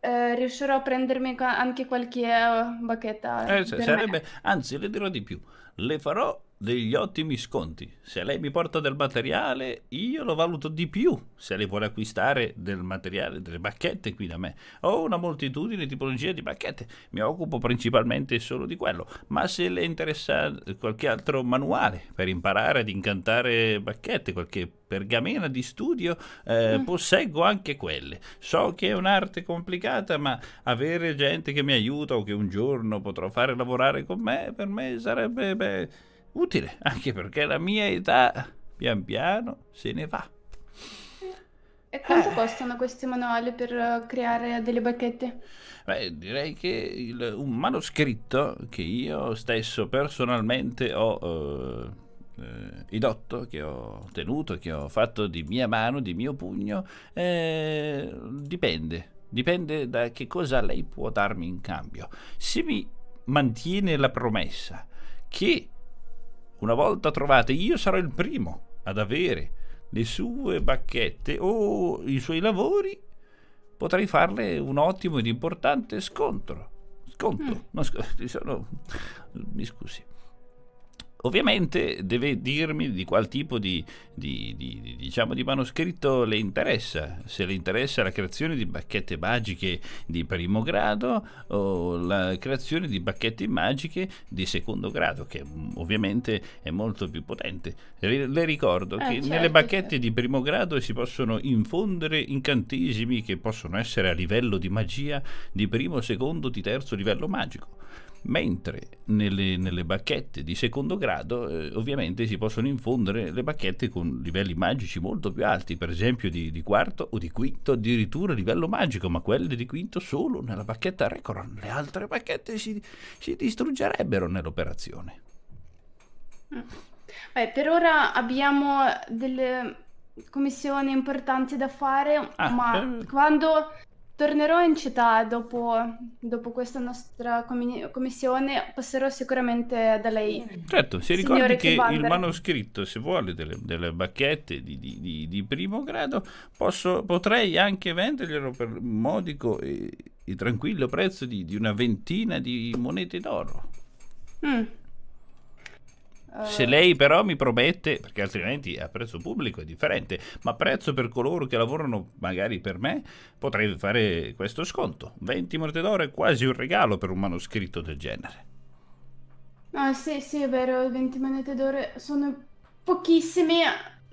eh, riuscirò a prendermi anche qualche eh, bacchetta. Eh, sarebbe,
anzi, le dirò di più, le farò degli ottimi sconti. Se lei mi porta del materiale, io lo valuto di più se lei vuole acquistare del materiale, delle bacchette qui da me. Ho una moltitudine di tipologie di bacchette, mi occupo principalmente solo di quello, ma se le interessa qualche altro manuale per imparare ad incantare bacchette, qualche pergamena di studio, eh, mm. posseggo anche quelle. So che è un'arte complicata, ma avere gente che mi aiuta o che un giorno potrò fare lavorare con me, per me sarebbe... Beh, Utile, anche perché la mia età pian piano se ne va.
E quanto eh. costano questi manuali per eh, creare delle bacchette?
Beh, direi che il, un manoscritto che io stesso personalmente ho eh, eh, che ho tenuto, che ho fatto di mia mano, di mio pugno, eh, dipende. Dipende da che cosa lei può darmi in cambio. Se mi mantiene la promessa che una volta trovate, io sarò il primo ad avere le sue bacchette o i suoi lavori, potrei farle un ottimo ed importante scontro. Sconto. Mm. sono... mi scusi. Ovviamente deve dirmi di qual tipo di, di, di, diciamo, di, manoscritto le interessa, se le interessa la creazione di bacchette magiche di primo grado o la creazione di bacchette magiche di secondo grado, che mm, ovviamente è molto più potente. Le ricordo ah, che certo, nelle bacchette certo. di primo grado si possono infondere incantesimi che possono essere a livello di magia di primo, secondo, di terzo livello magico mentre nelle, nelle, bacchette di secondo grado eh, ovviamente si possono infondere le bacchette con livelli magici molto più alti, per esempio di, di quarto o di quinto, addirittura livello magico, ma quelle di quinto solo nella bacchetta Record, le altre bacchette si, si distruggerebbero nell'operazione.
Beh, mm. per ora abbiamo delle commissioni importanti da fare, ah, ma eh... quando Tornerò in città dopo, dopo questa nostra commissione, passerò sicuramente da lei.
Certo, si ricordi che il manoscritto, se vuole, delle, delle bacchette di, di, di, di primo grado, posso, potrei anche venderglielo per un modico e, e tranquillo prezzo di, una ventina di monete d'oro.
Mm. Se eh.
lei però mi promette, perché altrimenti a prezzo pubblico è differente, ma a prezzo per coloro che lavorano magari per me, potrei fare questo sconto. 20 monete d'oro è quasi un regalo per un manoscritto del genere.
Ah sì, sì, è vero, 20 monete d'oro sono pochissime,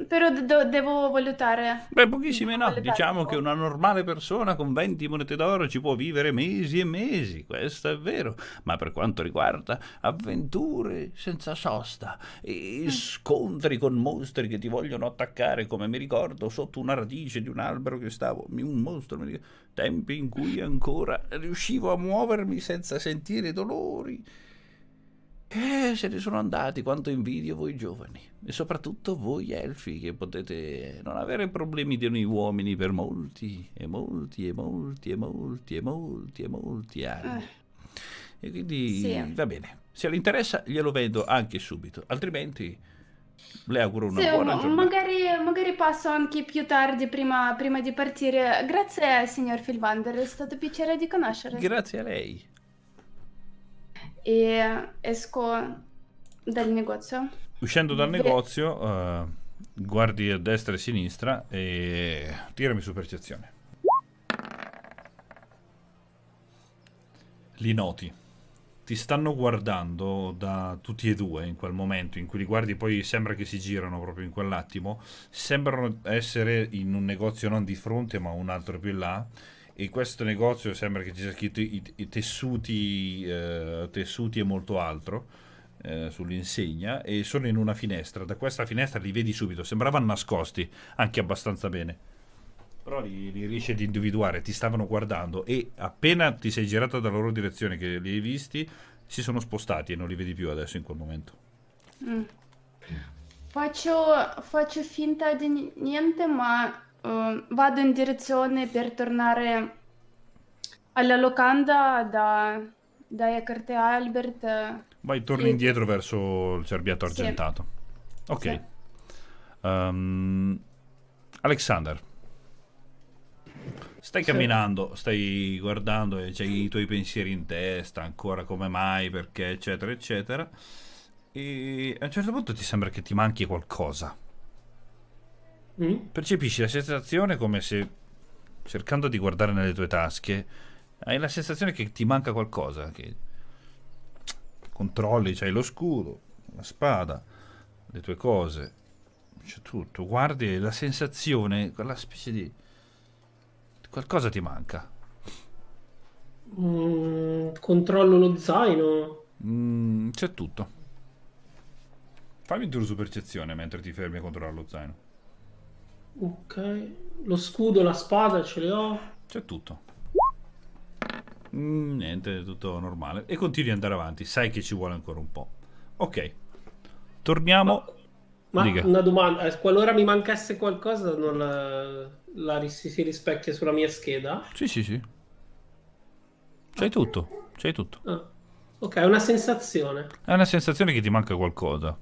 però do- devo valutare.
Beh, pochissime no. Valutare. Diciamo che una normale persona con 20 monete d'oro ci può vivere mesi e mesi, questo è vero. Ma per quanto riguarda avventure senza sosta, e mm. scontri con mostri che ti vogliono attaccare, come mi ricordo, sotto una radice di un albero che stavo, un mostro mi ricordo, tempi in cui ancora riuscivo a muovermi senza sentire dolori eh, se ne sono andati, quanto invidio voi giovani. E soprattutto voi elfi che potete non avere problemi di noi uomini per molti e molti e molti e molti e molti e molti anni. Eh. E quindi sì. Eh. va bene. Se le interessa glielo vendo anche subito, altrimenti le auguro una sì, buona giornata.
Magari, magari, passo anche più tardi prima, prima di partire. Grazie signor Filvander, è stato piacere di conoscerla.
Grazie a lei
e esco dal negozio.
Uscendo dal Ve- negozio, uh, guardi a destra e a sinistra e tirami su percezione. Li noti. Ti stanno guardando da tutti e due in quel momento in cui li guardi, poi sembra che si girano proprio in quell'attimo. Sembrano essere in un negozio non di fronte, ma un altro più in là in questo negozio sembra che ci sia scritto i, i tessuti, eh, tessuti e molto altro eh, sull'insegna e sono in una finestra. Da questa finestra li vedi subito, sembravano nascosti anche abbastanza bene. Però li, li riesci ad individuare, ti stavano guardando e appena ti sei girato dalla loro direzione che li hai visti, si sono spostati e non li vedi più adesso in quel momento.
Mm. Faccio, faccio finta di niente, ma uh, vado in direzione per tornare alla locanda da, da Eckert e Albert.
Vai, torni e... indietro verso il cerbiato argentato. Sì. Ok. Sì. Um, Alexander.
Stai sì. camminando,
stai guardando e eh, c'hai i tuoi pensieri in testa, ancora come mai, perché, eccetera, eccetera. E a un certo punto ti sembra che ti manchi qualcosa. Mm? percepisci la sensazione come se, cercando di guardare nelle tue tasche, hai la sensazione che ti manca qualcosa, che controlli, c'hai lo scudo, la spada, le tue cose, c'è tutto, guardi la sensazione, quella specie di... qualcosa ti manca.
Mm, controllo lo zaino.
Mm, c'è tutto. Fammi un tiro su percezione mentre ti fermi a controllare lo zaino.
Ok. Lo scudo, la spada ce le ho. C'è
tutto. Mm, niente, tutto normale. E continui ad andare avanti. Sai che ci vuole ancora un po'. Ok. Torniamo. Ma, ma una domanda.
Eh, qualora mi mancasse qualcosa, non la, la si, rispecchia sulla mia scheda?
Sì, sì, sì. C'hai tutto. c'è tutto.
Ah. Ok, è una
sensazione. È una sensazione che ti manca qualcosa.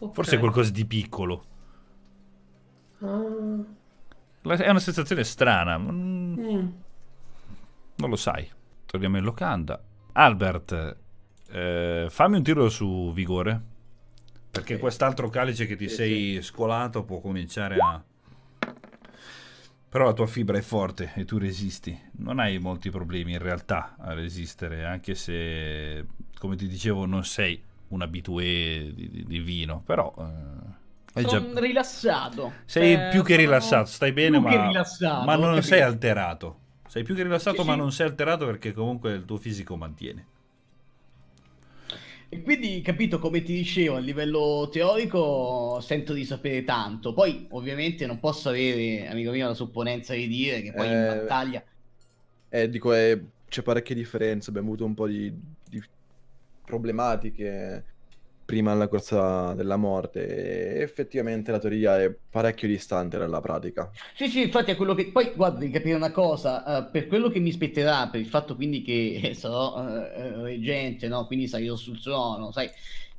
Okay. Forse qualcosa di piccolo.
Oh.
È una sensazione strana. Mm. mm. Non lo sai. Torniamo in locanda. Albert, eh, fammi un tiro su vigore. Perché okay. quest'altro calice che ti sì, sei sì. scolato può cominciare a... Però la tua fibra è forte e tu resisti. Non hai molti problemi in realtà a resistere, anche se, come ti dicevo, non sei un abitué di, di, di vino. Però... Eh è eh, già...
rilassato. Sei cioè, più che rilassato,
stai bene, ma, ma, non sei alterato. Sei più che rilassato, sì, ma sì. non sei alterato perché comunque il tuo fisico mantiene.
E quindi, capito, come ti dicevo, a livello teorico sento di sapere tanto. Poi, ovviamente, non posso avere, amico mio, la supponenza di dire che poi eh, in battaglia...
Eh, dico, eh, c'è parecchie differenze. Abbiamo avuto un po' di, di problematiche prima alla corsa della morte. E effettivamente la teoria è parecchio distante dalla pratica.
Sì, sì, infatti è quello che... Poi guarda, devi capire una cosa, uh, per quello che mi spetterà, per il fatto quindi che eh, sarò uh, reggente, no? quindi salirò sul trono, sai,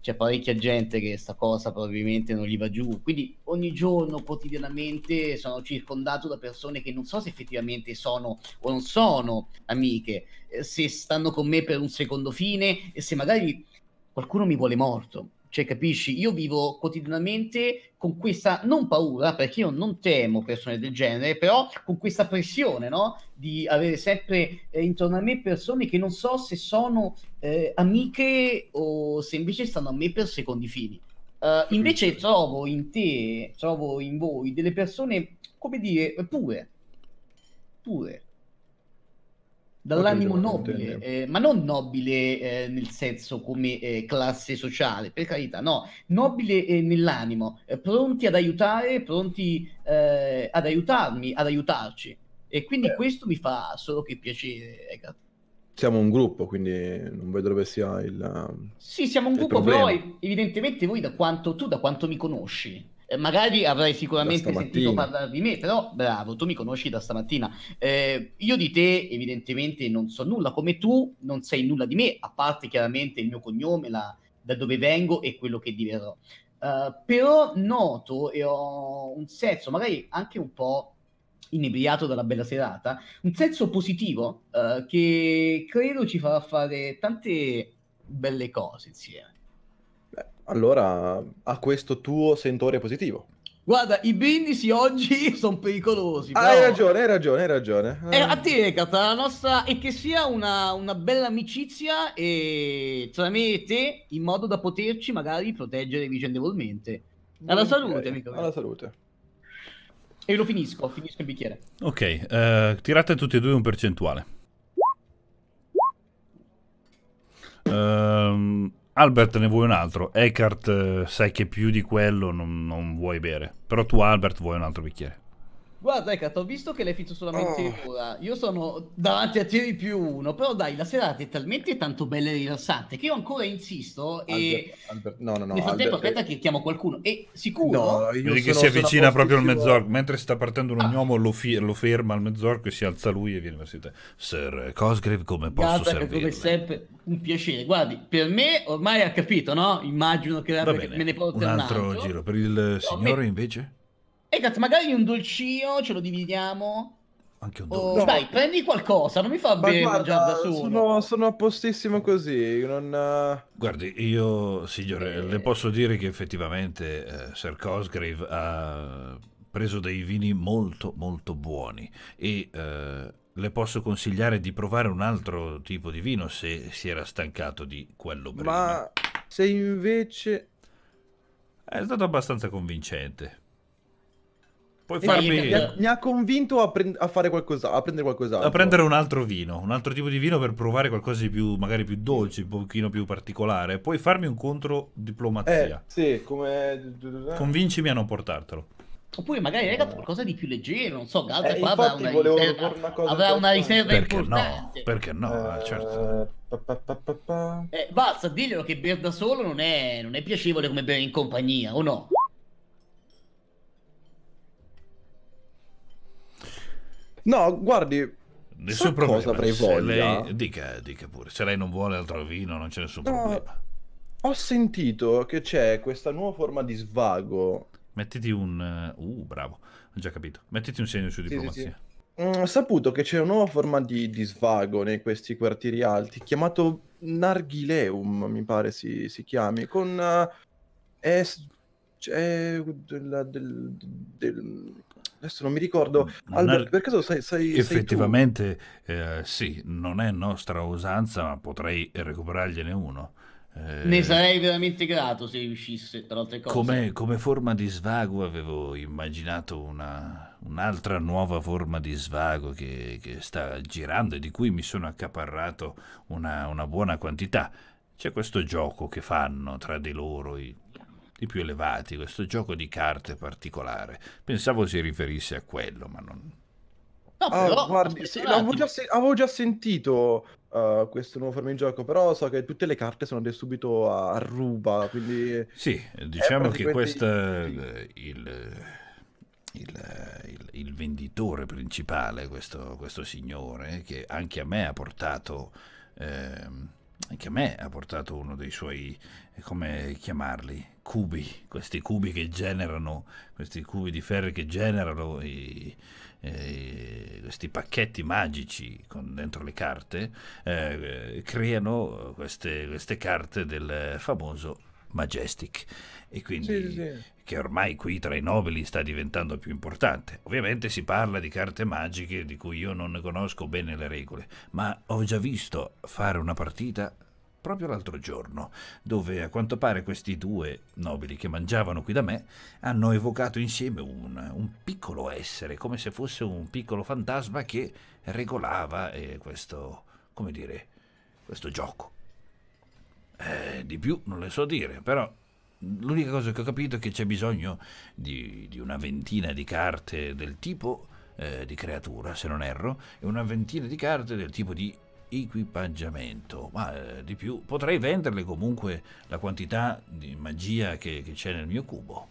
c'è parecchia gente che sta cosa probabilmente non gli va giù. Quindi ogni giorno quotidianamente sono circondato da persone che non so se effettivamente sono o non sono amiche, se stanno con me per un secondo fine e se magari qualcuno mi vuole morto. Cioè, capisci? Io vivo quotidianamente con questa, non paura, perché io non temo persone del genere, però con questa pressione, no? Di avere sempre eh, intorno a me persone che non so se sono eh, amiche o se invece stanno a me per secondi fini. Uh, invece trovo in te, trovo in voi delle persone, come dire, pure. Pure dall'animo nobile, eh, ma non nobile eh, nel senso come eh, classe sociale, per carità, no, nobile eh, nell'animo, eh, pronti ad aiutare, pronti eh, ad aiutarmi, ad aiutarci. E quindi Beh. questo mi fa solo che piacere, ragazzi.
Siamo un gruppo, quindi non vedo dove sia il.
Sì, siamo un gruppo, però evidentemente voi da quanto tu da quanto mi conosci, eh, magari avrai sicuramente sentito parlare di me, però bravo, tu mi conosci da stamattina. Eh, io di te evidentemente non so nulla, come tu non sai nulla di me, a parte chiaramente il mio cognome, la, da dove vengo e quello che diverrò. Uh, però noto e ho un senso, magari anche un po' inebriato dalla bella serata, un senso positivo uh, che credo ci farà fare tante belle cose insieme
allora a questo tuo sentore positivo.
Guarda, i Brindisi oggi sono pericolosi. Ah, però... hai
ragione, hai ragione, hai ragione. Eh, eh.
a te, Cata, la nostra... E che sia una, una, bella amicizia e tra me e te, in modo da poterci magari proteggere vicendevolmente. Alla salute, amico. Mio. Alla salute. E lo finisco, finisco il bicchiere.
Ok, eh, tirate tutti e due un percentuale. Ehm... Um... Albert ne vuoi un altro, Eckhart eh, sai che più di quello non, non vuoi bere, però tu Albert vuoi un altro bicchiere.
Guarda, Eccat, ho visto che l'hai finito solamente oh. ora. Io sono davanti a te di più uno. Però dai, la serata è talmente tanto bella e rilassante che io ancora insisto. e... Albert, no, no, no. Nel frattempo, Albert, aspetta, eh. che chiamo qualcuno. E sicuro. No, io
che si avvicina proprio al mezzorco. Mentre sta partendo un uomo, ah. lo, fi- lo, ferma al mezzorco e si alza lui e viene verso te. Sir Cosgrave, come posso Guarda, Come
sempre, un piacere. Guardi, per me ormai ha capito, no? Immagino che me ne porta un altro un giro.
Per il no, signore, me... invece?
Esatto, magari un dolcino ce lo dividiamo. Anche un dolcino. Oh, dai, prendi qualcosa, non mi fa Ma bene guarda, da solo.
Sono, sono a postissimo così. Non... Guardi, io, signore, eh... le posso dire che effettivamente eh, Sir Cosgrave ha preso dei vini molto, molto buoni e... Eh, le posso consigliare di provare un altro tipo di vino se si era stancato di quello prima. Ma se invece... È stato abbastanza convincente.
Puoi farmi... Mi ha, mi ha convinto a, prend... a fare qualcosa, a prendere qualcos'altro. A prendere un
altro vino, un altro tipo di vino per provare qualcosa di più, magari più dolce, un pochino più particolare. Puoi farmi un contro diplomazia. Eh,
sì, come...
Convincimi a non portartelo.
Oppure magari hai no. qualcosa di più leggero, non so, Galta eh, qua aveva una riserva, una aveva perché No,
perché no, ah, eh, certo.
Eh, basta, diglielo che bere da solo non è, non è piacevole come bere in compagnia, o no?
No, guardi,
Nessun problema. Cosa avrei voglia? Lei, dica, dica pure, se lei non vuole altro vino non c'è nessun no, problema.
Ho sentito che c'è questa nuova forma di svago.
Mettiti un... Uh, uh bravo, ho già capito. Mettiti un segno su sì, diplomazia.
Sì, sì. Mm, ho saputo che c'è una nuova forma di, di, svago nei questi quartieri alti, chiamato Narghileum, mi pare si, si chiami, con... Uh, es, cioè, del, del, del adesso non mi ricordo. Mm, non Albert, è... per caso sai... sai Effettivamente
eh, sì, non è nostra usanza, ma potrei recuperargliene uno. Eh, ne sarei
veramente grato se riuscisse, tra altre cose. Come,
come forma di svago avevo immaginato una, un'altra nuova forma di svago che, che, sta girando e di cui mi sono accaparrato una, una buona quantità. C'è questo gioco che fanno tra di loro i i più elevati, questo gioco di carte particolare. Pensavo si riferisse a quello, ma non... No, ah, però, ah, guardi, sì, avevo, già
se- avevo, già sentito uh, questo nuovo forma di gioco, però so che tutte le carte sono andate subito a, a ruba, quindi...
Sì, diciamo che questo eh, il, il, il, il, venditore principale, questo, questo, signore, che anche a me ha portato... Eh, anche a me ha portato uno dei suoi, eh, come chiamarli, cubi, questi cubi che generano, questi cubi di ferro che generano i, eh, questi pacchetti magici con dentro le carte, eh, creano queste, queste carte del famoso Majestic e quindi sì, sì. che ormai qui tra i nobili sta diventando più importante. Ovviamente si parla di carte magiche di cui io non ne conosco bene le regole, ma ho già visto fare una partita proprio l'altro giorno, dove a quanto pare questi due nobili che mangiavano qui da me hanno evocato insieme un, un piccolo essere, come se fosse un piccolo fantasma che regolava eh, questo, come dire, questo gioco. Eh, di più non le so dire, però L'unica cosa che ho capito è che c'è bisogno di, di una ventina di carte del tipo eh, di creatura, se non erro, e una ventina di carte del tipo di equipaggiamento, ma eh, di più potrei venderle comunque la quantità di magia che, che c'è nel mio cubo.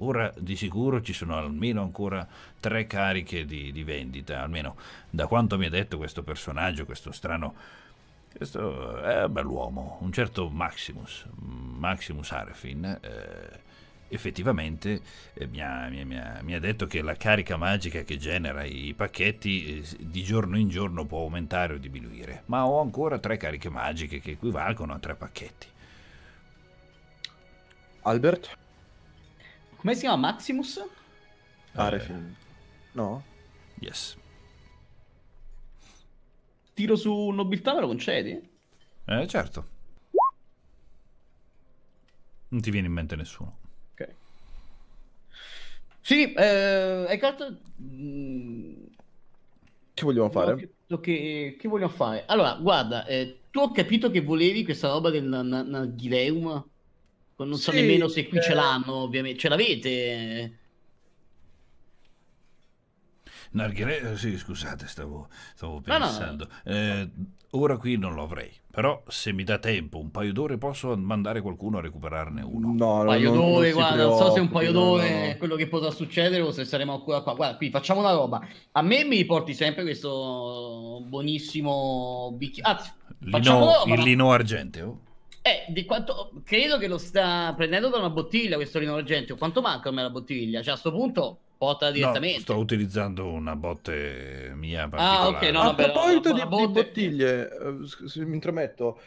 Ora di sicuro ci sono almeno ancora tre cariche di, di vendita, almeno da quanto mi ha detto questo personaggio, questo strano questo è un bell'uomo, un certo Maximus, Maximus Arefin, eh, effettivamente eh, mi, ha, mi, ha, mi, ha, detto che la carica magica che genera i pacchetti eh, di giorno in giorno può aumentare o diminuire, ma ho ancora tre cariche magiche che equivalgono a tre pacchetti. Albert?
Come si chiama Maximus?
Arefin. Eh. no? Yes
tiro su nobiltà me lo concedi?
Eh, certo. Non ti viene in mente nessuno.
Ok. Sì, eh, Eckhart... Mm.
Che vogliamo
fare?
Che, che, che, vogliamo fare? Allora, guarda, eh, tu ho capito che volevi questa roba del Narghileum? Non so sì, nemmeno se qui eh... ce l'hanno, ovviamente. Ce l'avete?
Narghile, eh, sì, scusate, stavo, stavo pensando. No, no. Eh, ora qui non lo avrei, però se mi dà tempo, un paio d'ore
posso mandare qualcuno
a recuperarne uno. No, un paio d'ore, guarda, non so se un paio d'ore
è quello che potrà succedere o se saremo ancora qua. Guarda, qui facciamo una roba. A me mi porti sempre questo buonissimo bicchiere. Ah, Lino, il
lino argenteo.
Eh, di quanto credo che lo sta prendendo da una bottiglia questo Rino Argentio. Quanto manca a me la bottiglia? Cioè, a questo punto porta direttamente. No, sto
utilizzando una botte
mia Ah, ok, no, a proposito
di, botte... di, bottiglie, eh, se mi intrometto.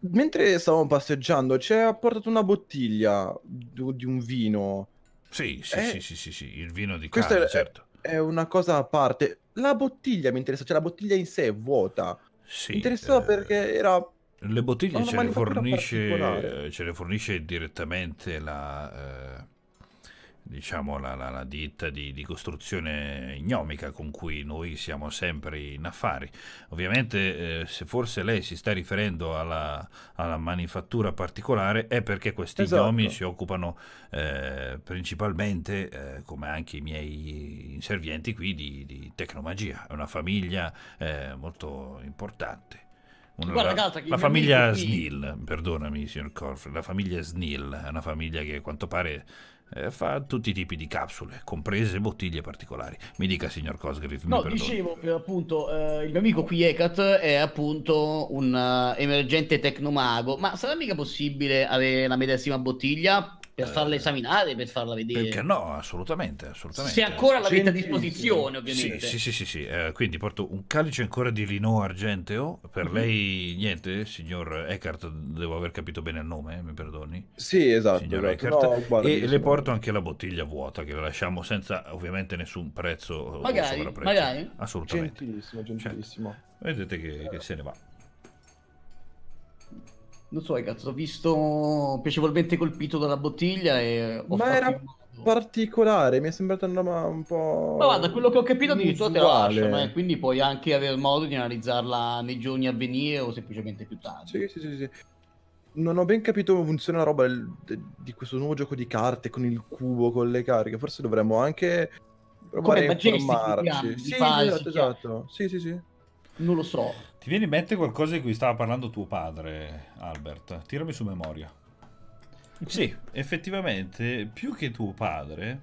Mentre stavamo passeggiando, ci ha portato una bottiglia di un vino.
Sì, sì, eh, sì, sì, sì, sì, il vino di casa, è,
certo. È una cosa a parte. La bottiglia mi interessa, cioè la bottiglia in sé è vuota. Sì, mi interessava eh... perché era le bottiglie ce le, fornisce,
eh, ce le, fornisce, direttamente la, eh, diciamo la, la, la ditta di, di, costruzione gnomica con cui noi siamo sempre in affari. Ovviamente eh, se forse lei si sta riferendo alla, alla manifattura particolare è perché questi esatto. gnomi si occupano eh, principalmente, eh, come anche i miei inservienti qui, di, di tecnomagia. È una famiglia eh, molto importante. Una, Guarda, la, la famiglia amico... Snil, perdonami signor Corfred, la famiglia Snil è una famiglia che a quanto pare eh, fa tutti i tipi di capsule, comprese bottiglie particolari. Mi dica, signor Cosgrave. No, dicevo
eh, appunto, eh, il mio amico qui Ekat è appunto un uh, emergente tecnomago, ma sarà mica possibile avere la medesima bottiglia per eh, farla esaminare, per farla vedere. Perché no, assolutamente,
assolutamente. Se ancora la mette a disposizione, ovviamente. Sì, sì, sì, sì, sì. Eh, quindi porto un calice ancora di lino argenteo, per mm -hmm. lei niente, signor Eckhart, devo aver capito bene il nome, eh, mi perdoni. Sì, esatto. Signor esatto. Eckhart. No, guarda, e le porto anche la bottiglia vuota, che la lasciamo senza ovviamente nessun prezzo magari, Magari, Assolutamente. Gentilissimo, certo. gentilissimo. Cioè, vedete che, che se ne va.
Non so, ragazzi, ho visto piacevolmente colpito dalla bottiglia e ho Ma fatto... era particolare,
mi è sembrato una un po'... Ma guarda,
quello che ho capito addirittura te lo lasciano, eh? quindi puoi anche avere modo di analizzarla nei giorni a venire o semplicemente più tardi. Sì, sì, sì, sì. Non
ho ben capito come funziona la roba di questo nuovo gioco di carte con il cubo, con le cariche, forse dovremmo anche provare come a informarci. Sì, esatto, esatto. Sì, sì, sì.
Non lo so. Ti viene in mente qualcosa di cui stava parlando tuo padre, Albert? Tirami su memoria. Sì, effettivamente, più che tuo padre,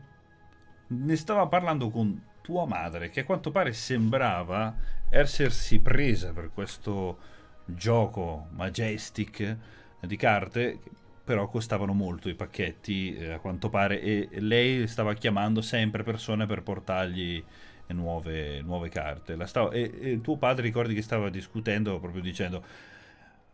ne stava parlando con tua madre, che a quanto pare sembrava essersi presa per questo gioco majestic di carte, però costavano molto i pacchetti, eh, a quanto pare, e lei stava chiamando sempre persone per portargli nuove, nuove carte. Stavo, e, e tuo padre ricordi che stava discutendo proprio dicendo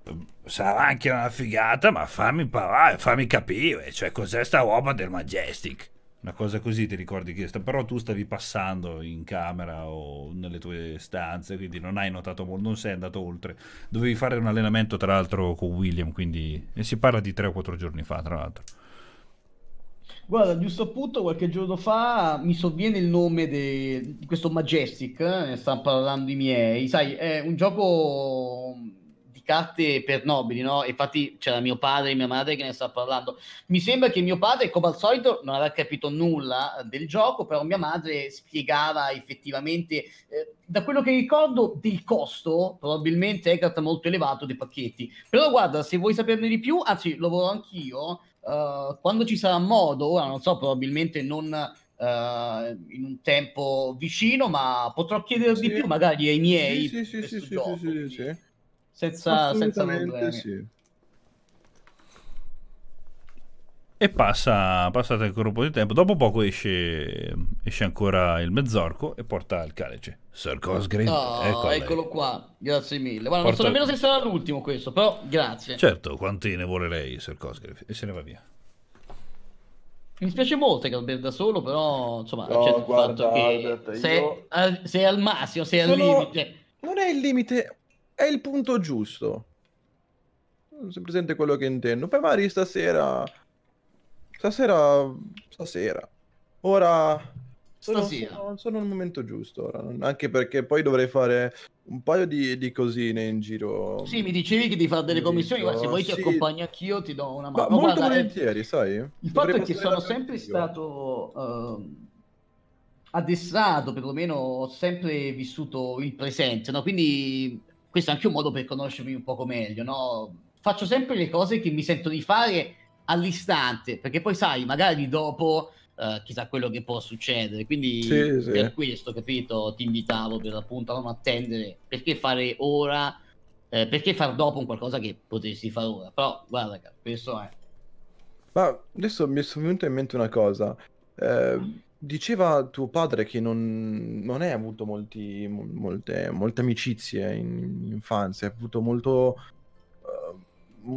ehm, sarà anche una figata, ma fammi imparare, fammi capire, cioè cos'è sta roba del Majestic. Una cosa così ti ricordi che però tu stavi passando in camera o nelle tue stanze, quindi non hai notato molto, non sei andato oltre. Dovevi fare un allenamento tra l'altro con William, quindi e si parla di 3 o 4 giorni fa, tra l'altro.
Guarda, giusto appunto, qualche giorno fa mi sovviene il nome de... di questo Majestic, eh, ne stanno parlando i miei, sai, è un gioco mm, di carte per nobili, no? Infatti c'era mio padre e mia madre che ne stanno parlando. Mi sembra che mio padre, come al solito, non aveva capito nulla eh, del gioco, però mia madre spiegava effettivamente, eh, da quello che ricordo, del costo, probabilmente è molto elevato dei pacchetti. Però guarda, se vuoi saperne di più, anzi, lo vorrò anch'io eh, quando ci sarà modo, ora non so, probabilmente non uh, in un tempo vicino, ma potrò chiedere sì. di più magari ai miei.
Sì, sì, sì, sì, gioco, sì, sì, sì, senza, senza problemi. Sì.
E passa, passate ancora un po' di tempo. Dopo poco esce, esce ancora il mezzorco e porta il calice. Sir Cosgrave. Oh, ecco eccolo
qua. Grazie mille. Guarda, porta... non so nemmeno se sarà l'ultimo questo, però grazie. Certo,
quanti ne vuole lei, Sir Cosgrave? E se ne va via.
Mi spiace molto che Albert da solo, però insomma, no, accetto cioè, guarda, il fatto Albert, sei, io... al, sei al massimo, sei Sono... al limite.
Non è il limite, è il punto giusto. Non si presente quello che intendo. Poi Mari stasera Stasera... Stasera. Ora... Sono, stasera. Sono, sono al momento giusto ora, anche perché poi dovrei fare un paio di, di cosine in giro. Sì, mi
dicevi che di fare delle commissioni, Ma se vuoi sì. ti accompagno anch'io, ti do una mano. Ma molto guarda, eh,
volentieri, sai. Il fatto è che sono
sempre io. stato... Uh addestrato, perlomeno ho sempre vissuto il presente, no? quindi questo è anche un modo per conoscermi un poco meglio. No? Faccio sempre le cose che mi sento di fare all'istante, perché poi sai, magari dopo uh, chissà quello che può succedere, quindi sì, sì. per questo, capito, ti invitavo per l'appunto a non attendere, perché fare ora, eh, perché far dopo un qualcosa che potresti fare ora, però guarda, questo è...
Ma adesso mi è venuta in mente una cosa, eh, diceva tuo padre che non, non hai avuto molti, molte, molte amicizie in, in infanzia, hai avuto molto... Uh,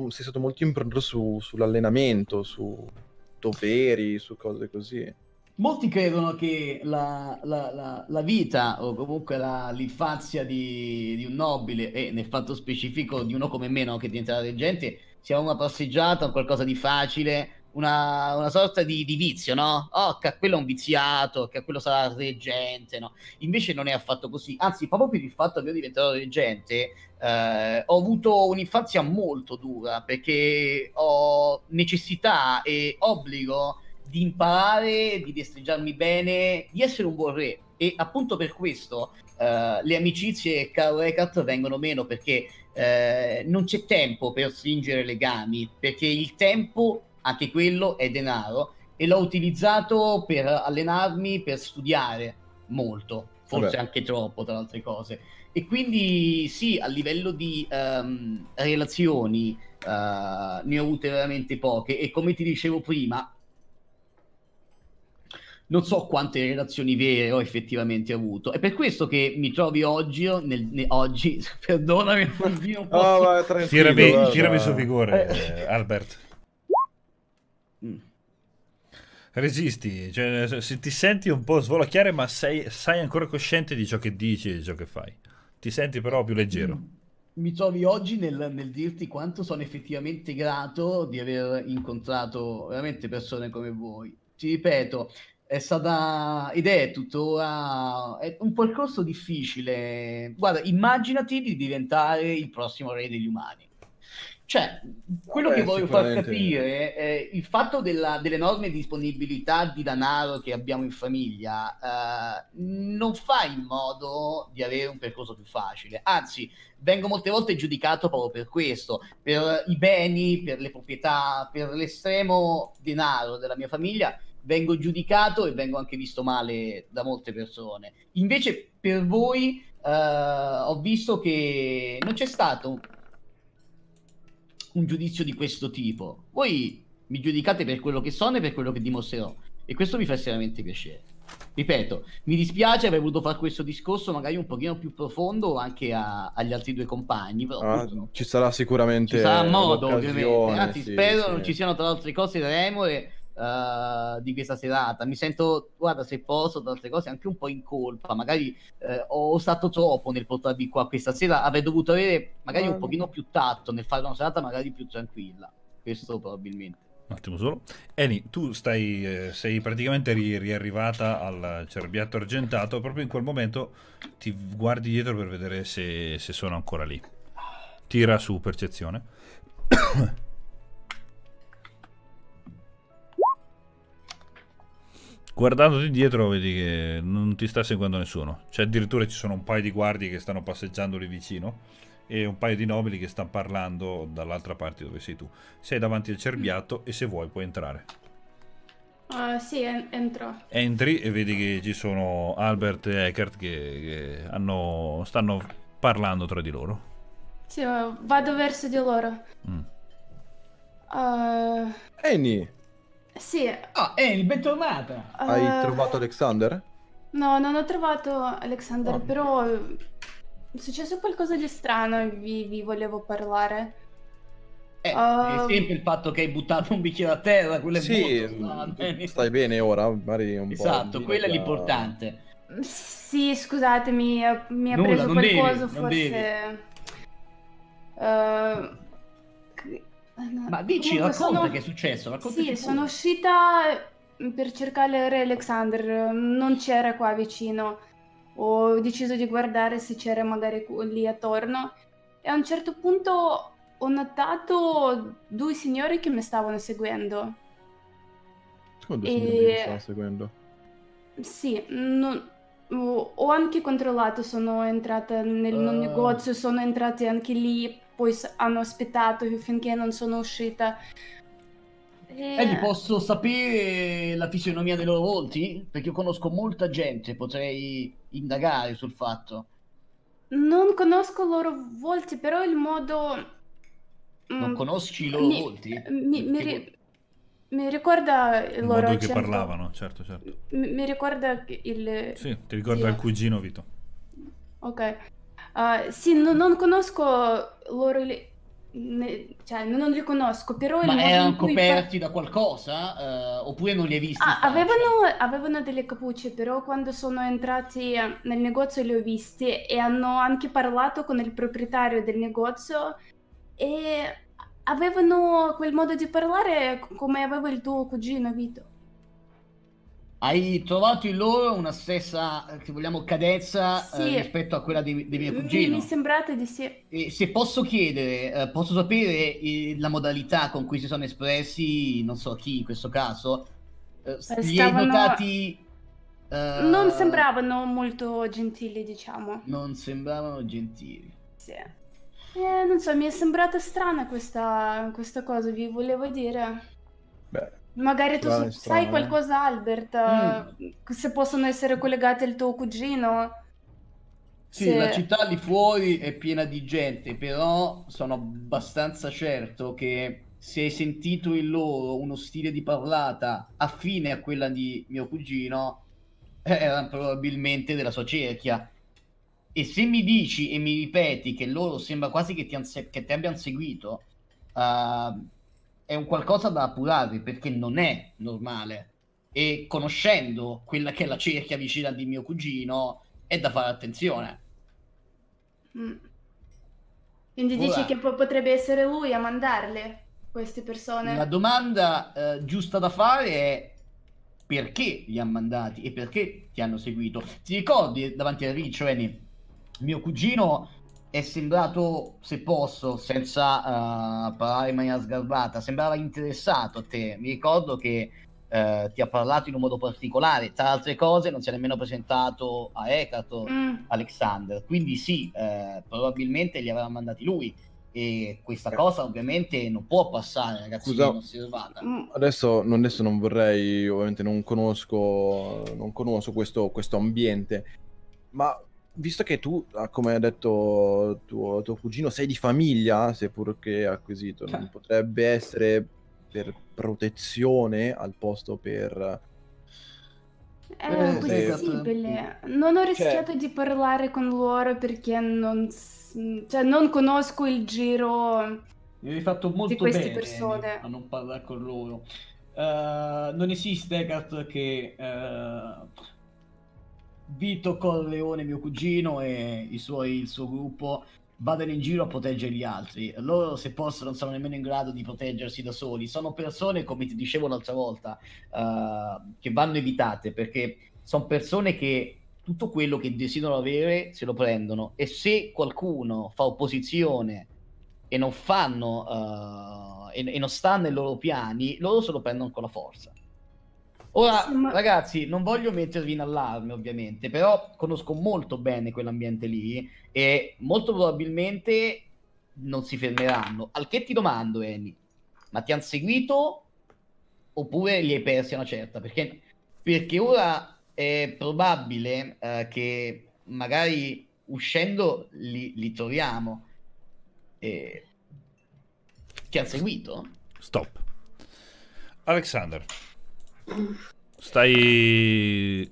sei stato molto improntato su, sull'allenamento, su doveri, su cose così.
Molti credono che la, la, la, la vita o comunque l'infanzia di, di, un nobile e nel fatto specifico di uno come me no, che diventerà reggente sia una passeggiata, qualcosa di facile, una, una sorta di, di, vizio, no? Oh, che a quello è un viziato, che a quello sarà reggente, no? Invece non è affatto così. Anzi, proprio per il fatto che io diventato reggente, eh, ho avuto un'infanzia molto dura perché ho necessità e obbligo di imparare, di destreggiarmi bene, di essere un buon re. E appunto per questo eh, le amicizie caro Eckhart vengono meno perché eh, non c'è tempo per stringere legami, perché il tempo anche quello è denaro e l'ho utilizzato per allenarmi, per studiare molto, forse Vabbè. anche troppo tra le altre cose. E quindi sì, a livello di um, relazioni uh, ne ho avute veramente poche e come ti dicevo prima, non so quante relazioni vere ho effettivamente avuto. È per questo che mi trovi oggi, nel, ne, oggi perdonami, non posso... oh, tirami, tirami su vigore,
eh, Albert resisti, cioè, se ti senti un po' svolacchiare, ma sei, sei, ancora cosciente di ciò che dici e di ciò che fai. Ti senti però più leggero. Mm,
mi trovi oggi nel, nel, dirti quanto sono effettivamente grato di aver incontrato veramente persone come voi. Ti ripeto, è stata ed è tuttora è un percorso difficile. Guarda, immaginati di diventare il prossimo re degli umani. Cioè, quello Vabbè, che voglio far capire è il fatto della, dell'enorme disponibilità di denaro che abbiamo in famiglia eh, non fa in modo di avere un percorso più facile, anzi vengo molte volte giudicato proprio per questo, per i beni, per le proprietà, per l'estremo denaro della mia famiglia, vengo giudicato e vengo anche visto male da molte persone. Invece per voi eh, ho visto che non c'è stato un giudizio di questo tipo. Voi mi giudicate per quello che sono e per quello che dimostrerò. E questo mi fa estremamente piacere. Ripeto, mi dispiace aver voluto fare questo discorso magari un pochino più profondo anche a, agli altri due compagni. Però ah,
ci sarà sicuramente ci sarà modo, ovviamente. Anzi, sì, spero sì. non ci
siano tra le altre cose remore uh, di questa serata. Mi sento, guarda, se posso, tante cose, anche un po' in colpa. Magari uh, ho stato troppo nel portarvi qua questa sera. Avrei dovuto avere magari un pochino più tatto nel fare una serata magari più tranquilla. Questo probabilmente.
Un attimo solo. Eni, tu stai, eh, sei praticamente ri- riarrivata al cerbiatto argentato. Proprio in quel momento ti guardi dietro per vedere se, se sono ancora lì. Tira su percezione. guardandoti dietro vedi che non ti sta seguendo nessuno. Cioè addirittura ci sono un paio di guardie che stanno passeggiando lì vicino e un paio di nobili che stanno parlando dall'altra parte dove sei tu. Sei davanti al cerbiato e se vuoi puoi entrare.
Uh, sì, en entro.
Entri e vedi che ci sono Albert e Eckert che, che hanno, stanno parlando tra di loro.
Sì, vado verso di loro. Mm. Uh... Ah. Annie! Sì. Ah, Eni, eh, bentornata! Uh... Hai eh, trovato
Alexander?
No, non ho trovato Alexander, oh. però eh, è successo qualcosa di strano e vi, vi volevo parlare. Eh, uh... È ehm, sempre il
fatto che hai buttato un bicchiere a terra, quello è sì,
molto mm, Stai bene ora? Magari un esatto, po quello è l'importante.
Sì, scusatemi, mi ha preso qualcosa, devi, forse... Uh, eh, Ma dici, Comunque racconta sono... che è
successo. sì, pure. sono
uscita mm, per cercare Re Alexander, non c'era qua vicino. Ho deciso di guardare se c'era magari lì attorno e a un certo punto ho notato due signori che mi stavano seguendo.
Secondo e... signori che stavano seguendo?
Sì, non... ho anche controllato, sono entrata nel uh... negozio, sono entrati anche lì poi hanno aspettato finché non sono uscita. E... Eh, Eddie, eh.
posso sapere la fisionomia dei loro volti? Perché io conosco molta gente, potrei indagare sul fatto.
Non conosco i loro volti, però il modo... Mm, non conosci i loro mi, volti? Mi, mi, ri... mi, ricorda il loro... Il modo che certo...
parlavano, certo, certo.
Mi, ricorda il... Sì,
ti ricorda sì. il cugino Vito.
Ok. Uh, sì, no, non conosco loro... Le... Ne... Cioè, non li conosco, però... Ma erano coperti
fa... da qualcosa? Uh, oppure non li hai visti? Ah,
avevano, avevano, delle capucce, però quando sono entrati nel negozio li ho visti e hanno anche parlato con il proprietario del negozio e avevano quel modo di parlare come aveva il tuo cugino Vito.
Hai trovato in loro una stessa, se eh, vogliamo, cadenza eh, sì. eh, rispetto a quella dei, dei miei mm, cugini? Mi, mi
sembrate di sì.
E se posso chiedere, eh, posso sapere eh, la modalità con cui si sono espressi, non so chi in questo caso, eh, eh Stavano... li hai notati... Non sembravano
molto gentili, diciamo.
Non sembravano gentili.
Sì. non so, mi è sembrata strana questa, questa cosa, vi volevo dire. Beh, Magari tu strane, sai strane. Eh. qualcosa, Albert, mm. se possono essere collegati al tuo cugino. Sì, se... la città
lì fuori è piena di gente, però sono abbastanza certo che se hai sentito in loro uno stile di parlata affine a quella di mio cugino, eh, erano probabilmente della sua cerchia. E se mi dici e mi ripeti che loro sembra quasi che ti, anse- che ti abbiano seguito, uh, è un qualcosa da appurare perché non è normale. E conoscendo quella che è la cerchia vicina di mio cugino, è da fare attenzione.
Mm. Quindi Ora, dici che po- potrebbe essere lui a mandarle queste persone? La
domanda eh, giusta da fare è perché li ha mandati e perché ti hanno seguito. Ti ricordi davanti a Riccio, cioè, Eni? Mio cugino è sembrato, se posso, senza uh, parlare in maniera sgarbata, sembrava interessato a te. Mi ricordo che uh, ti ha parlato in un modo particolare. Tra altre cose, non si è nemmeno presentato a Ecato mm. Alexander. Quindi sì, uh, probabilmente li avrà mandati lui. E questa cosa ovviamente non può passare, ragazzi, Scusa, inosservata. Mm.
Adesso, adesso non vorrei, ovviamente non conosco, non conosco questo, questo ambiente, ma visto che tu, ah, come ha detto tuo, tuo cugino, sei di famiglia, seppur che acquisito, non certo. potrebbe essere per protezione al posto per...
È eh, eh possibile. Non ho cioè rischiato cioè... di parlare con loro perché non, cioè, non conosco il giro
di queste persone. Eh, a non parlare con loro. Uh, non esiste Gat, che uh, Vito Corleone, mio cugino, e suoi, il suo gruppo vadano in giro a proteggere gli altri. Loro, se possono, non sono nemmeno in grado di proteggersi da soli. Sono persone, come ti dicevo l'altra volta, uh, che vanno evitate perché sono persone che tutto quello che desiderano avere se lo prendono e se qualcuno fa opposizione e non fanno uh, e, e non sta nei loro piani, loro se lo prendono con la forza. Ora, sì, ma... ragazzi, non voglio mettervi in allarme, ovviamente, però conosco molto bene quell'ambiente lì e molto probabilmente non si fermeranno. Al che ti domando, Eni, ma ti hanno seguito oppure li hai persi a una certa? Perché, perché ora è probabile eh, che magari uscendo li, li troviamo. Eh, ti hanno seguito? Stop. Alexander.
Stai...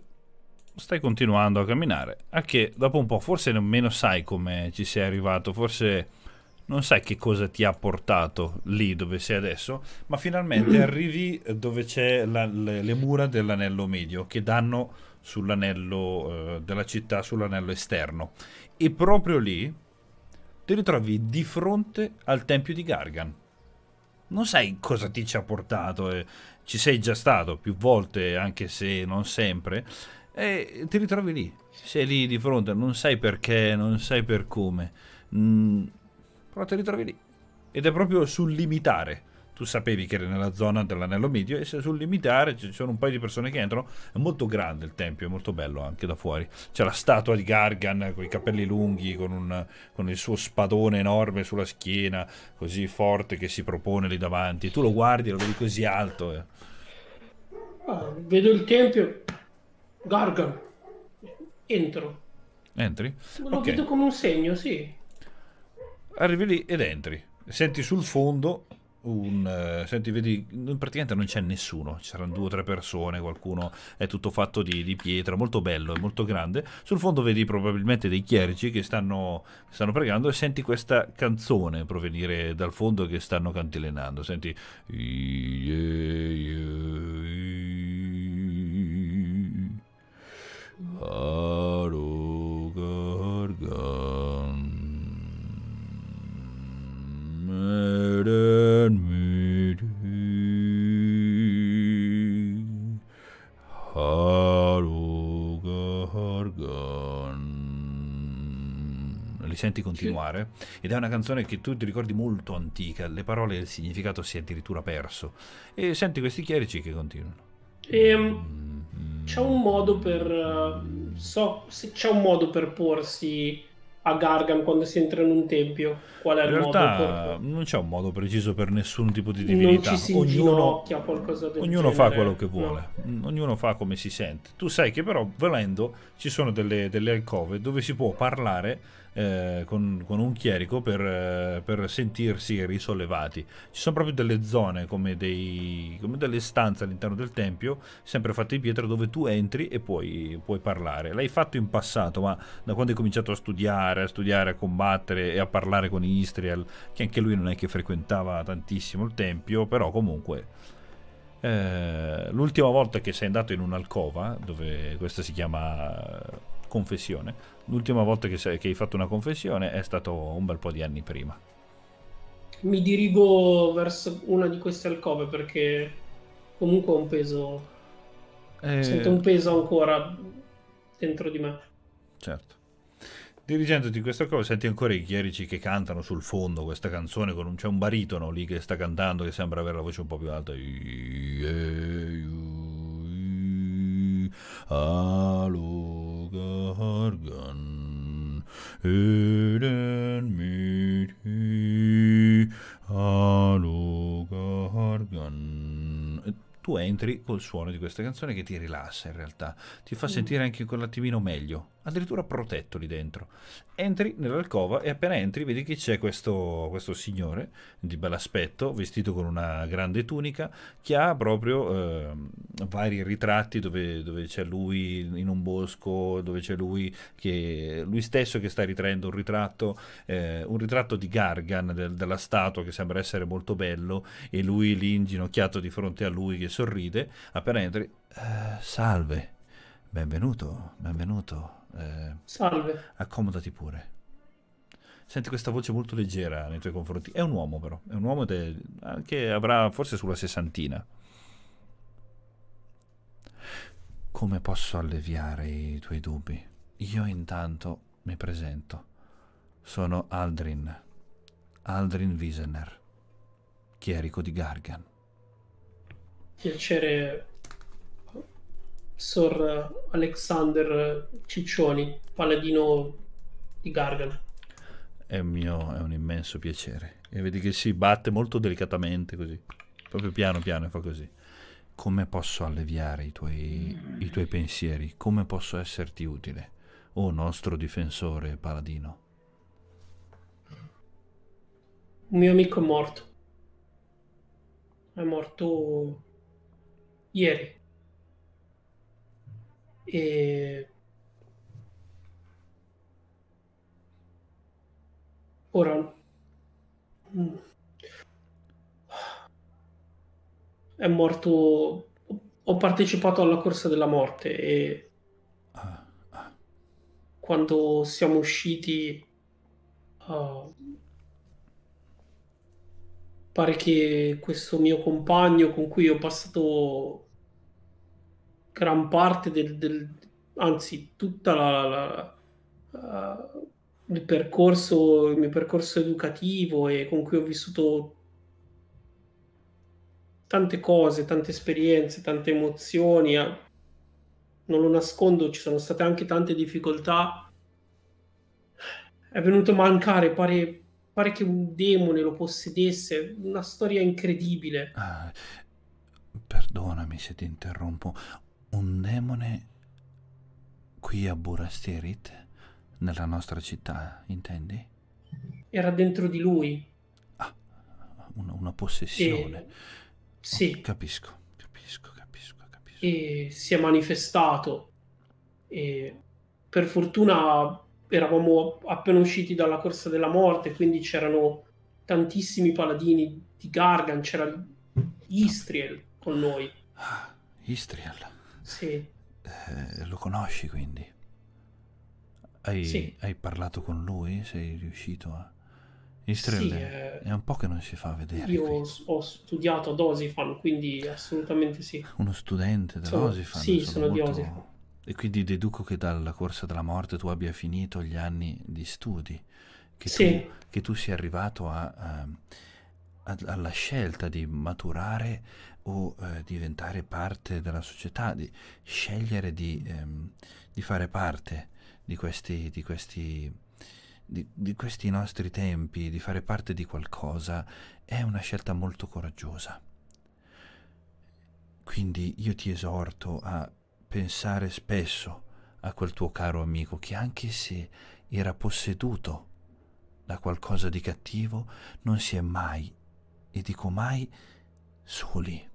Stai continuando a camminare. A che dopo un po' forse nemmeno sai come ci sei arrivato, forse non sai che cosa ti ha portato lì dove sei adesso, ma finalmente mm. arrivi dove c'è le, le, mura dell'anello medio che danno sull'anello eh, della città, sull'anello esterno. E proprio lì ti ritrovi di fronte al tempio di Gargan. Non sai cosa ti ci ha portato, eh, ci sei già stato più volte, anche se non sempre, e ti ritrovi lì, sei lì di fronte, non sai perché, non sai per come, mm, però ti ritrovi lì. Ed è proprio sul limitare tu sapevi che era nella zona dell'anello medio e sul limitare ci sono un paio di persone che entrano, è molto grande il tempio, è molto bello anche da fuori, c'è la statua di Gargan con i capelli lunghi, con, un, con il suo spadone enorme sulla schiena, così forte che si propone lì davanti, tu lo guardi, lo vedi così alto. Eh.
Ah, vedo il tempio, Gargan, entro.
Entri? Lo okay.
vedo come un segno, sì.
Arrivi lì ed entri. Senti sul fondo un... Eh, senti, vedi, praticamente non c'è nessuno, c'erano due o tre persone, qualcuno è tutto fatto di, di pietra, molto bello e molto grande. Sul fondo vedi probabilmente dei chierici che stanno, stanno pregando e senti questa canzone provenire dal fondo che stanno cantilenando. Senti... Aro. Li senti continuare sì. ed è una canzone che tu ti ricordi molto antica, le parole e il significato si è addirittura perso e senti questi chierici che continuano.
Ehm, c'è un modo per eh, so se c'è un modo per porsi a Gargan quando si entra in un tempio? Qual è in il realtà, modo?
In realtà non c'è un modo preciso per nessun tipo di divinità. Non ci si ognuno,
qualcosa del ognuno fa quello che vuole,
no. Mm, ognuno fa come si sente. Tu sai che però, volendo, ci sono delle, delle alcove dove si può parlare eh, con, con, un chierico per, eh, per, sentirsi risollevati. Ci sono proprio delle zone come, dei, come delle stanze all'interno del tempio, sempre fatte di pietra, dove tu entri e puoi, puoi parlare. L'hai fatto in passato, ma da quando hai cominciato a studiare, a studiare, a combattere e a parlare con Istriel, che anche lui non è che frequentava tantissimo il tempio, però comunque... Eh, l'ultima volta che sei andato in un'alcova, dove questa si chiama confessione. L'ultima volta che, sei, che hai fatto una confessione è stato un bel po' di anni prima.
Mi dirigo verso una di queste alcove perché comunque ho un peso. Eh... Sento un peso ancora dentro di me.
Certo. Dirigendoti in questa cosa, senti ancora i chierici che cantano sul fondo questa canzone. Con un, c'è un baritono lì che sta cantando che sembra avere la voce un po' più alta. Allora. Gargan, Öden mit Gargan. Tu entri col suono di questa canzone che ti rilassa in realtà, ti fa mm. sentire anche quell'attimino meglio addirittura protetto lì dentro. Entri nell'alcova e appena entri vedi che c'è questo, questo signore di bell'aspetto, vestito con una grande tunica, che ha proprio eh, vari ritratti dove, dove, c'è lui in un bosco, dove c'è lui, che, lui stesso che sta ritraendo un ritratto, eh, un ritratto di Gargan, del, della statua che sembra essere molto bello, e lui lì inginocchiato di fronte a lui che sorride. Appena entri, eh, salve, benvenuto, benvenuto eh, Salve. Accomodati pure. Senti questa voce molto leggera nei tuoi confronti. È un uomo però, è un uomo de... che avrà forse sulla sessantina. Come posso alleviare i tuoi dubbi? Io intanto mi presento. Sono Aldrin, Aldrin Wiesener, chierico di Gargan.
Piacere Sor Alexander Ciccioni, paladino di Gargano.
È un, mio, è un immenso piacere. E vedi che si batte molto delicatamente così, proprio piano piano e fa così. Come posso alleviare i tuoi, i tuoi pensieri? Come posso esserti utile, o oh, nostro difensore paladino?
Un mio amico è morto. È morto ieri. E... Ora... Mm, è morto... Ho partecipato alla corsa della morte e... Quando siamo usciti... Uh, pare che questo mio compagno con cui ho passato gran parte del, del anzi tutto uh, eh, il percorso il mio percorso educativo e con cui ho vissuto tante cose, tante esperienze, tante emozioni. Eh. Non lo nascondo, ci sono state anche tante difficoltà. È venuto a mancare, pare, pare che un demone lo possedesse. Una storia incredibile. Ah,
perdonami se ti interrompo un demone qui a Burasterit, nella nostra città, intendi?
Era dentro di lui. Ah,
una, una possessione. E... Sì. Oh, capisco, capisco,
capisco, capisco. E si è manifestato. E per fortuna eravamo appena usciti dalla corsa della morte, quindi c'erano tantissimi paladini di Gargan, c'era Istriel con noi. Ah,
Istriel. Sì. Eh, lo conosci quindi? Hai, sì. hai, parlato con lui? Sei riuscito a... Istrelle, sì, eh, è un po' che non si fa vedere.
Io qui. ho studiato ad Osifan, quindi assolutamente sì. Uno studente Osifan? Sì, sono, sono molto... di Osifan.
E quindi deduco che dalla corsa della morte tu abbia finito gli anni di studi, che, sì. tu, che tu sia arrivato a, a, ehm, a, alla scelta di maturare o eh, diventare parte della società, di scegliere di, ehm, di fare parte di questi, di, questi, di, di questi nostri tempi, di fare parte di qualcosa, è una scelta molto coraggiosa. Quindi io ti esorto a pensare spesso a quel tuo caro amico che anche se era posseduto da qualcosa di cattivo, non si è mai, e dico mai, soli.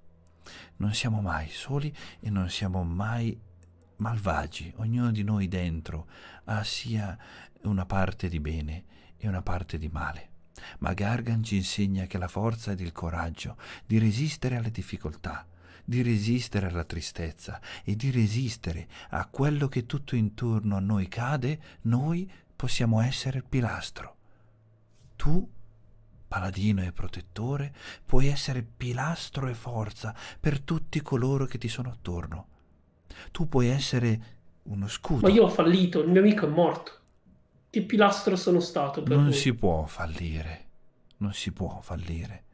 Non siamo mai soli e non siamo mai malvagi. Ognuno di noi dentro ha sia una parte di bene e una parte di male. Ma Gargan ci insegna che la forza ed il coraggio di resistere alle difficoltà, di resistere alla tristezza e di resistere a quello che tutto intorno a noi cade, noi possiamo essere il pilastro. Tu paladino e protettore, puoi essere pilastro e forza per tutti coloro che ti sono attorno. Tu puoi essere uno scudo. Ma io
ho fallito, il mio amico è morto. Che pilastro sono stato per Non lui.
si può fallire. Non si può fallire.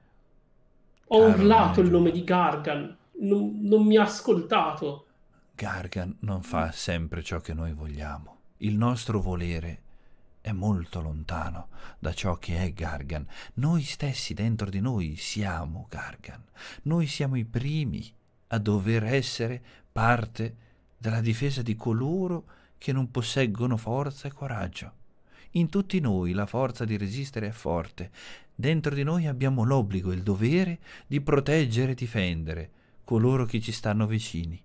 Ho Caro urlato il nome di Gargan, non, non mi ha ascoltato.
Gargan non fa sempre ciò che noi vogliamo. Il nostro volere è molto lontano da ciò che è Gargan. Noi stessi dentro di noi siamo Gargan. Noi siamo i primi a dover essere parte della difesa di coloro che non posseggono forza e coraggio. In tutti noi la forza di resistere è forte. Dentro di noi abbiamo l'obbligo e il dovere di proteggere e difendere coloro che ci stanno vicini,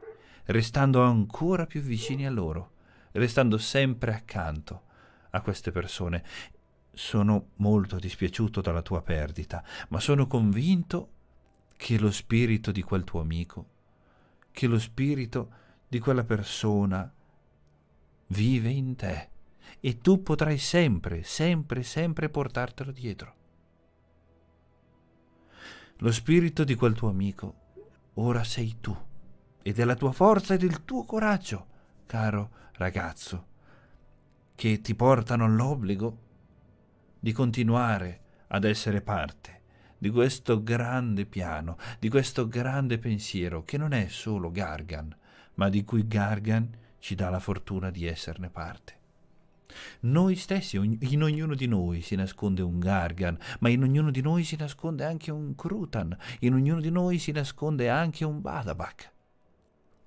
restando ancora più vicini a loro, restando sempre accanto a queste persone. Sono molto dispiaciuto dalla tua perdita, ma sono convinto che lo spirito di quel tuo amico, che lo spirito di quella persona vive in te e tu potrai sempre, sempre, sempre portartelo dietro. Lo spirito di quel tuo amico ora sei tu e della tua forza e del tuo coraggio, caro ragazzo, che ti portano all'obbligo di continuare ad essere parte di questo grande piano, di questo grande pensiero che non è solo Gargan, ma di cui Gargan ci dà la fortuna di esserne parte. Noi stessi, in ognuno di noi si nasconde un Gargan, ma in ognuno di noi si nasconde anche un Krutan, in ognuno di noi si nasconde anche un Badabak.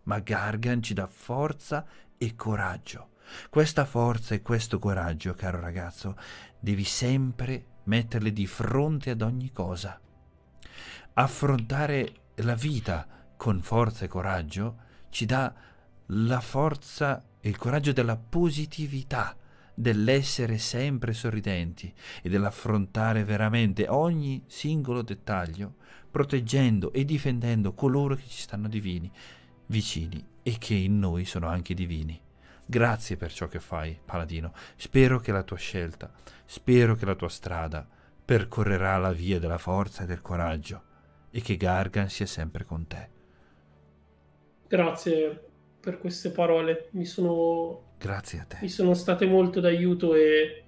Ma Gargan ci dà forza e coraggio questa forza e questo coraggio, caro ragazzo, devi sempre metterle di fronte ad ogni cosa. Affrontare la vita con forza e coraggio ci dà la forza e il coraggio della positività, dell'essere sempre sorridenti e dell'affrontare veramente ogni singolo dettaglio, proteggendo e difendendo coloro che ci stanno divini, vicini e che in noi sono anche divini. Grazie per ciò che fai, paladino. Spero che la tua scelta, spero che la tua strada percorrerà la via della forza e del coraggio e che Gargan sia sempre con te.
Grazie per queste parole, mi sono... Grazie a te. Mi sono state molto d'aiuto e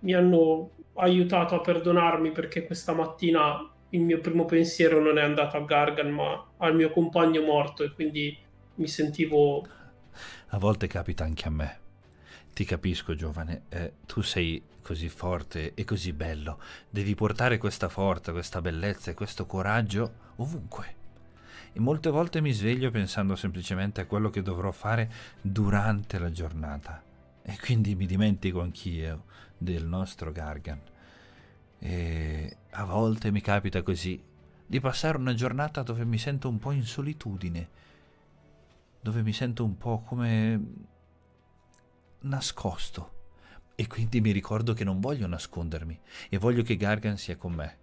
mi hanno aiutato a perdonarmi perché questa mattina il mio primo pensiero non è andato a Gargan ma al mio compagno morto e quindi mi sentivo
a volte capita anche a me. Ti capisco, giovane, eh, tu sei così forte e così bello, devi portare questa forza, questa bellezza e questo coraggio ovunque. E molte volte mi sveglio pensando semplicemente a quello che dovrò fare durante la giornata. E quindi mi dimentico anch'io del nostro Gargan. E a volte mi capita così di passare una giornata dove mi sento un po' in solitudine dove mi sento un po' come nascosto e quindi mi ricordo che non voglio nascondermi e voglio che Gargan sia con me.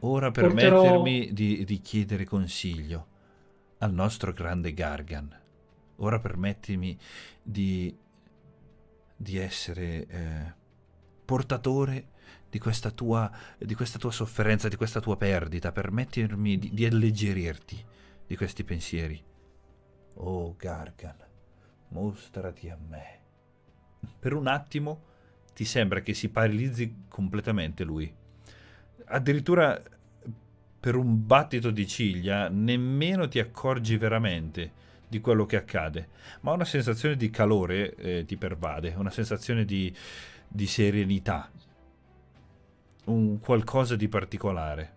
Ora permettermi Porterò... di, di chiedere consiglio al nostro grande Gargan. Ora permettimi di, di essere eh, portatore di questa, tua, di questa, tua, sofferenza, di questa tua perdita. Permettermi di, di alleggerirti di questi pensieri. Oh Gargan, mostrati a me. Per un attimo ti sembra che si paralizzi completamente lui. Addirittura per un battito di ciglia nemmeno ti accorgi veramente di quello che accade, ma una sensazione di calore eh, ti pervade, una sensazione di, di serenità, un qualcosa di particolare.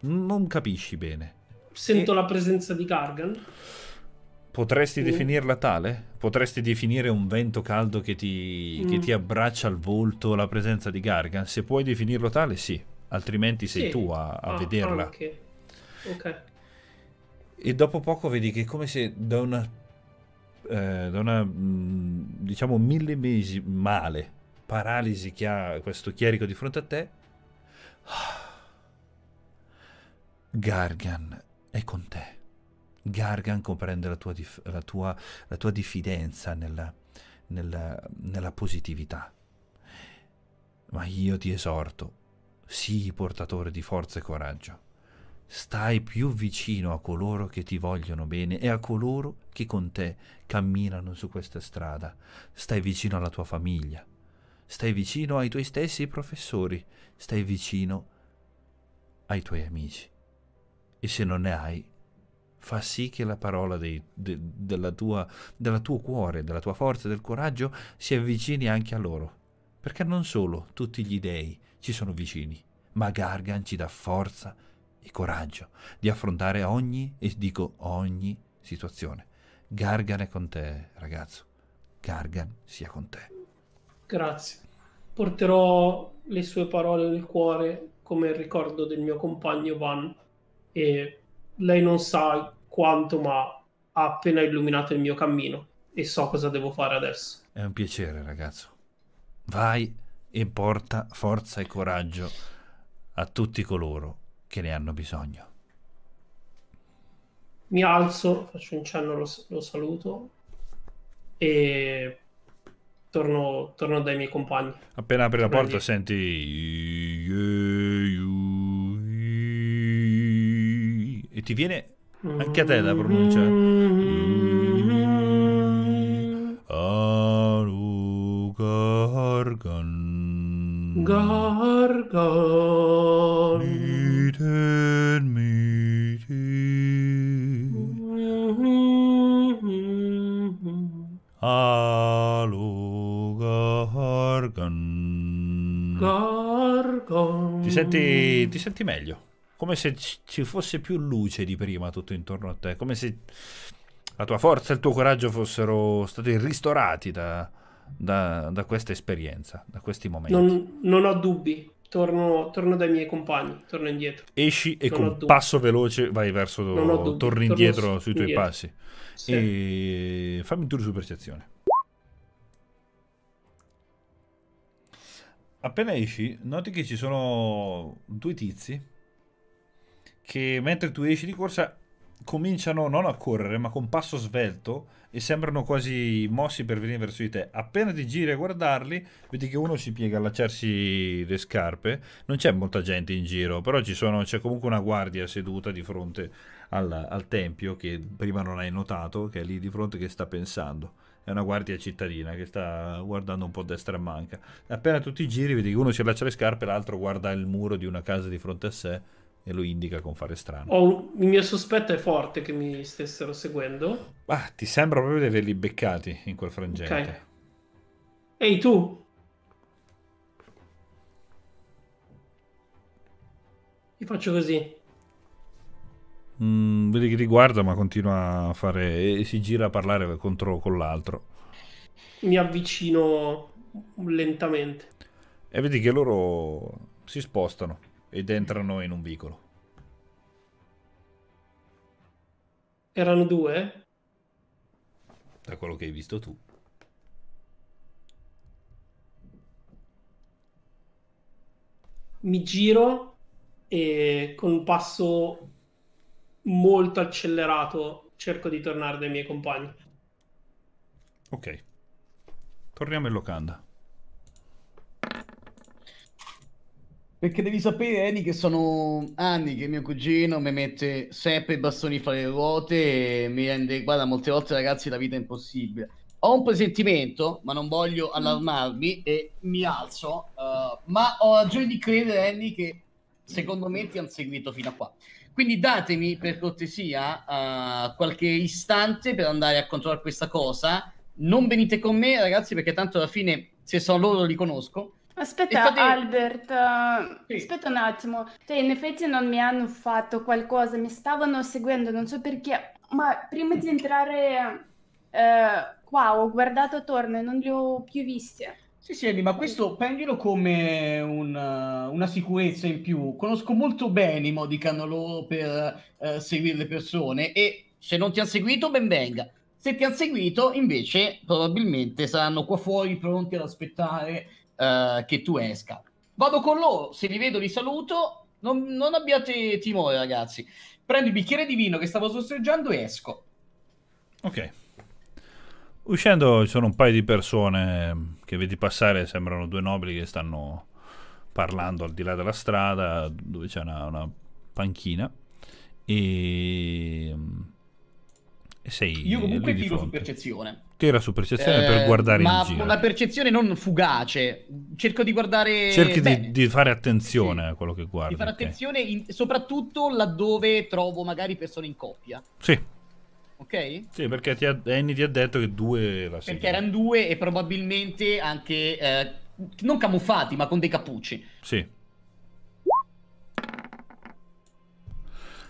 Non capisci bene.
Sento e... la presenza di Gargan.
Potresti mm. definirla tale? Potresti definire un vento caldo che ti, mm. che ti, abbraccia al volto la presenza di Gargan? Se puoi definirlo tale, sì. Altrimenti sei sì. tu a, a ah, vederla. Anche. Ok. E dopo poco vedi che è come se da una... Eh, da una mm, diciamo mille mesi male paralisi che ha questo chierico di fronte a te ah. Gargan è con te. Gargan comprende la tua, dif la tua, la tua diffidenza nella, nella, nella positività. Ma io ti esorto, sii portatore di forza e coraggio. Stai più vicino a coloro che ti vogliono bene e a coloro che con te camminano su questa strada. Stai vicino alla tua famiglia, stai vicino ai tuoi stessi professori, stai vicino ai tuoi amici e se non ne hai, fa sì che la parola dei, de, della tua, del tuo cuore, della tua forza, del coraggio si avvicini anche a loro. Perché non solo tutti gli dèi ci sono vicini, ma Gargan ci dà forza e coraggio di affrontare ogni, e dico ogni, situazione. Gargan è con te, ragazzo. Gargan sia con te.
Grazie. Porterò le sue parole nel cuore come il ricordo del mio compagno Van e lei non sa quanto, ma ha appena illuminato il mio cammino e so cosa devo fare adesso.
È un piacere, ragazzo. Vai e porta forza e coraggio a tutti coloro che ne hanno bisogno.
Mi alzo, faccio un cenno, lo, lo saluto e torno, torno, dai miei compagni.
Appena apri la porta senti... E ti viene anche a te la pronuncia. Gargan. Gargan. Miten,
miten.
Alu gargan.
Gargan. Ti senti,
ti senti meglio? come se ci fosse più luce di prima tutto intorno a te, come se la tua forza e il tuo coraggio fossero stati ristorati da, da, da questa esperienza, da questi momenti.
Non, non ho dubbi, torno, torno, dai miei compagni, torno indietro. Esci e non con passo
veloce vai verso, dubbi, torni indietro torno sui indietro. tuoi passi. Sì. E fammi un tour su percezione. Appena esci, noti che ci sono due tizi che mentre tu esci di corsa cominciano non a correre ma con passo svelto e sembrano quasi mossi per venire verso di te. Appena ti giri a guardarli, vedi che uno si piega a allacciarsi le scarpe. Non c'è molta gente in giro, però sono, c'è comunque una guardia seduta di fronte al, al, tempio che prima non hai notato, che è lì di fronte che sta pensando. È una guardia cittadina che sta guardando un po' a destra e manca. Appena tu ti giri, vedi che uno si allaccia le scarpe, l'altro guarda il muro di una casa di fronte a sé e lo indica con fare strano.
Oh, il mio sospetto è forte che mi stessero seguendo.
Ah, ti sembra proprio di averli beccati in quel frangente. Okay.
Ehi tu! Ti faccio così.
Mm, vedi che riguarda, ma continua a fare. e si gira a parlare contro con l'altro.
Mi avvicino lentamente.
E vedi che loro si spostano ed entrano in un vicolo.
Erano due?
Da quello che hai visto tu.
Mi giro e con un passo molto accelerato cerco di tornare dai miei compagni.
Ok. Torniamo in locanda.
Perché devi sapere, Eni, che sono anni che mio cugino mi mette sempre i bastoni fra le ruote e mi rende, guarda, molte volte ragazzi la vita è impossibile. Ho un presentimento, ma non voglio mm. allarmarmi e mi alzo, uh, ma ho ragione di credere, Eni, che secondo me ti hanno seguito fino a qua. Quindi datemi per cortesia uh, qualche istante per andare a controllare questa cosa. Non venite con me, ragazzi, perché tanto alla fine se sono loro li conosco.
Aspetta Infatti... Albert, eh, sì. aspetta un attimo, cioè in effetti non mi hanno fatto qualcosa, mi stavano seguendo, non so perché, ma prima di entrare eh, qua ho guardato attorno e non li ho più visti.
Sì, sì, Eli, ma questo prendilo come una, eh, una, sicurezza in più. Conosco molto bene i modi che hanno loro per eh, seguire le persone e se non ti hanno seguito, ben venga. Se ti hanno seguito, invece, probabilmente saranno qua fuori pronti ad aspettare eh, che tu esca. Vado con loro, se li vedo li saluto, non, non abbiate timore ragazzi. Prendo il bicchiere di vino che stavo sosteggiando e esco.
Ok. Uscendo ci sono un paio di persone che vedi passare, sembrano due nobili che stanno parlando al di là della strada, dove c'è una, una panchina. E sei Io comunque tiro su percezione.
Tira su percezione eh, per guardare in giro. una percezione non fugace. Cerco di guardare Cerchi di,
di, fare attenzione sì. a quello che guardi. Di fare
okay. in, soprattutto laddove trovo magari persone in coppia. Sì. Ok?
Sì, perché ti ha, Annie ti ha detto che due la Perché
erano due e probabilmente anche eh, non camuffati, ma con dei cappucci. Sì.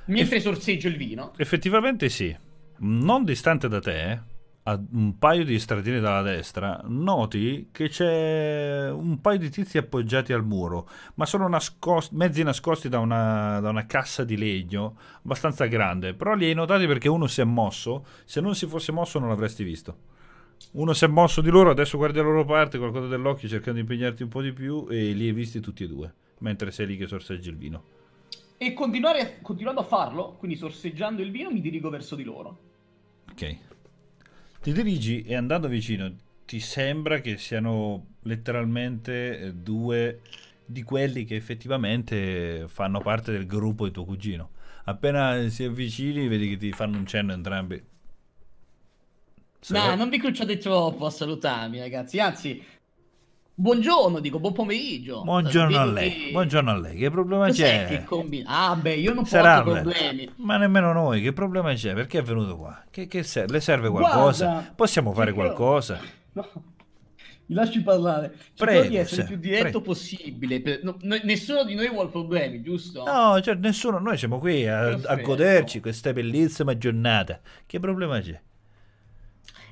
Mentre Eff sorseggio il vino.
Effettivamente sì non distante da te, a un paio di stradini dalla destra, noti che c'è un paio di tizi appoggiati al muro, ma sono nascosti, mezzi nascosti da una, da una, cassa di legno abbastanza grande. Però li hai notati perché uno si è mosso, se non si fosse mosso non l'avresti visto. Uno si è mosso di loro, adesso guardi la loro parte, qualcosa dell'occhio cercando di impegnarti un po' di più e li hai visti tutti e due, mentre sei lì che sorseggi il vino.
E continuando a farlo, quindi sorseggiando il vino, mi dirigo verso di loro.
Ok. Ti dirigi e andando vicino ti sembra che siano letteralmente eh, due di quelli che effettivamente fanno parte del gruppo di tuo cugino. Appena si avvicini vedi che ti fanno un cenno entrambi. No,
Sare... non vi crucciate troppo a salutarmi, ragazzi. Anzi, Buongiorno, dico, buon pomeriggio. Buongiorno a lei. Che...
Buongiorno a lei. Che problema Cos'è c'è? Che
combi... Ah, beh, io non Sarà porto problemi.
Ma nemmeno noi, che problema c'è? Perché è venuto qua? Che, che serve? Le serve qualcosa? Guarda, Possiamo fare io... qualcosa? No. Mi lasci parlare.
Prego, di essere il più diretto prego. possibile. no, nessuno di noi vuole problemi, giusto?
No, cioè, nessuno. Noi siamo qui a, a goderci questa bellissima giornata. Che problema c'è?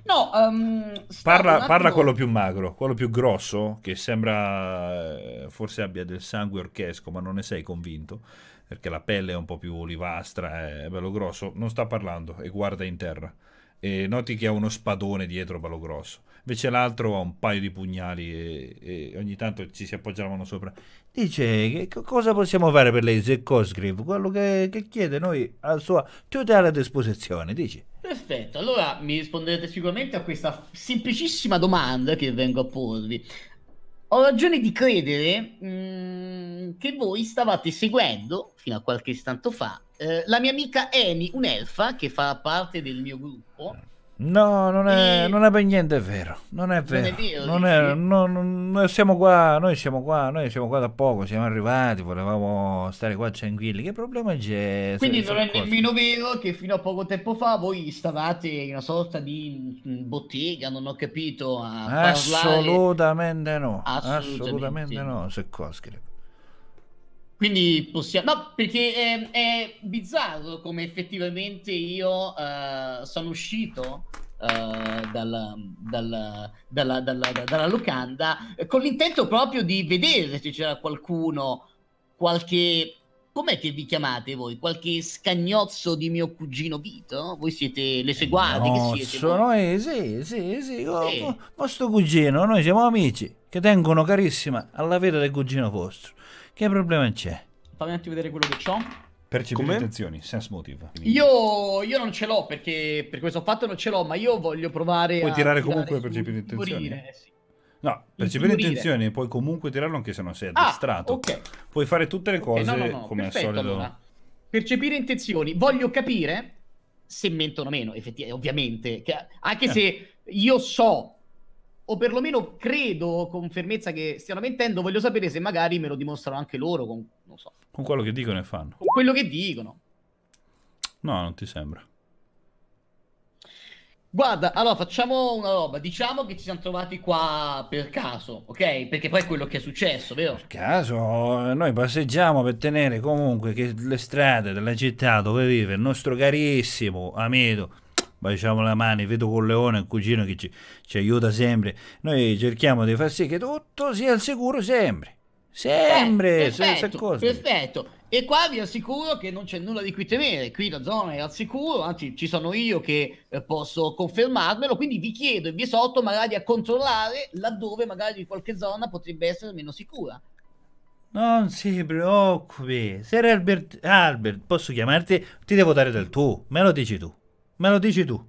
No, um, parla, parla quello
più magro, quello più grosso, che sembra eh, forse abbia del sangue orchesco, ma non ne sei convinto, perché la pelle è un po' più olivastra, è bello grosso, non sta parlando e guarda in terra. E noti che ha uno spadone dietro bello grosso. Invece l'altro ha un paio di pugnali e, e ogni tanto ci si appoggia la mano sopra. Dice, che cosa possiamo fare per lei, Zecco Cosgrave? Quello che, che chiede
noi al suo tutela a disposizione, dici? Perfetto, allora mi risponderete sicuramente a questa semplicissima domanda che vengo a porvi. Ho ragione di credere mh, mm, che voi stavate seguendo, fino a qualche istante fa, eh, la mia amica Amy, un'elfa che fa parte del mio gruppo. No, non è,
e... Eh. non è per niente vero. Non è vero. Non è vero non è, non, siamo qua, noi siamo qua, noi siamo qua da poco, siamo arrivati, volevamo stare qua tranquilli. Che problema c'è? Quindi non è nemmeno
vero che fino a poco tempo fa voi stavate in una sorta di mm, bottega, non ho capito. Assolutamente
parlare. no. Assolutamente, Assolutamente no, se coscrive.
Quindi possiamo... No, perché è, è bizzarro come effettivamente io uh, sono uscito Uh, eh, dalla, dalla, dalla, dalla, locanda con l'intento proprio di vedere se c'era qualcuno, qualche... Com'è che vi chiamate voi? Qualche scagnozzo di mio cugino Vito? Voi siete le eh, seguate? No, che siete? Voi?
Noi, sì,
sì, sì. Io, sì. Oh, oh,
vostro cugino, noi siamo amici che tengono carissima alla vita del cugino vostro. Che problema c'è?
Fammi un vedere quello che ho.
intenzioni, sense motive.
Io, io non ce l'ho perché per questo fatto non ce l'ho, ma io voglio provare Puoi tirare
comunque percepire intenzioni. Sì. No, percepire intenzioni puoi comunque tirarlo anche se non sei ah, addestrato. Ah, okay. Puoi fare tutte le cose okay, no, no, no, come perfetto, al solito. Allora.
Percepire intenzioni, voglio capire se mentono o meno, ovviamente, che, anche eh. se io so o perlomeno credo con fermezza che stiano mentendo, voglio sapere se magari me lo dimostrano anche loro con,
so. con quello che dicono e fanno.
Con quello che dicono.
No, non ti sembra.
Guarda, allora facciamo una roba, diciamo che ci siamo trovati qua per caso, ok? Perché poi è quello che è successo, vero? Per
caso, noi passeggiamo per tenere comunque che le strade della città dove vive il nostro carissimo amico baciamo le mani, vedo con Leone, il cugino che ci, ci, aiuta sempre, noi cerchiamo di far sì che tutto sia al sicuro sempre,
sempre, eh, perfetto, perfetto. E qua vi assicuro che non c'è nulla di cui temere, qui la zona è al sicuro, anzi ci sono io che eh, posso confermarmelo, quindi vi chiedo e vi sotto magari a controllare laddove magari qualche zona potrebbe essere meno sicura.
Non si preoccupi, Sir Albert, Albert, posso chiamarti? Ti devo dare del tu, me lo dici tu. Me lo dici tu.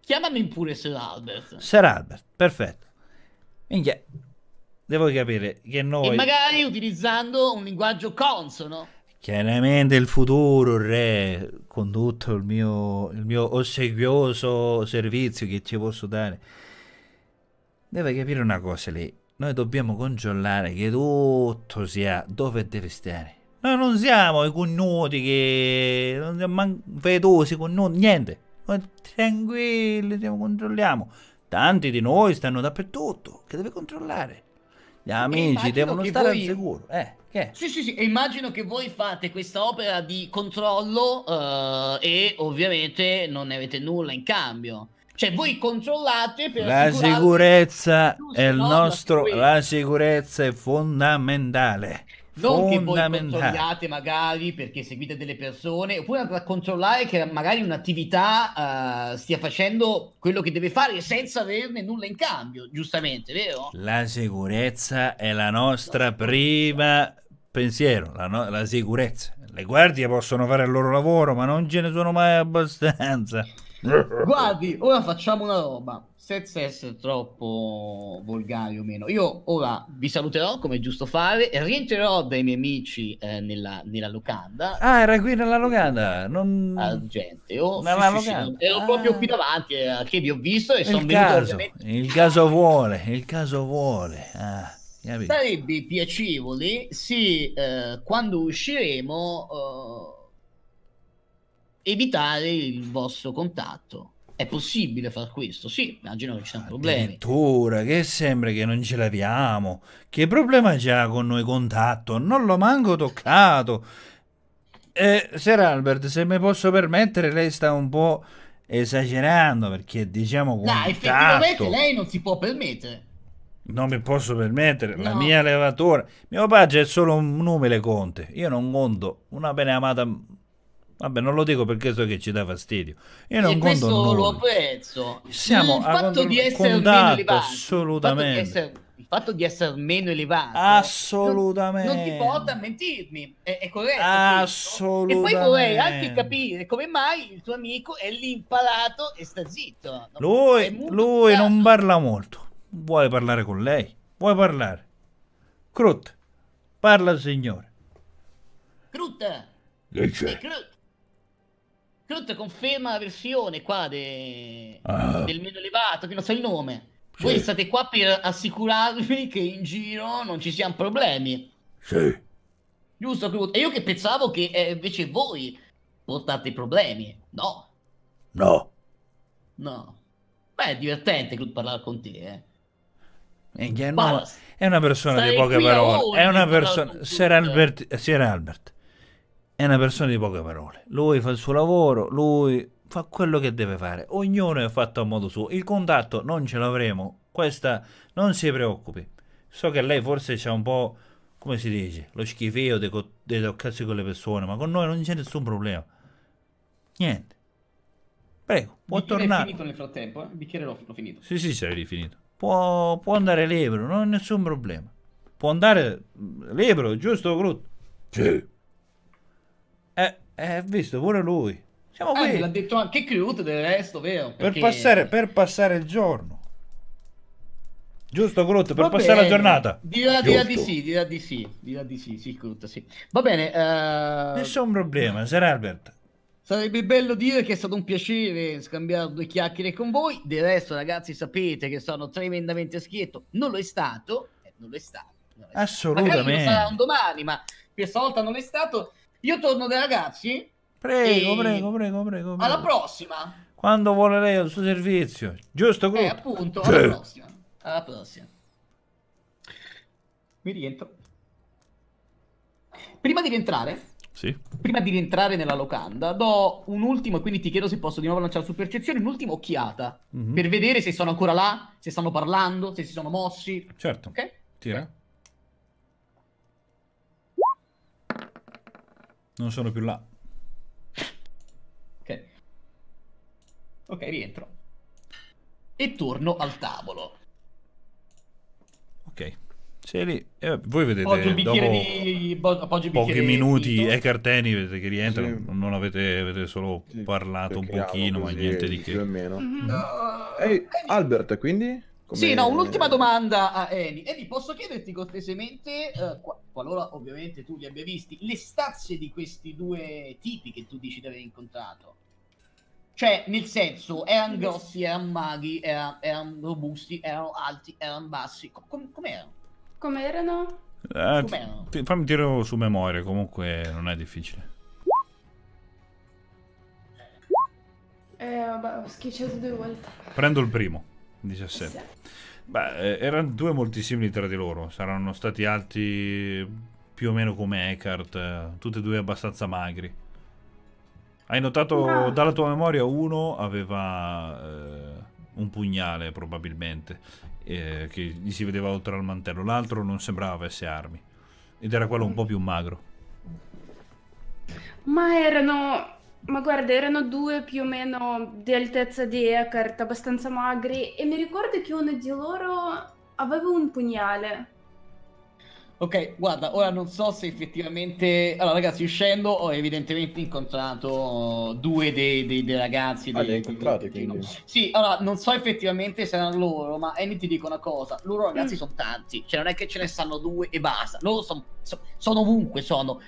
Chiamami pure Sir Albert.
Sir Albert, perfetto. Minchia, devo capire che noi... E magari
utilizzando un linguaggio consono.
Chiaramente il futuro, re, con tutto il mio, il mio ossequioso servizio che ci posso dare. Deve capire una cosa lì. Noi dobbiamo controllare che tutto sia dove deve stare. Noi non siamo i cognuti che... Non siamo vedosi cognuti, niente. Ma tranquilli, siamo, controlliamo. Tanti di noi stanno dappertutto. Che deve controllare? Gli amici devono stare voi... al sicuro.
Eh, che? Sì, sì, sì. E immagino che voi fate questa opera di controllo uh, e ovviamente non ne avete nulla in cambio. Cioè, voi controllate per la sicurezza
è il no, nostro. La sicurezza è fondamentale.
Non che voi controlliate magari perché seguite delle persone, oppure andate a controllare che magari un'attività uh, stia facendo quello che deve fare senza averne nulla in cambio, giustamente, vero?
La sicurezza è la nostra no, prima pensiero, la, no- la sicurezza. Le guardie possono fare il loro lavoro, ma non ce ne sono mai abbastanza.
Guardi, ora facciamo una roba, senza essere troppo volgari o meno. Io ora vi saluterò come è giusto fare, rientrerò dai miei amici eh, nella, nella, locanda. Ah, era qui nella locanda? Non... Argenteo. Ah, oh, nella sì, Sì, sì, ero ah. proprio qui davanti eh, che vi ho visto e sono venuto. Caso,
Il caso vuole, il caso vuole. Ah.
Sarebbe piacevole se eh, quando usciremo eh, evitare il vostro contatto. È possibile far questo? Sì, immagino che ci siano problemi.
Addirittura, che sembra che non ce l'abbiamo. Che problema c'è con noi contatto? Non l'ho manco toccato. Eh, Sir Albert, se mi posso permettere, lei sta un po' esagerando perché diciamo contatto. No, effettivamente lei
non si può permettere.
Non mi posso permettere, no. la mia elevatora. Mio padre è solo un umile conte. Io non conto una bene amata Vabbè, non lo dico perché so che ci dà fastidio. Io non e questo noi. lo
apprezzo. Siamo il fatto contro- di essere meno assolutamente. Il fatto, di essere meno elevato assolutamente non, non ti porta a mentirmi, è, è corretto. Assolutamente. Questo. E poi vorrei anche capire come mai il tuo amico è lì impalato e sta zitto.
Non lui, lui non parla molto. Vuole parlare con lei? Vuoi parlare? Crut, parla al signore. Crut, che c'è?
Crut. Tutto conferma la versione qua de... ah. del meno elevato, che non so il nome. Sì. Voi state qua per assicurarvi che in giro non ci siano problemi. Sì. Giusto, Crut? E io che pensavo che eh, invece voi portate i problemi. No. No. No. Beh, è divertente Crut parlare con te, eh. È una, persona Stai di poche parole. È una persona.
Eh, Sir Albert, Sir Albert, è una persona di poche parole. Lui fa il suo lavoro, lui fa quello che deve fare. Ognuno è fatto a modo suo. Il contatto non ce l'avremo. Questa non si preoccupi. So che lei forse c'è un po', come si dice, lo schifeo dei, co- dei toccarsi con le persone, ma con noi non c'è nessun problema. Niente.
Prego, può il tornare. finito nel frattempo, eh? il bicchiere l'ho, l'ho finito. Sì,
sì, c'avevi finito. Può, può andare libero, non ho nessun problema. Può andare mm, libero, giusto, Groot? Sì. È, eh, eh visto pure lui.
Siamo ah, qui. Eh, l'ha detto anche Crute del resto, vero? Perché... Per, passare,
per passare il giorno. Giusto, Groot, per Va passare bene. la giornata. Dirà, dirà di sì, dirà di
sì, dirà di sì, sì, Groot, sì. Va bene. Uh... Nessun
problema, Sir
Albert. Sarebbe bello dire che è stato un piacere scambiare due chiacchiere con voi. Del resto, ragazzi, sapete che sono tremendamente schietto. Non lo è stato, eh, non lo è stato.
Non è stato. Assolutamente. Magari lo sarà un
domani, ma questa volta non è stato. Io torno dai ragazzi. Prego, prego, prego, prego, Alla prossima.
Quando vuole lei al suo servizio. Giusto, Groot? Eh,
appunto, alla prossima. Alla prossima. Mi rientro. Prima di rientrare, sì. Prima di rientrare nella locanda, do un ultimo, e quindi ti chiedo se posso di nuovo lanciare su percezione, un'ultima occhiata mm-hmm. per vedere se sono ancora là, se stanno parlando, se si sono mossi. Certo. Ok?
Tira. Non sono più là.
Ok. Ok, rientro. E torno al tavolo.
Ok. Sei lì. Eh, voi vedete Poggio
dopo di... pochi minuti dito. e ecco,
carteni vedete che rientra. Sì. Non avete, avete solo sì. parlato un pochino, ma niente di che. Più o meno. Mm-hmm.
No.
Ehi, Albert, quindi?
Come... Sì, no, un'ultima domanda a Eni. Eni, posso chiederti cortesemente, eh, qualora ovviamente tu li abbia visti, le stazze di questi due tipi che tu dici di aver incontrato? Cioè, nel senso, erano grossi, erano maghi, erano, erano robusti, erano alti, erano bassi. Com- com'erano? Com'erano? Eh,
com'erano? fammi tirare su memoria, comunque non è difficile.
Eh, vabbè, ho schiacciato due volte.
Prendo il primo. 17. Beh, eh, erano due molto simili tra di loro, saranno stati alti più o meno come Eckhart, eh, tutti e due abbastanza magri. Hai notato no. dalla tua memoria uno aveva eh, un pugnale probabilmente, eh, che gli si vedeva oltre al mantello, l'altro non sembrava avesse armi ed era quello un mm. po' più magro.
Ma erano ma guarda, erano due più o meno di altezza di Eckhart, abbastanza magri, e mi ricordo che uno di loro aveva un pugnale.
Ok, guarda, ora non so se effettivamente... Allora ragazzi, uscendo ho evidentemente incontrato due dei, dei, dei ragazzi. Ah, dei, li hai incontrati quindi? Sì, allora non so effettivamente se erano loro, ma Annie ti dico una cosa, loro ragazzi mm. sono tanti, cioè non è che ce ne stanno due e basta, loro sono, sono, sono ovunque, sono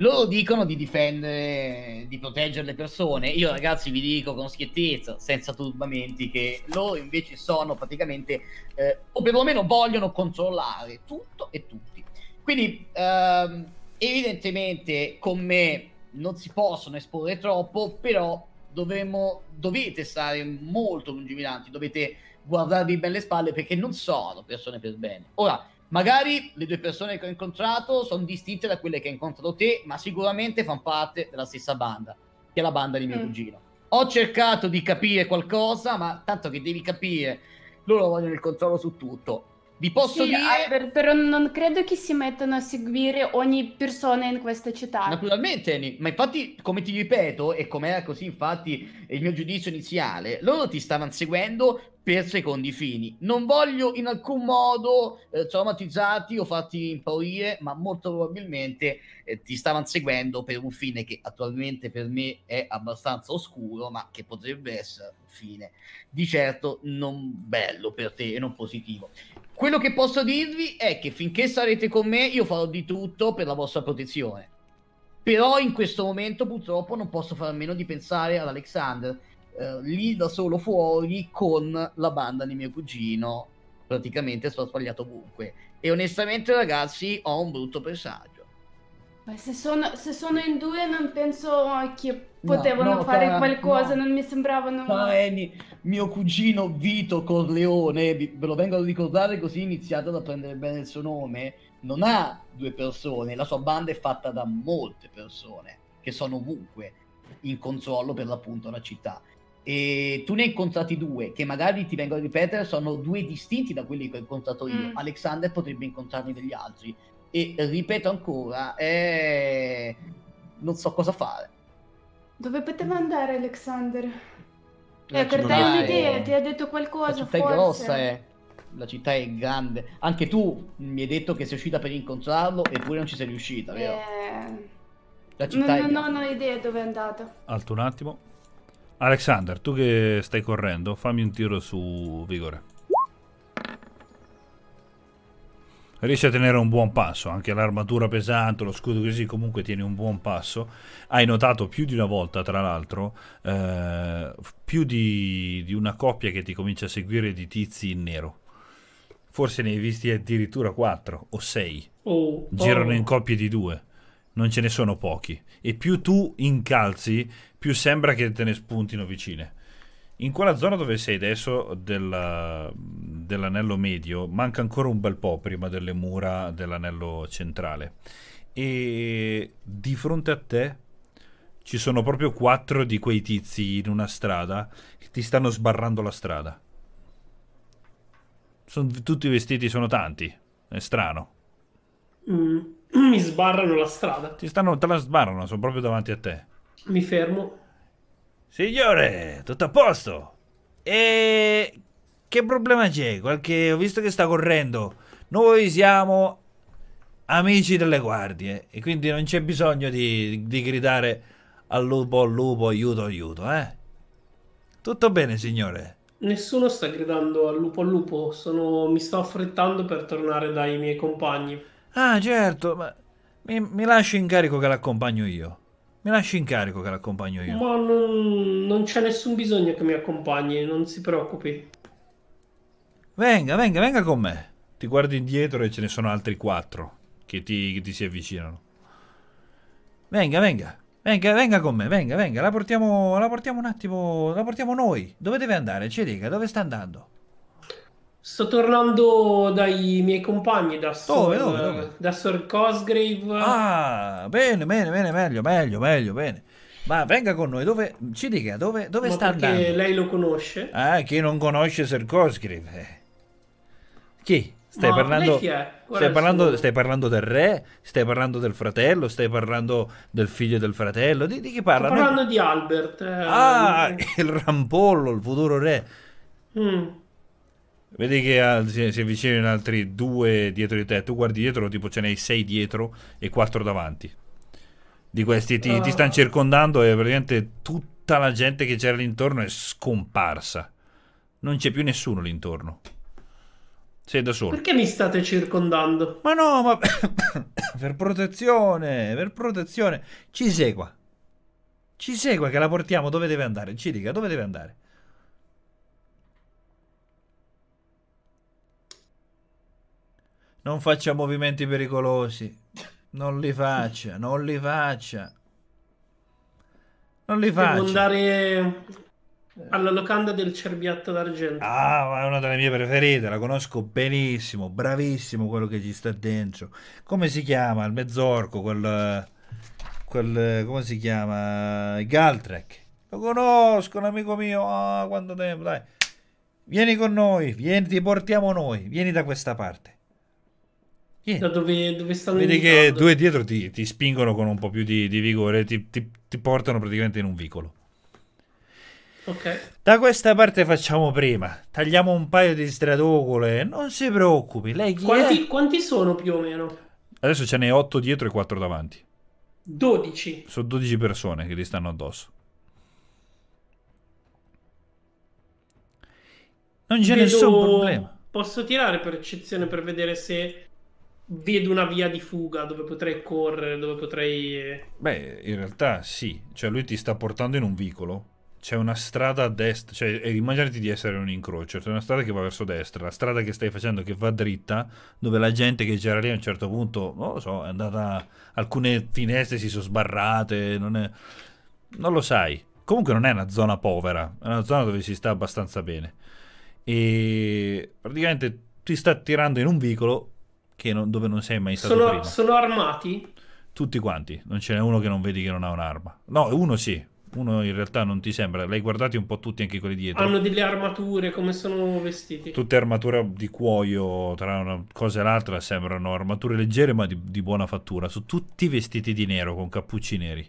loro dicono di difendere, di proteggere le persone. Io, ragazzi, vi dico con schiettezza, senza turbamenti, che loro invece sono praticamente, eh, o perlomeno vogliono controllare tutto e tutti. Quindi, ehm, evidentemente, con me non si possono esporre troppo, però dovremmo, dovete stare molto lungimiranti, dovete guardarvi bene le spalle perché non sono persone per bene. Ora, Magari le due persone che ho incontrato sono distinte da quelle che hai incontrato te, ma sicuramente fanno parte della stessa banda, che è la banda di mio mm. cugino. Ho cercato di capire qualcosa, ma tanto che devi capire, loro vogliono il controllo su tutto. Vi posso sì, dire... Albert,
però non credo che si mettano a seguire ogni persona in questa città.
Naturalmente, ma infatti, come ti ripeto, e come era così infatti il mio giudizio iniziale, loro ti stavano seguendo per secondi fini. Non voglio in alcun modo eh, traumatizzarti o fatti impaurire, ma molto probabilmente eh, ti stavano seguendo per un fine che attualmente per me è abbastanza oscuro, ma che potrebbe essere un fine di certo non bello per te e non positivo. Quello che posso dirvi è che finché sarete con me io farò di tutto per la vostra protezione. Però in questo momento purtroppo non posso fare a meno di pensare ad Alexander eh, lì da solo fuori con la banda di mio cugino praticamente sto sbagliato ovunque. E onestamente, ragazzi, ho un brutto presagio.
Beh, se sono, se sono in due non penso che
potevano no, no, fare cara, qualcosa,
no. non mi sembravano... Taeni,
mio cugino Vito Corleone, ve lo vengo a ricordare così iniziate ad prendere bene il suo nome, non ha due persone, la sua banda è fatta da molte persone che sono ovunque in controllo per l'appunto la città. E tu ne hai incontrati due, che magari ti vengo a ripetere sono due distinti da quelli che ho incontrato io. Mm. Alexander potrebbe incontrarne degli altri, e ripeto ancora, è... non so cosa fare.
Dove poteva mm. andare Alexander? La eh, per te un'idea, ti ha detto qualcosa. La città forse. è grossa, eh.
la città è grande. Anche tu mi hai detto che sei uscita per incontrarlo eppure non ci sei riuscita, vero?
Eh... La città non, è non, non ho idea dove è andato.
Alto un attimo. Alexander, tu che stai correndo, fammi un tiro su vigore. riesci a tenere un buon passo, anche l'armatura pesante, lo scudo così comunque tieni un buon passo. Hai notato più di una volta, tra l'altro, eh, più di, di, una coppia che ti comincia a seguire di tizi in nero. Forse ne hai visti addirittura 4 o 6.
Oh, Girano oh.
in coppie di due. Non ce ne sono pochi. E più tu incalzi, più sembra che te ne spuntino vicine. In quella zona dove sei adesso della, dell'anello medio manca ancora un bel po' prima delle mura dell'anello centrale. E di fronte a te ci sono proprio quattro di quei tizi in una strada che ti stanno sbarrando la strada. Sono, tutti vestiti sono tanti. È strano. Mm, mi sbarrano la strada. Ti stanno, te la sbarrano, sono proprio davanti a te.
Mi fermo
Signore, tutto a posto? E che problema c'è? Qualche... Ho visto che sta correndo. Noi siamo amici delle guardie e quindi non c'è bisogno di, di gridare al lupo, al lupo, aiuto, aiuto, eh? Tutto bene, signore?
Nessuno sta gridando al lupo, al lupo. Sono... Mi sto affrettando per tornare dai miei compagni.
Ah, certo, ma mi, mi lasci in carico che l'accompagno io. Mi lasci in carico che l'accompagno io.
Ma non, non c'è nessun bisogno che mi accompagni, non si preoccupi.
Venga, venga, venga con me. Ti guardi indietro e ce ne sono altri quattro che ti, che ti si avvicinano. Venga, venga. Venga, venga con me, venga, venga, la portiamo, la portiamo un attimo, la portiamo noi. Dove deve andare? Ci dica, dove sta andando? Sto
tornando dai miei compagni,
da oh, Sor, dove, dove, dove? Da Sir Cosgrave. Ah, bene, bene, bene, meglio, meglio, meglio, bene. Ma venga con noi, dove, ci dica dove, dove Ma sta andando? Perché
lei lo conosce?
Ah, chi non conosce Sir Cosgrave? Eh. Chi? Stai parlando, stai, parlando, stai parlando, del re, stai parlando del fratello, stai parlando del figlio del fratello, di, di chi parla? Sto parlando di Albert. Eh, ah, il rampollo, il futuro re. Mm. Vedi che ah, si avvicinano altri due dietro di te, tu guardi dietro, tipo ce ne hai sei dietro e quattro davanti. Di questi ti, ti oh. stanno circondando e praticamente tutta la gente che c'era lì è scomparsa. Non c'è più nessuno l'intorno. Sei da solo. Perché mi state circondando? Ma no, ma per protezione, per protezione. Ci segua. Ci segua che la portiamo dove deve andare. Ci dica dove deve andare. Non faccia movimenti pericolosi. Non li faccia, non li faccia. Non li faccia. Devo
andare alla locanda del cerbiatto d'argento.
Ah, ma è una delle mie preferite, la conosco benissimo, bravissimo quello che ci sta dentro. Come si chiama? Il mezzorco, quel... quel come si chiama? Galtrek. Lo conosco, un amico mio. Ah, quanto tempo, dai. Vieni con noi, vieni, ti portiamo noi, vieni da questa parte.
Yeah. Da dove, dove stanno Vedi che due
dietro ti, ti, spingono con un po' più di, di vigore, ti, ti, ti, portano praticamente in un vicolo. Ok. Da questa parte facciamo prima. Tagliamo un paio di stradocole. Non si preoccupi. Lei chi quanti,
quanti sono più o meno?
Adesso ce n'è 8 dietro e 4 davanti.
12.
Sono 12 persone che ti stanno addosso.
Non c'è Vedo... nessun problema. Posso tirare percezione per vedere se vedo una via di fuga dove potrei correre, dove potrei... Eh.
Beh, in realtà sì, cioè lui ti sta portando in un vicolo, c'è una strada a destra, cioè immaginati di essere in un incrocio, c'è una strada che va verso destra, la strada che stai facendo che va dritta, dove la gente che c'era lì a un certo punto, non lo so, è andata, alcune finestre si sono sbarrate, non, è... non lo sai. Comunque non è una zona povera, è una zona dove si sta abbastanza bene. E praticamente ti sta tirando in un vicolo non, dove non sei mai stato sono, prima. Sono
armati?
Tutti quanti, non ce n'è uno che non vedi che non ha un'arma. No, uno sì, uno in realtà non ti sembra. L'hai guardati un po' tutti anche quelli dietro. Hanno delle armature, come sono vestiti? Tutte armature di cuoio, tra una cosa e l'altra sembrano armature leggere ma di, di buona fattura. Sono tutti vestiti di nero con cappucci neri.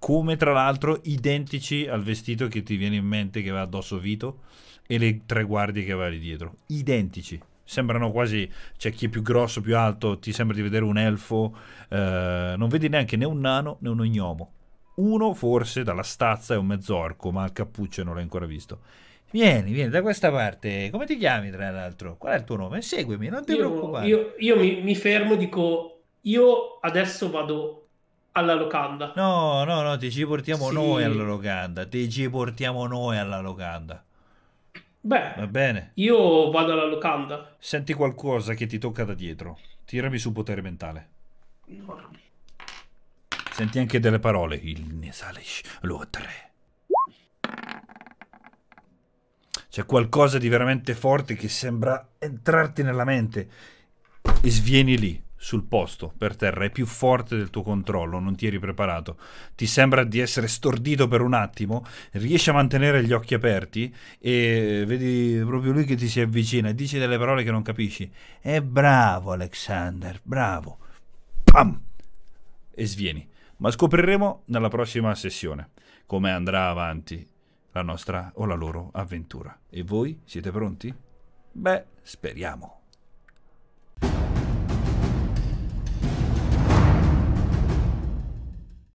Come tra l'altro identici al vestito che ti viene in mente che va addosso Vito e le tre guardie che va lì dietro. Identici sembrano quasi, cioè chi è più grosso, più alto, ti sembra di vedere un elfo, eh, non vedi neanche né un nano né un gnomo. Uno forse dalla stazza è un mezzorco, ma il cappuccio non l'hai ancora visto. Vieni, vieni da questa parte. Come ti chiami, tra l'altro? Qual è il tuo nome? Seguimi, non ti io, preoccupare. Io,
io mi, mi fermo,
dico,
io adesso vado alla locanda.
No, no, no, ti ci portiamo sì. noi alla locanda. Ti ci portiamo noi alla locanda. Beh, va bene.
Io vado alla locanda.
Senti qualcosa che ti tocca da dietro. Tirami su potere mentale. No. Senti anche delle parole. Il Nesalesh tre. C'è qualcosa di veramente forte che sembra entrarti nella mente. E svieni lì sul posto, per terra, è più forte del tuo controllo, non ti eri preparato. Ti sembra di essere stordito per un attimo, riesci a mantenere gli occhi aperti e vedi proprio lui che ti si avvicina e dici delle parole che non capisci. E bravo Alexander, bravo. Pam! E svieni. Ma scopriremo nella prossima sessione come andrà avanti la nostra o la loro avventura. E voi siete pronti? Beh, speriamo.